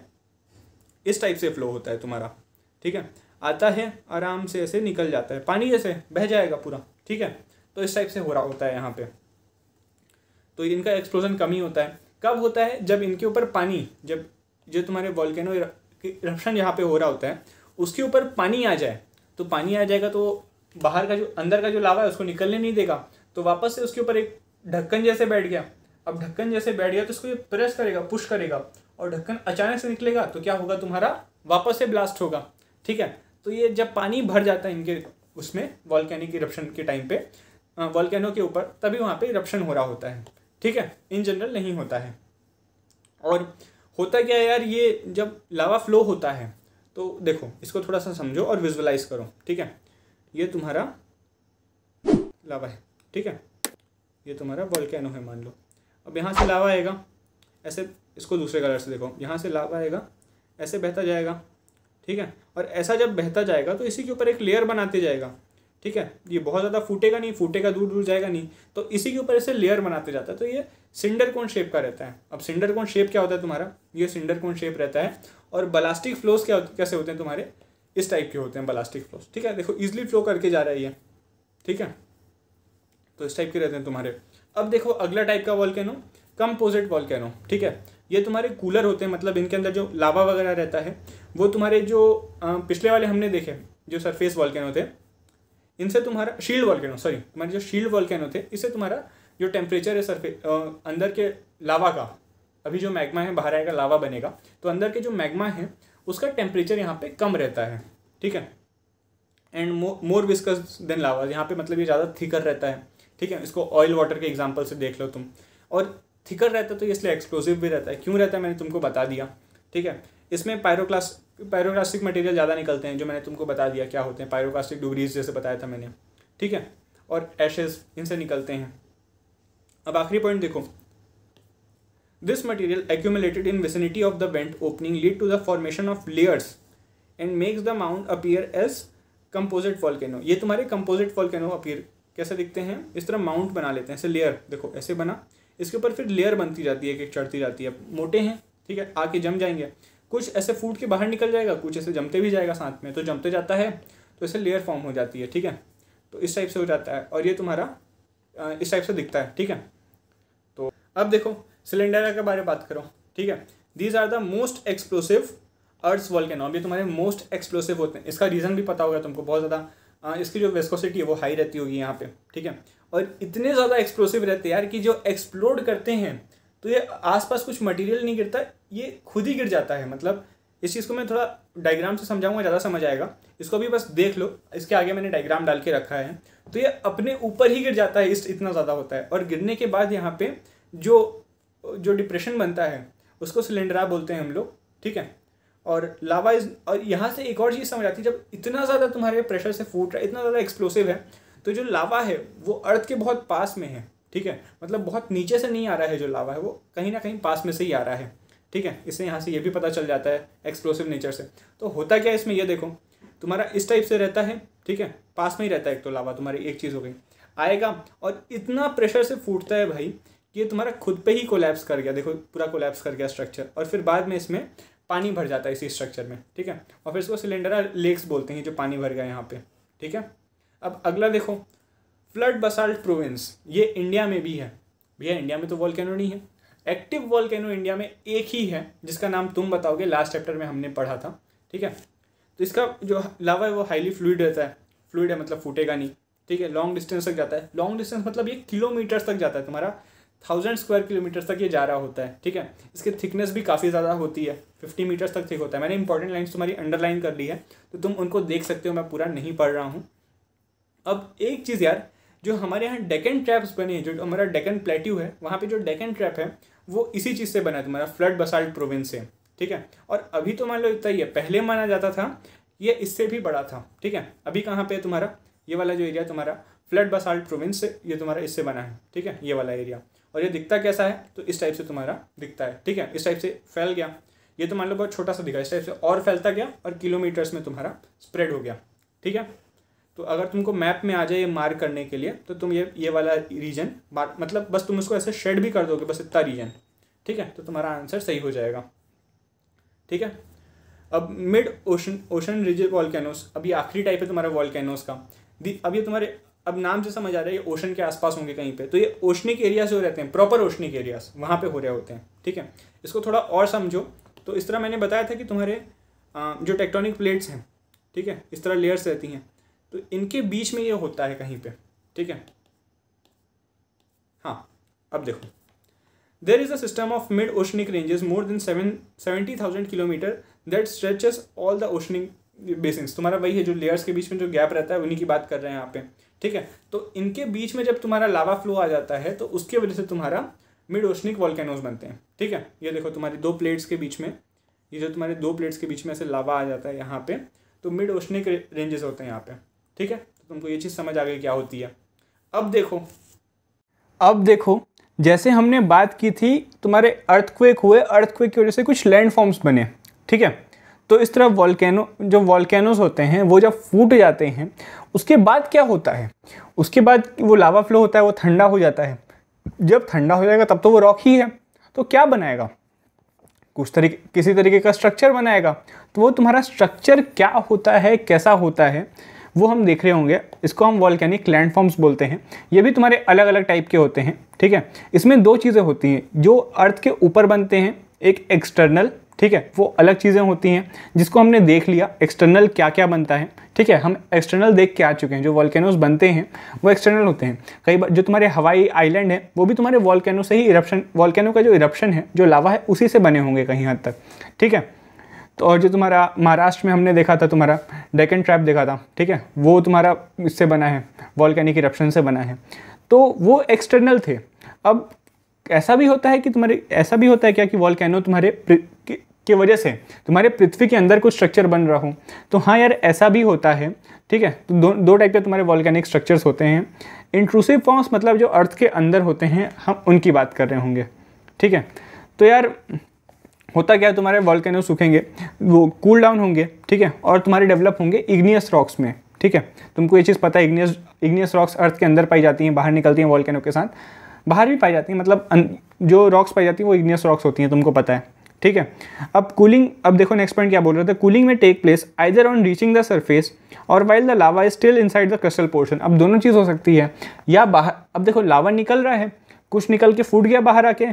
इस टाइप से फ्लो होता है तुम्हारा ठीक है आता है आराम से ऐसे निकल जाता है पानी जैसे बह जाएगा पूरा ठीक है तो इस टाइप से हो रहा होता है यहाँ पे तो इनका एक्सप्लोजन कम ही होता है कब होता है जब इनके ऊपर पानी जब जो तुम्हारे वॉल्केनो इरप्शन यहाँ पे हो रहा होता है उसके ऊपर पानी आ जाए तो पानी आ जाएगा तो बाहर का जो अंदर का जो लावा है उसको निकलने नहीं देगा तो वापस से उसके ऊपर एक ढक्कन जैसे बैठ गया अब ढक्कन जैसे बैठ गया तो उसको ये प्रेस करेगा पुश करेगा और ढक्कन अचानक से निकलेगा तो क्या होगा तुम्हारा वापस से ब्लास्ट होगा ठीक है तो ये जब पानी भर जाता है इनके उसमें वॉलकैनिक इरप्शन के टाइम पे वॉलकैनो के ऊपर तभी वहाँ पे इरप्शन हो रहा होता है ठीक है इन जनरल नहीं होता है और होता क्या है यार ये जब लावा फ्लो होता है तो देखो इसको थोड़ा सा समझो और विजुअलाइज करो ठीक है ये तुम्हारा लावा है ठीक है ये तुम्हारा वॉलकैनो है मान लो अब यहाँ से लावा आएगा ऐसे इसको दूसरे कलर से देखो यहाँ से लावा आएगा ऐसे बहता जाएगा ठीक है और ऐसा जब बहता जाएगा तो इसी के ऊपर एक लेयर बनाते जाएगा ठीक है ये बहुत ज़्यादा फूटेगा नहीं फूटेगा दूर दूर जाएगा नहीं तो इसी के ऊपर ऐसे लेयर बनाते जाता है तो ये सिंडर कौन शेप का रहता है अब सिंडर कौन शेप क्या होता है तुम्हारा ये सिंडर कौन शेप रहता है और बलास्टिक फ्लोज क्या कैसे होते हैं तुम्हारे इस टाइप के होते हैं बलास्टिक फ्लोस ठीक है देखो ईजिली फ्लो करके जा रहा है ये ठीक है तो इस टाइप के रहते हैं तुम्हारे अब देखो अगला टाइप का वॉल कंपोजिट वॉल ठीक है ये तुम्हारे कूलर होते हैं मतलब इनके अंदर जो लावा वगैरह रहता है वो तुम्हारे जो पिछले वाले हमने देखे जो सरफेस वॉल्केनो थे इनसे तुम्हारा शील्ड वॉल्केनो सॉरी तुम्हारे जो शील्ड वॉल्केनो थे इससे तुम्हारा जो टेम्परेचर है सरफे अंदर के लावा का अभी जो मैग्मा है बाहर आएगा लावा बनेगा तो अंदर के जो मैग्मा है उसका टेम्परेचर यहाँ पे कम रहता है ठीक है and more viscous than lava यहाँ पे मतलब ये ज़्यादा थिकर रहता है ठीक है इसको ऑयल वाटर के एग्जाम्पल से देख लो तुम और थिकर रहता है तो इसलिए एक्सप्लोसिव भी रहता है क्यों रहता है मैंने तुमको बता दिया ठीक है इसमें पायरोक्लास पायरोक्लास्टिक मटेरियल ज़्यादा निकलते हैं जो मैंने तुमको बता दिया क्या होते हैं पायरोक्लास्टिक डुबरीज जैसे बताया था मैंने ठीक है और एशेज इनसे निकलते हैं अब आखिरी पॉइंट देखो this material accumulated in vicinity of the vent opening lead to the formation of layers and makes the mount appear as composite volcano ये तुम्हारे कंपोजिट वॉल्केनो अपियर कैसे दिखते हैं इस तरह माउंट बना लेते हैं ऐसे लेयर देखो ऐसे बना इसके ऊपर फिर लेयर बनती जाती है एक चढ़ती जाती है मोटे हैं ठीक है आके जम जाएंगे कुछ ऐसे फूट के बाहर निकल जाएगा कुछ ऐसे जमते भी जाएगा साथ में तो जमते जाता है तो ऐसे लेयर फॉर्म हो जाती है ठीक है तो इस टाइप से हो जाता है और ये तुम्हारा इस टाइप से दिखता है ठीक है तो अब देखो सिलेंडर के बारे में बात करो ठीक है these are the most explosive earth volcanoes ये तुम्हारे मोस्ट एक्सप्लोसिव होते हैं इसका रीज़न भी पता होगा तुमको बहुत ज़्यादा इसकी जो वेस्कोसिटी है वो हाई रहती होगी यहाँ पे ठीक है और इतने ज़्यादा एक्सप्लोसिव रहते हैं यार कि जो एक्सप्लोड करते हैं तो ये आसपास कुछ मटेरियल नहीं गिरता ये खुद ही गिर जाता है मतलब इस चीज़ को मैं थोड़ा डायग्राम से समझाऊंगा ज़्यादा समझ आएगा इसको भी बस देख लो इसके आगे मैंने डायग्राम डाल के रखा है तो ये अपने ऊपर ही गिर जाता है इस इतना ज़्यादा होता है और गिरने के बाद यहाँ पे जो जो डिप्रेशन बनता है उसको सिलेंडरा बोलते हैं हम लोग ठीक है और लावा इज और यहाँ से एक और चीज़ समझ आती है जब इतना ज़्यादा तुम्हारे प्रेशर से फूट रहा है इतना ज़्यादा एक्सप्लोसिव है तो जो लावा है वो अर्थ के बहुत पास में है ठीक है मतलब बहुत नीचे से नहीं आ रहा है जो लावा है वो कहीं ना कहीं पास में से ही आ रहा है ठीक है इससे यहाँ से ये भी पता चल जाता है एक्सप्लोसिव नेचर से तो होता क्या है इसमें ये देखो तुम्हारा इस टाइप से रहता है ठीक है पास में ही रहता है एक तो लावा तुम्हारी एक चीज़ हो गई आएगा और इतना प्रेशर से फूटता है भाई कि ये तुम्हारा खुद पे ही कोलैप्स कर गया देखो पूरा कोलैप्स कर गया स्ट्रक्चर और फिर बाद में इसमें पानी भर जाता है इसी स्ट्रक्चर में ठीक है और फिर इसको सिलेंडर लेक्स बोलते हैं जो पानी भर गया यहाँ पे ठीक है अब अगला देखो फ्लड बसाल्ट प्रोविंस ये इंडिया में भी है भैया इंडिया में तो वॉलकैनो नहीं है एक्टिव वॉलकैनो इंडिया में एक ही है जिसका नाम तुम बताओगे लास्ट चैप्टर में हमने पढ़ा था ठीक है तो इसका जो लावा है वो हाईली फ्लूड रहता है फ्लूड है मतलब फूटेगा नहीं ठीक है लॉन्ग डिस्टेंस तक जाता है लॉन्ग डिस्टेंस मतलब ये किलोमीटर तक जाता है तुम्हारा थाउजेंड स्क्वायर किलोमीटर तक ये जा रहा होता है ठीक है इसके थिकनेस भी काफ़ी ज़्यादा होती है फिफ्टी मीटर्स तक थिक होता है मैंने इंपॉर्टेंट लाइन्स तुम्हारी अंडरलाइन कर ली है तो तुम उनको देख सकते हो मैं पूरा नहीं पढ़ रहा हूँ अब एक चीज़ यार जो हमारे यहाँ डेकन ट्रैप्स बनी हैं जो हमारा डेकन प्लेट्यू है वहाँ पे जो डेकन ट्रैप है वो इसी चीज़ से बना है तुम्हारा फ्लड बसाल्ट प्रोविंस से ठीक है और अभी तो मान लो इतना ही है पहले माना जाता था ये इससे भी बड़ा था ठीक है अभी कहाँ पे है तुम्हारा ये वाला जो एरिया तुम्हारा फ्लड बसाल्ट प्रोविंस से ये तुम्हारा इससे बना है ठीक है ये वाला एरिया और ये दिखता कैसा है तो इस टाइप से तुम्हारा दिखता है ठीक है इस टाइप से फैल गया ये तो मान लो बहुत छोटा सा दिखा इस टाइप से और फैलता गया और किलोमीटर्स में तुम्हारा स्प्रेड हो गया ठीक है तो अगर तुमको मैप में आ जाए ये मार्क करने के लिए तो तुम ये ये वाला रीजन मतलब बस तुम उसको ऐसे शेड भी कर दोगे बस इतना रीजन ठीक है तो तुम्हारा आंसर सही हो जाएगा ठीक है अब मिड ओशन ओशन रिजिड वॉलकैनोस अब ये आखिरी टाइप है तुम्हारे वॉलकैनोस का अब ये तुम्हारे अब नाम से समझ आ रहा है ये ओशन के आसपास होंगे कहीं पे तो ये ओशनिक एरियाज हो रहते हैं प्रॉपर ओशनिक एरियाज वहाँ पे हो रहे होते हैं ठीक है इसको थोड़ा और समझो तो इस तरह मैंने बताया था कि तुम्हारे जो टेक्टोनिक प्लेट्स हैं ठीक है इस तरह लेयर्स रहती हैं तो इनके बीच में ये होता है कहीं पे ठीक है हाँ अब देखो there is a system of mid oceanic ranges more than seven seventy thousand kilometre that stretches all the oceanic basins तुम्हारा वही है जो लेयर्स के बीच में जो गैप रहता है उन्हीं की बात कर रहे हैं यहाँ पे ठीक है तो इनके बीच में जब तुम्हारा लावा फ्लो आ जाता है तो उसके वजह से तुम्हारा मिड ओशनिक वॉल्केनोज बनते हैं ठीक है ये देखो तुम्हारी दो प्लेट्स के बीच में ये जो तुम्हारे दो प्लेट्स के बीच में ऐसे लावा आ जाता है यहाँ पे तो मिड ओशनिक रेंजेस होते हैं यहाँ पे ठीक है तो तुमको ये चीज़ समझ आ गई क्या होती है अब देखो अब देखो जैसे हमने बात की थी तुम्हारे अर्थक्वेक हुए अर्थक्वेक की वजह से कुछ लैंडफॉर्म्स बने ठीक है तो इस तरह वॉल्केनो जो वॉलकैनोज होते हैं वो जब फूट जाते हैं उसके बाद क्या होता है उसके बाद वो लावा फ्लो होता है वो ठंडा हो जाता है जब ठंडा हो जाएगा तब तो वो रॉक ही है तो क्या बनाएगा कुछ तरीके किसी तरीके का स्ट्रक्चर बनाएगा तो वो तुम्हारा स्ट्रक्चर क्या होता है कैसा होता है वो हम देख रहे होंगे इसको हम वॉलकैनिक लैंडफॉर्म्स बोलते हैं ये भी तुम्हारे अलग अलग टाइप के होते हैं ठीक है इसमें दो चीज़ें होती हैं जो अर्थ के ऊपर बनते हैं एक एक्सटर्नल ठीक है वो अलग चीज़ें होती हैं जिसको हमने देख लिया एक्सटर्नल क्या क्या बनता है ठीक है हम एक्सटर्नल देख के आ चुके हैं जो वॉलकैनोज बनते हैं वो एक्सटर्नल होते हैं कई बार जो तुम्हारे हवाई आइलैंड है वो भी तुम्हारे वॉलकैनो से ही इरप्शन वॉलकैनो का जो इरप्शन है जो लावा है उसी से बने होंगे कहीं हद तक ठीक है तो और जो तुम्हारा महाराष्ट्र में हमने देखा था तुम्हारा डेकन ट्रैप देखा था ठीक है वो तुम्हारा इससे बना है वॉलकैनिक इरप्शन से बना है तो वो एक्सटर्नल थे अब ऐसा भी होता है कि तुम्हारे ऐसा भी होता है क्या कि वॉलकैनो तुम्हारे की वजह से तुम्हारे पृथ्वी के अंदर कुछ स्ट्रक्चर बन रहा हो तो हाँ यार ऐसा भी होता है ठीक है तो दो दो टाइप के तुम्हारे वॉलकैनिक स्ट्रक्चर्स होते हैं इंट्रूसिव फॉर्म्स मतलब जो अर्थ के अंदर होते हैं हम उनकी बात कर रहे होंगे ठीक है तो यार होता क्या है तुम्हारे वॉल्केनो सूखेंगे वो कूल डाउन होंगे ठीक है और तुम्हारे डेवलप होंगे इग्नियस रॉक्स में ठीक है तुमको ये चीज़ पता है इग्नियस इग्नियस रॉक्स अर्थ के अंदर पाई जाती हैं बाहर निकलती हैं वॉल्केनो के साथ बाहर भी पाई जाती हैं मतलब अं, जो रॉक्स पाई जाती हैं वो इग्नियस रॉक्स होती हैं तुमको पता है ठीक है अब कूलिंग अब देखो नेक्स्ट पॉइंट क्या बोल रहे थे कूलिंग में take place either on reaching the surface और while the lava is still inside the crustal portion अब दोनों चीज़ हो सकती है या बाहर अब देखो लावा निकल रहा है कुछ निकल के फूट गया बाहर आके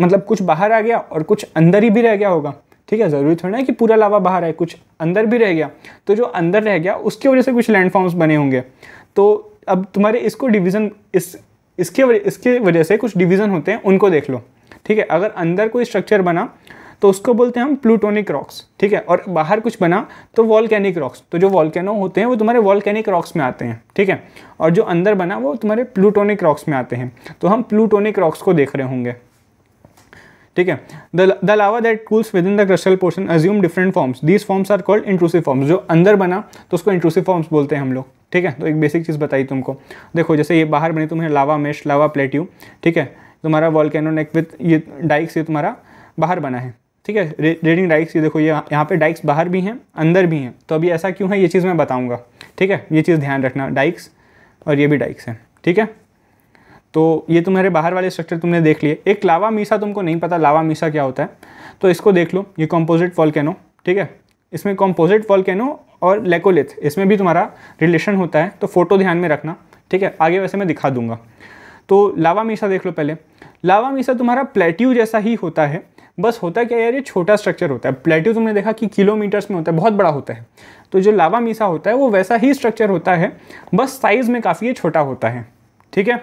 मतलब कुछ बाहर आ गया और कुछ अंदर ही भी रह गया होगा ठीक है ज़रूरी थोड़ी ना है कि पूरा लावा बाहर आए कुछ अंदर भी रह गया तो जो अंदर रह गया उसकी वजह से कुछ लैंडफॉर्म्स बने होंगे तो अब तुम्हारे इसको डिवीज़न इस इसके इसके वजह से कुछ डिवीज़न होते हैं उनको देख लो ठीक है अगर अंदर कोई स्ट्रक्चर बना तो उसको बोलते हैं हम प्लूटोनिक रॉक्स ठीक है और बाहर कुछ बना तो वॉलकैनिक रॉक्स तो जो वॉलकैनो होते हैं वो तुम्हारे वॉलकैनिक रॉक्स में आते हैं ठीक है और जो अंदर बना वो तुम्हारे प्लूटोनिक रॉक्स में आते हैं तो हम प्लूटोनिक रॉक्स को देख रहे होंगे ठीक है the lava that cools within the crustal portion assume different forms these forms are called inclusive forms जो अंदर बना तो उसको इंक्लूसिव फॉर्म्स बोलते हैं हम लोग ठीक है तो एक बेसिक चीज़ बताई तुमको देखो जैसे ये बाहर बने तुम्हें लावा मेश लावा प्लेट्यू ठीक है तुम्हारा वॉल नेक विथ ये डाइक्स ये तुम्हारा बाहर बना है ठीक है रे, रेडिंग डाइक्स ये देखो ये यहाँ पे डाइक्स बाहर भी हैं अंदर भी हैं तो अभी ऐसा क्यों है ये चीज़ मैं बताऊँगा ठीक है ये चीज़ ध्यान रखना डाइक्स और ये भी डाइक्स हैं ठीक है तो ये तुम्हारे बाहर वाले स्ट्रक्चर तुमने देख लिए एक लावा मीसा तुमको नहीं पता लावा मीसा क्या होता है तो इसको देख लो ये कॉम्पोजिट वॉल्केनो ठीक है इसमें कॉम्पोजिट वॉल्केनो और लेकोलिथ इसमें भी तुम्हारा रिलेशन होता है तो फोटो ध्यान में रखना ठीक है आगे वैसे मैं दिखा दूंगा तो लावा मीसा देख लो पहले लावा मीसा तुम्हारा प्लेट्यू जैसा ही होता है बस होता क्या यार ये छोटा स्ट्रक्चर होता है प्लेट्यू तुमने देखा कि किलोमीटर्स में होता है बहुत बड़ा होता है तो जो लावा मीसा होता है वो वैसा ही स्ट्रक्चर होता है बस साइज़ में काफ़ी ये छोटा होता है ठीक है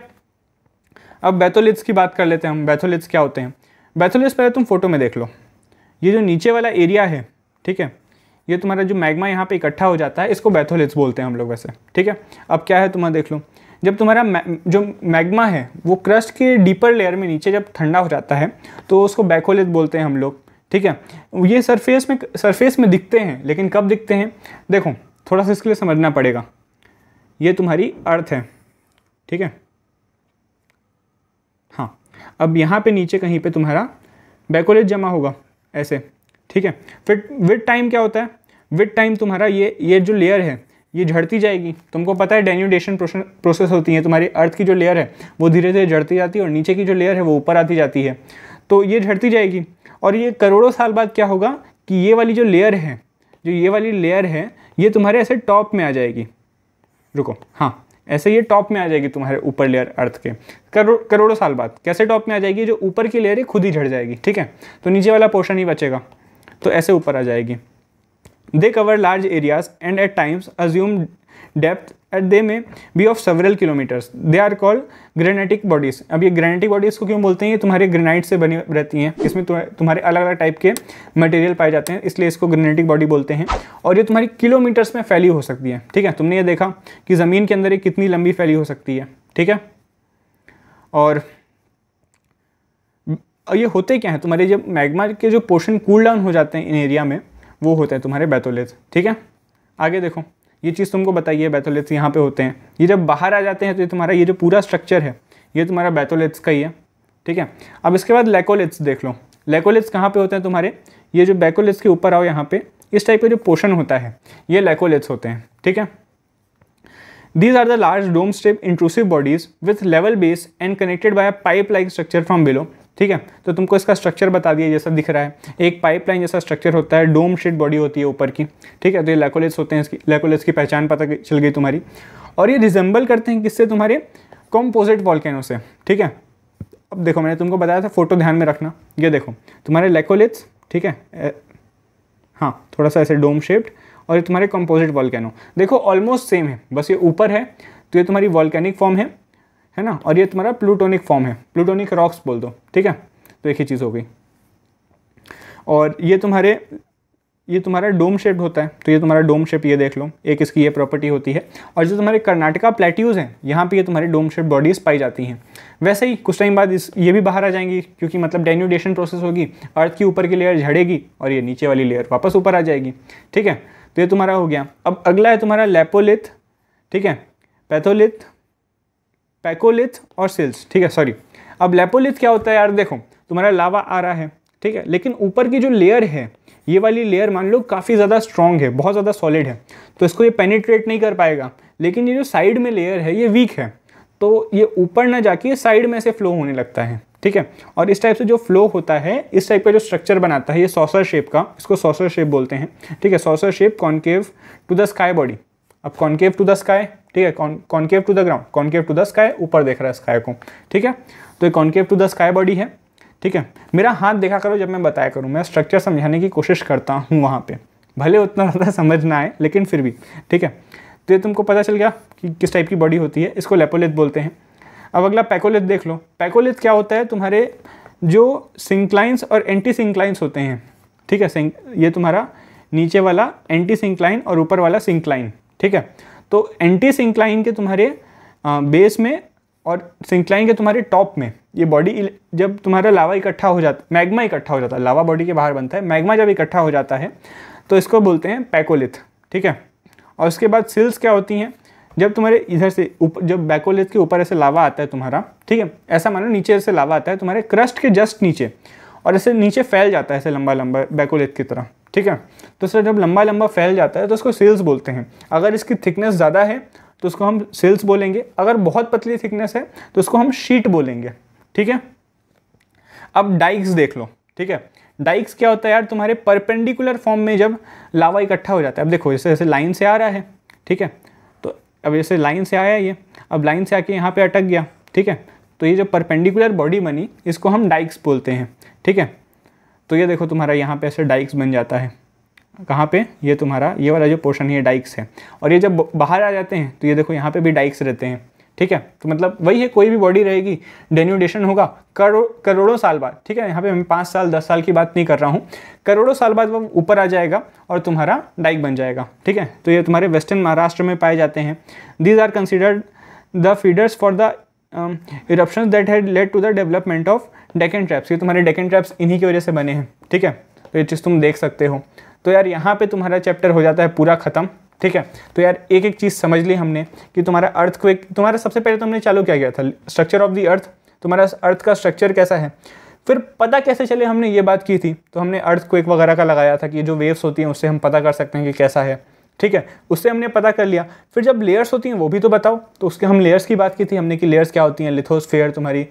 अब बैथोलिट्स की बात कर लेते हैं हम बैथोलिट्स क्या होते हैं बैथोलिट्स पहले तुम फोटो में देख लो ये जो नीचे वाला एरिया है ठीक है ये तुम्हारा जो मैग्मा यहाँ पे इकट्ठा हो जाता है इसको बैथोलिट्स बोलते हैं हम लोग वैसे ठीक है अब क्या है तुम्हारा देख लो जब तुम्हारा मै जो मैग्मा है वो क्रस्ट के डीपर लेयर में नीचे जब ठंडा हो जाता है तो उसको बैकोलेथ बोलते हैं हम लोग ठीक है ये सरफेस में सरफेस में दिखते हैं लेकिन कब दिखते हैं देखो थोड़ा सा इसके लिए समझना पड़ेगा ये तुम्हारी अर्थ है ठीक है हाँ अब यहाँ पे नीचे कहीं पे तुम्हारा बैकोलेज जमा होगा ऐसे ठीक है फिर विद टाइम क्या होता है विद टाइम तुम्हारा ये ये जो लेयर है ये झड़ती जाएगी तुमको पता है डेन्यूडेशन प्रोसेस होती है तुम्हारी अर्थ की जो लेयर है वो धीरे धीरे झड़ती जाती है और नीचे की जो लेयर है वो ऊपर आती जाती है तो ये झड़ती जाएगी और ये करोड़ों साल बाद क्या होगा कि ये वाली जो लेयर है जो ये वाली लेयर है ये तुम्हारे ऐसे टॉप में आ जाएगी रुको हाँ ऐसे ये टॉप में आ जाएगी तुम्हारे ऊपर लेयर अर्थ के करो करोड़ों साल बाद कैसे टॉप में आ जाएगी जो ऊपर की लेयर है खुद ही झड़ जाएगी ठीक है तो नीचे वाला पोर्शन ही बचेगा तो ऐसे ऊपर आ जाएगी they cover large areas and at times assume depth at they may be of several kilometres they are called granitic bodies अब ये ग्रेनेटिक बॉडीज को क्यों बोलते हैं ये तुम्हारे ग्रेनाइट से बनी रहती हैं इसमें तुम्हारे अलग अलग टाइप के मटेरियल पाए जाते हैं इसलिए इसको ग्रेनेटिक बॉडी बोलते हैं और ये तुम्हारी किलोमीटर्स में फैली हो सकती है ठीक है तुमने ये देखा कि ज़मीन के अंदर ये कितनी लंबी फैली हो सकती है ठीक है और ये होते क्या हैं तुम्हारे जब मैग्मा के जो पोर्शन कूल डाउन हो जाते हैं इन एरिया में वो होते हैं तुम्हारे बैतोलेथ ठीक है आगे देखो ये चीज़ तुमको बताइए बैतोलेथ यहाँ पे होते हैं ये जब बाहर आ जाते हैं तो ये तुम्हारा ये जो पूरा स्ट्रक्चर है ये तुम्हारा बैतोलेथ्स का ही है ठीक है अब इसके बाद लेकोलेथ्स देख लो लेकोलेथ्स कहाँ पे होते हैं तुम्हारे ये जो बैकोलेथ्स के ऊपर आओ यहाँ पर इस टाइप का जो पोर्शन होता है ये लेकोलेथ्स होते हैं ठीक है these are the large dome स्टेप inclusive bodies with level base and connected by a pipe like structure from below ठीक है तो तुमको इसका स्ट्रक्चर बता दिया जैसा दिख रहा है एक पाइपलाइन जैसा स्ट्रक्चर होता है डोम शेड बॉडी होती है ऊपर की ठीक है तो ये लैकोलेट्स होते हैं इसकी लैकोलेट्स की पहचान पता चल गई तुम्हारी और ये रिजेंबल करते हैं किससे तुम्हारे कॉम्पोजिट वॉल्केनो से ठीक है अब देखो मैंने तुमको बताया था फोटो ध्यान में रखना ये देखो तुम्हारे लेकोलेट्स ठीक है हाँ थोड़ा सा ऐसे डोम शेप्ड और ये तुम्हारे कंपोजिट वॉल्केनो देखो ऑलमोस्ट सेम है बस ये ऊपर है तो ये तुम्हारी वॉल्केनिक फॉर्म है है ना और ये तुम्हारा प्लूटोनिक फॉर्म है प्लूटोनिक रॉक्स बोल दो ठीक है तो एक ही चीज़ हो गई और ये तुम्हारे ये तुम्हारा डोम शेप होता है तो ये तुम्हारा डोम शेप ये देख लो एक इसकी ये प्रॉपर्टी होती है और जो तुम्हारे कर्नाटका प्लेट्यूज़ हैं यहाँ पे ये तुम्हारे डोम शेप बॉडीज़ पाई जाती हैं वैसे ही कुछ टाइम बाद इस ये भी बाहर आ जाएंगी क्योंकि मतलब डेन्यूडेशन प्रोसेस होगी अर्थ की ऊपर की लेयर झड़ेगी और ये नीचे वाली लेयर वापस ऊपर आ जाएगी ठीक है तो ये तुम्हारा हो गया अब अगला है तुम्हारा लेपोलिथ ठीक है पैथोलिथ पैकोलिथ और सिल्स ठीक है सॉरी अब लेपोलिथ क्या होता है यार देखो तुम्हारा लावा आ रहा है ठीक है लेकिन ऊपर की जो लेयर है ये वाली लेयर मान लो काफ़ी ज़्यादा स्ट्रॉन्ग है बहुत ज़्यादा सॉलिड है तो इसको ये पेनिट्रेट नहीं कर पाएगा लेकिन ये जो साइड में लेयर है ये वीक है तो ये ऊपर ना जाके साइड में से फ्लो होने लगता है ठीक है और इस टाइप से जो फ्लो होता है इस टाइप का जो स्ट्रक्चर बनाता है ये सॉसर शेप का इसको सॉसर शेप बोलते हैं ठीक है saucer shape concave to the sky body अब कॉन्केव टू द स्काई ठीक है concave to the ground concave to the sky ऊपर देख रहा है स्काई को ठीक है तो ये concave to the sky body है ठीक है मेरा हाथ देखा करो जब मैं बताया करूँ मैं स्ट्रक्चर समझाने की कोशिश करता हूँ वहाँ पर भले उतना ज़्यादा समझ ना आए लेकिन फिर भी ठीक है तो ये तुमको पता चल गया कि किस टाइप की बॉडी होती है इसको लेपोलिथ बोलते हैं अब अगला पैकोलिथ देख लो पैकोलिथ क्या होता है तुम्हारे जो सिंक्लाइंस और एंटी सिंक्लाइंस होते हैं ठीक है ये तुम्हारा नीचे वाला एंटी सिंक्लाइन और ऊपर वाला सिंक्लाइन ठीक है तो एंटी सिंक्लाइन के तुम्हारे बेस में और सिंक्लाइन के तुम्हारे टॉप में ये बॉडी जब तुम्हारा लावा इकट्ठा हो जाता मैग्मा इकट्ठा हो जाता है लावा बॉडी के बाहर बनता है मैग्मा जब इकट्ठा हो जाता है तो इसको बोलते हैं पैकोलिथ ठीक है और उसके बाद सिल्स क्या होती हैं जब तुम्हारे इधर से ऊपर जब बैकोलिथ के ऊपर ऐसे लावा आता है तुम्हारा ठीक है ऐसा मानो नीचे ऐसे लावा आता है तुम्हारे क्रस्ट के जस्ट नीचे और ऐसे नीचे फैल जाता है ऐसे लंबा लंबा बैकोलिथ की तरह ठीक है तो सर जब लंबा लंबा फैल जाता है तो उसको सेल्स बोलते हैं अगर इसकी थिकनेस ज़्यादा है तो उसको हम सेल्स बोलेंगे अगर बहुत पतली थिकनेस है तो उसको हम शीट बोलेंगे ठीक है अब डाइक्स देख लो ठीक है डाइक्स क्या होता है यार तुम्हारे परपेंडिकुलर फॉर्म में जब लावा इकट्ठा हो जाता है अब देखो जैसे जैसे लाइन से आ रहा है ठीक है तो अब जैसे लाइन से आया ये अब लाइन से आके यहाँ पे अटक गया ठीक है तो ये जो परपेंडिकुलर बॉडी बनी इसको हम डाइक्स बोलते हैं ठीक है तो ये देखो तुम्हारा यहाँ पे ऐसे डाइक्स बन जाता है कहाँ पे ये तुम्हारा ये वाला जो पोर्शन है ये डाइक्स है और ये जब बाहर आ जाते हैं तो ये देखो यहाँ पे भी डाइक्स रहते हैं ठीक है तो मतलब वही है कोई भी बॉडी रहेगी डेन्यूडेशन होगा करो करोड़ों साल बाद ठीक है यहाँ पे मैं पाँच साल दस साल की बात नहीं कर रहा हूँ करोड़ों साल बाद वो ऊपर आ जाएगा और तुम्हारा डाइक बन जाएगा ठीक है तो ये तुम्हारे वेस्टर्न महाराष्ट्र में पाए जाते हैं these are considered the feeders for the eruption that had led to the development of Deccan traps ये तुम्हारे डेकन ट्रैप्स इन्हीं की वजह से बने हैं ठीक है तो ये चीज़ तुम देख सकते हो तो यार यहाँ पे तुम्हारा चैप्टर हो जाता है पूरा ख़त्म ठीक है तो यार एक एक चीज़ समझ ली हमने कि तुम्हारा अर्थ को एक तुम्हारा सबसे पहले तुमने तो चालू क्या किया था स्ट्रक्चर ऑफ दी अर्थ तुम्हारा अर्थ का स्ट्रक्चर कैसा है फिर पता कैसे चले हमने ये बात की थी तो हमने अर्थ को एक वगैरह का लगाया था कि जो वेव्स होती हैं उससे हम पता कर सकते हैं कि कैसा है ठीक है उससे हमने पता कर लिया फिर जब लेयर्स होती हैं वो भी तो बताओ तो उसके हम लेयर्स की बात की थी हमने कि लेयर्स क्या होती हैं लिथोस्फेयर तुम्हारी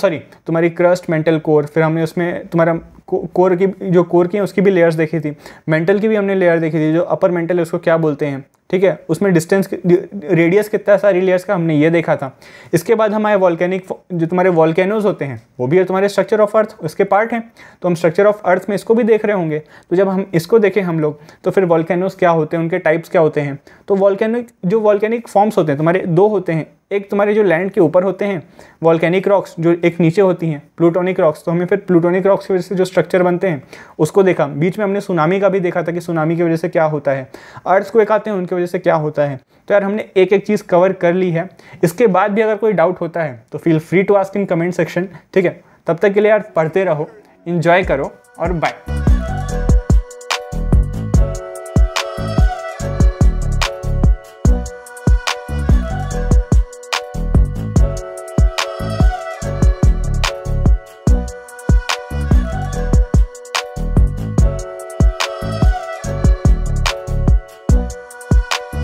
सॉरी तुम्हारी क्रस्ट मेंटल कोर फिर हमने उसमें तुम्हारा कोर की जो कोर की है उसकी भी लेयर्स देखी थी मेंटल की भी हमने लेयर देखी थी जो अपर मेंटल है उसको क्या बोलते हैं ठीक है उसमें डिस्टेंस रेडियस कितना सारी लेयर्स का हमने ये देखा था इसके बाद हमारे वॉल्केनिक जो तुम्हारे वॉल्केनोज होते हैं वो भी है तुम्हारे स्ट्रक्चर ऑफ अर्थ उसके पार्ट हैं तो हम स्ट्रक्चर ऑफ अर्थ में इसको भी देख रहे होंगे तो जब हम इसको देखें हम लोग तो फिर वॉल्केनोज क्या होते हैं उनके टाइप्स क्या होते हैं तो वॉल्केनिक जो वॉल्केनिक फॉर्म्स होते हैं तुम्हारे दो होते हैं एक तुम्हारे जो लैंड के ऊपर होते हैं वॉल्केनिक रॉक्स जो एक नीचे होती हैं प्लूटोनिक रॉक्स तो हमें फिर प्लूटोनिक रॉक्स की वजह से जो स्ट्रक्चर बनते हैं उसको देखा बीच में हमने सुनामी का भी देखा था कि सुनामी की वजह से क्या होता है अर्थ को आते हैं उनकी वजह से क्या होता है तो यार हमने एक एक चीज़ कवर कर ली है इसके बाद भी अगर कोई डाउट होता है तो feel free to ask in comment section ठीक है तब तक के लिए यार पढ़ते रहो इन्जॉय करो और बाय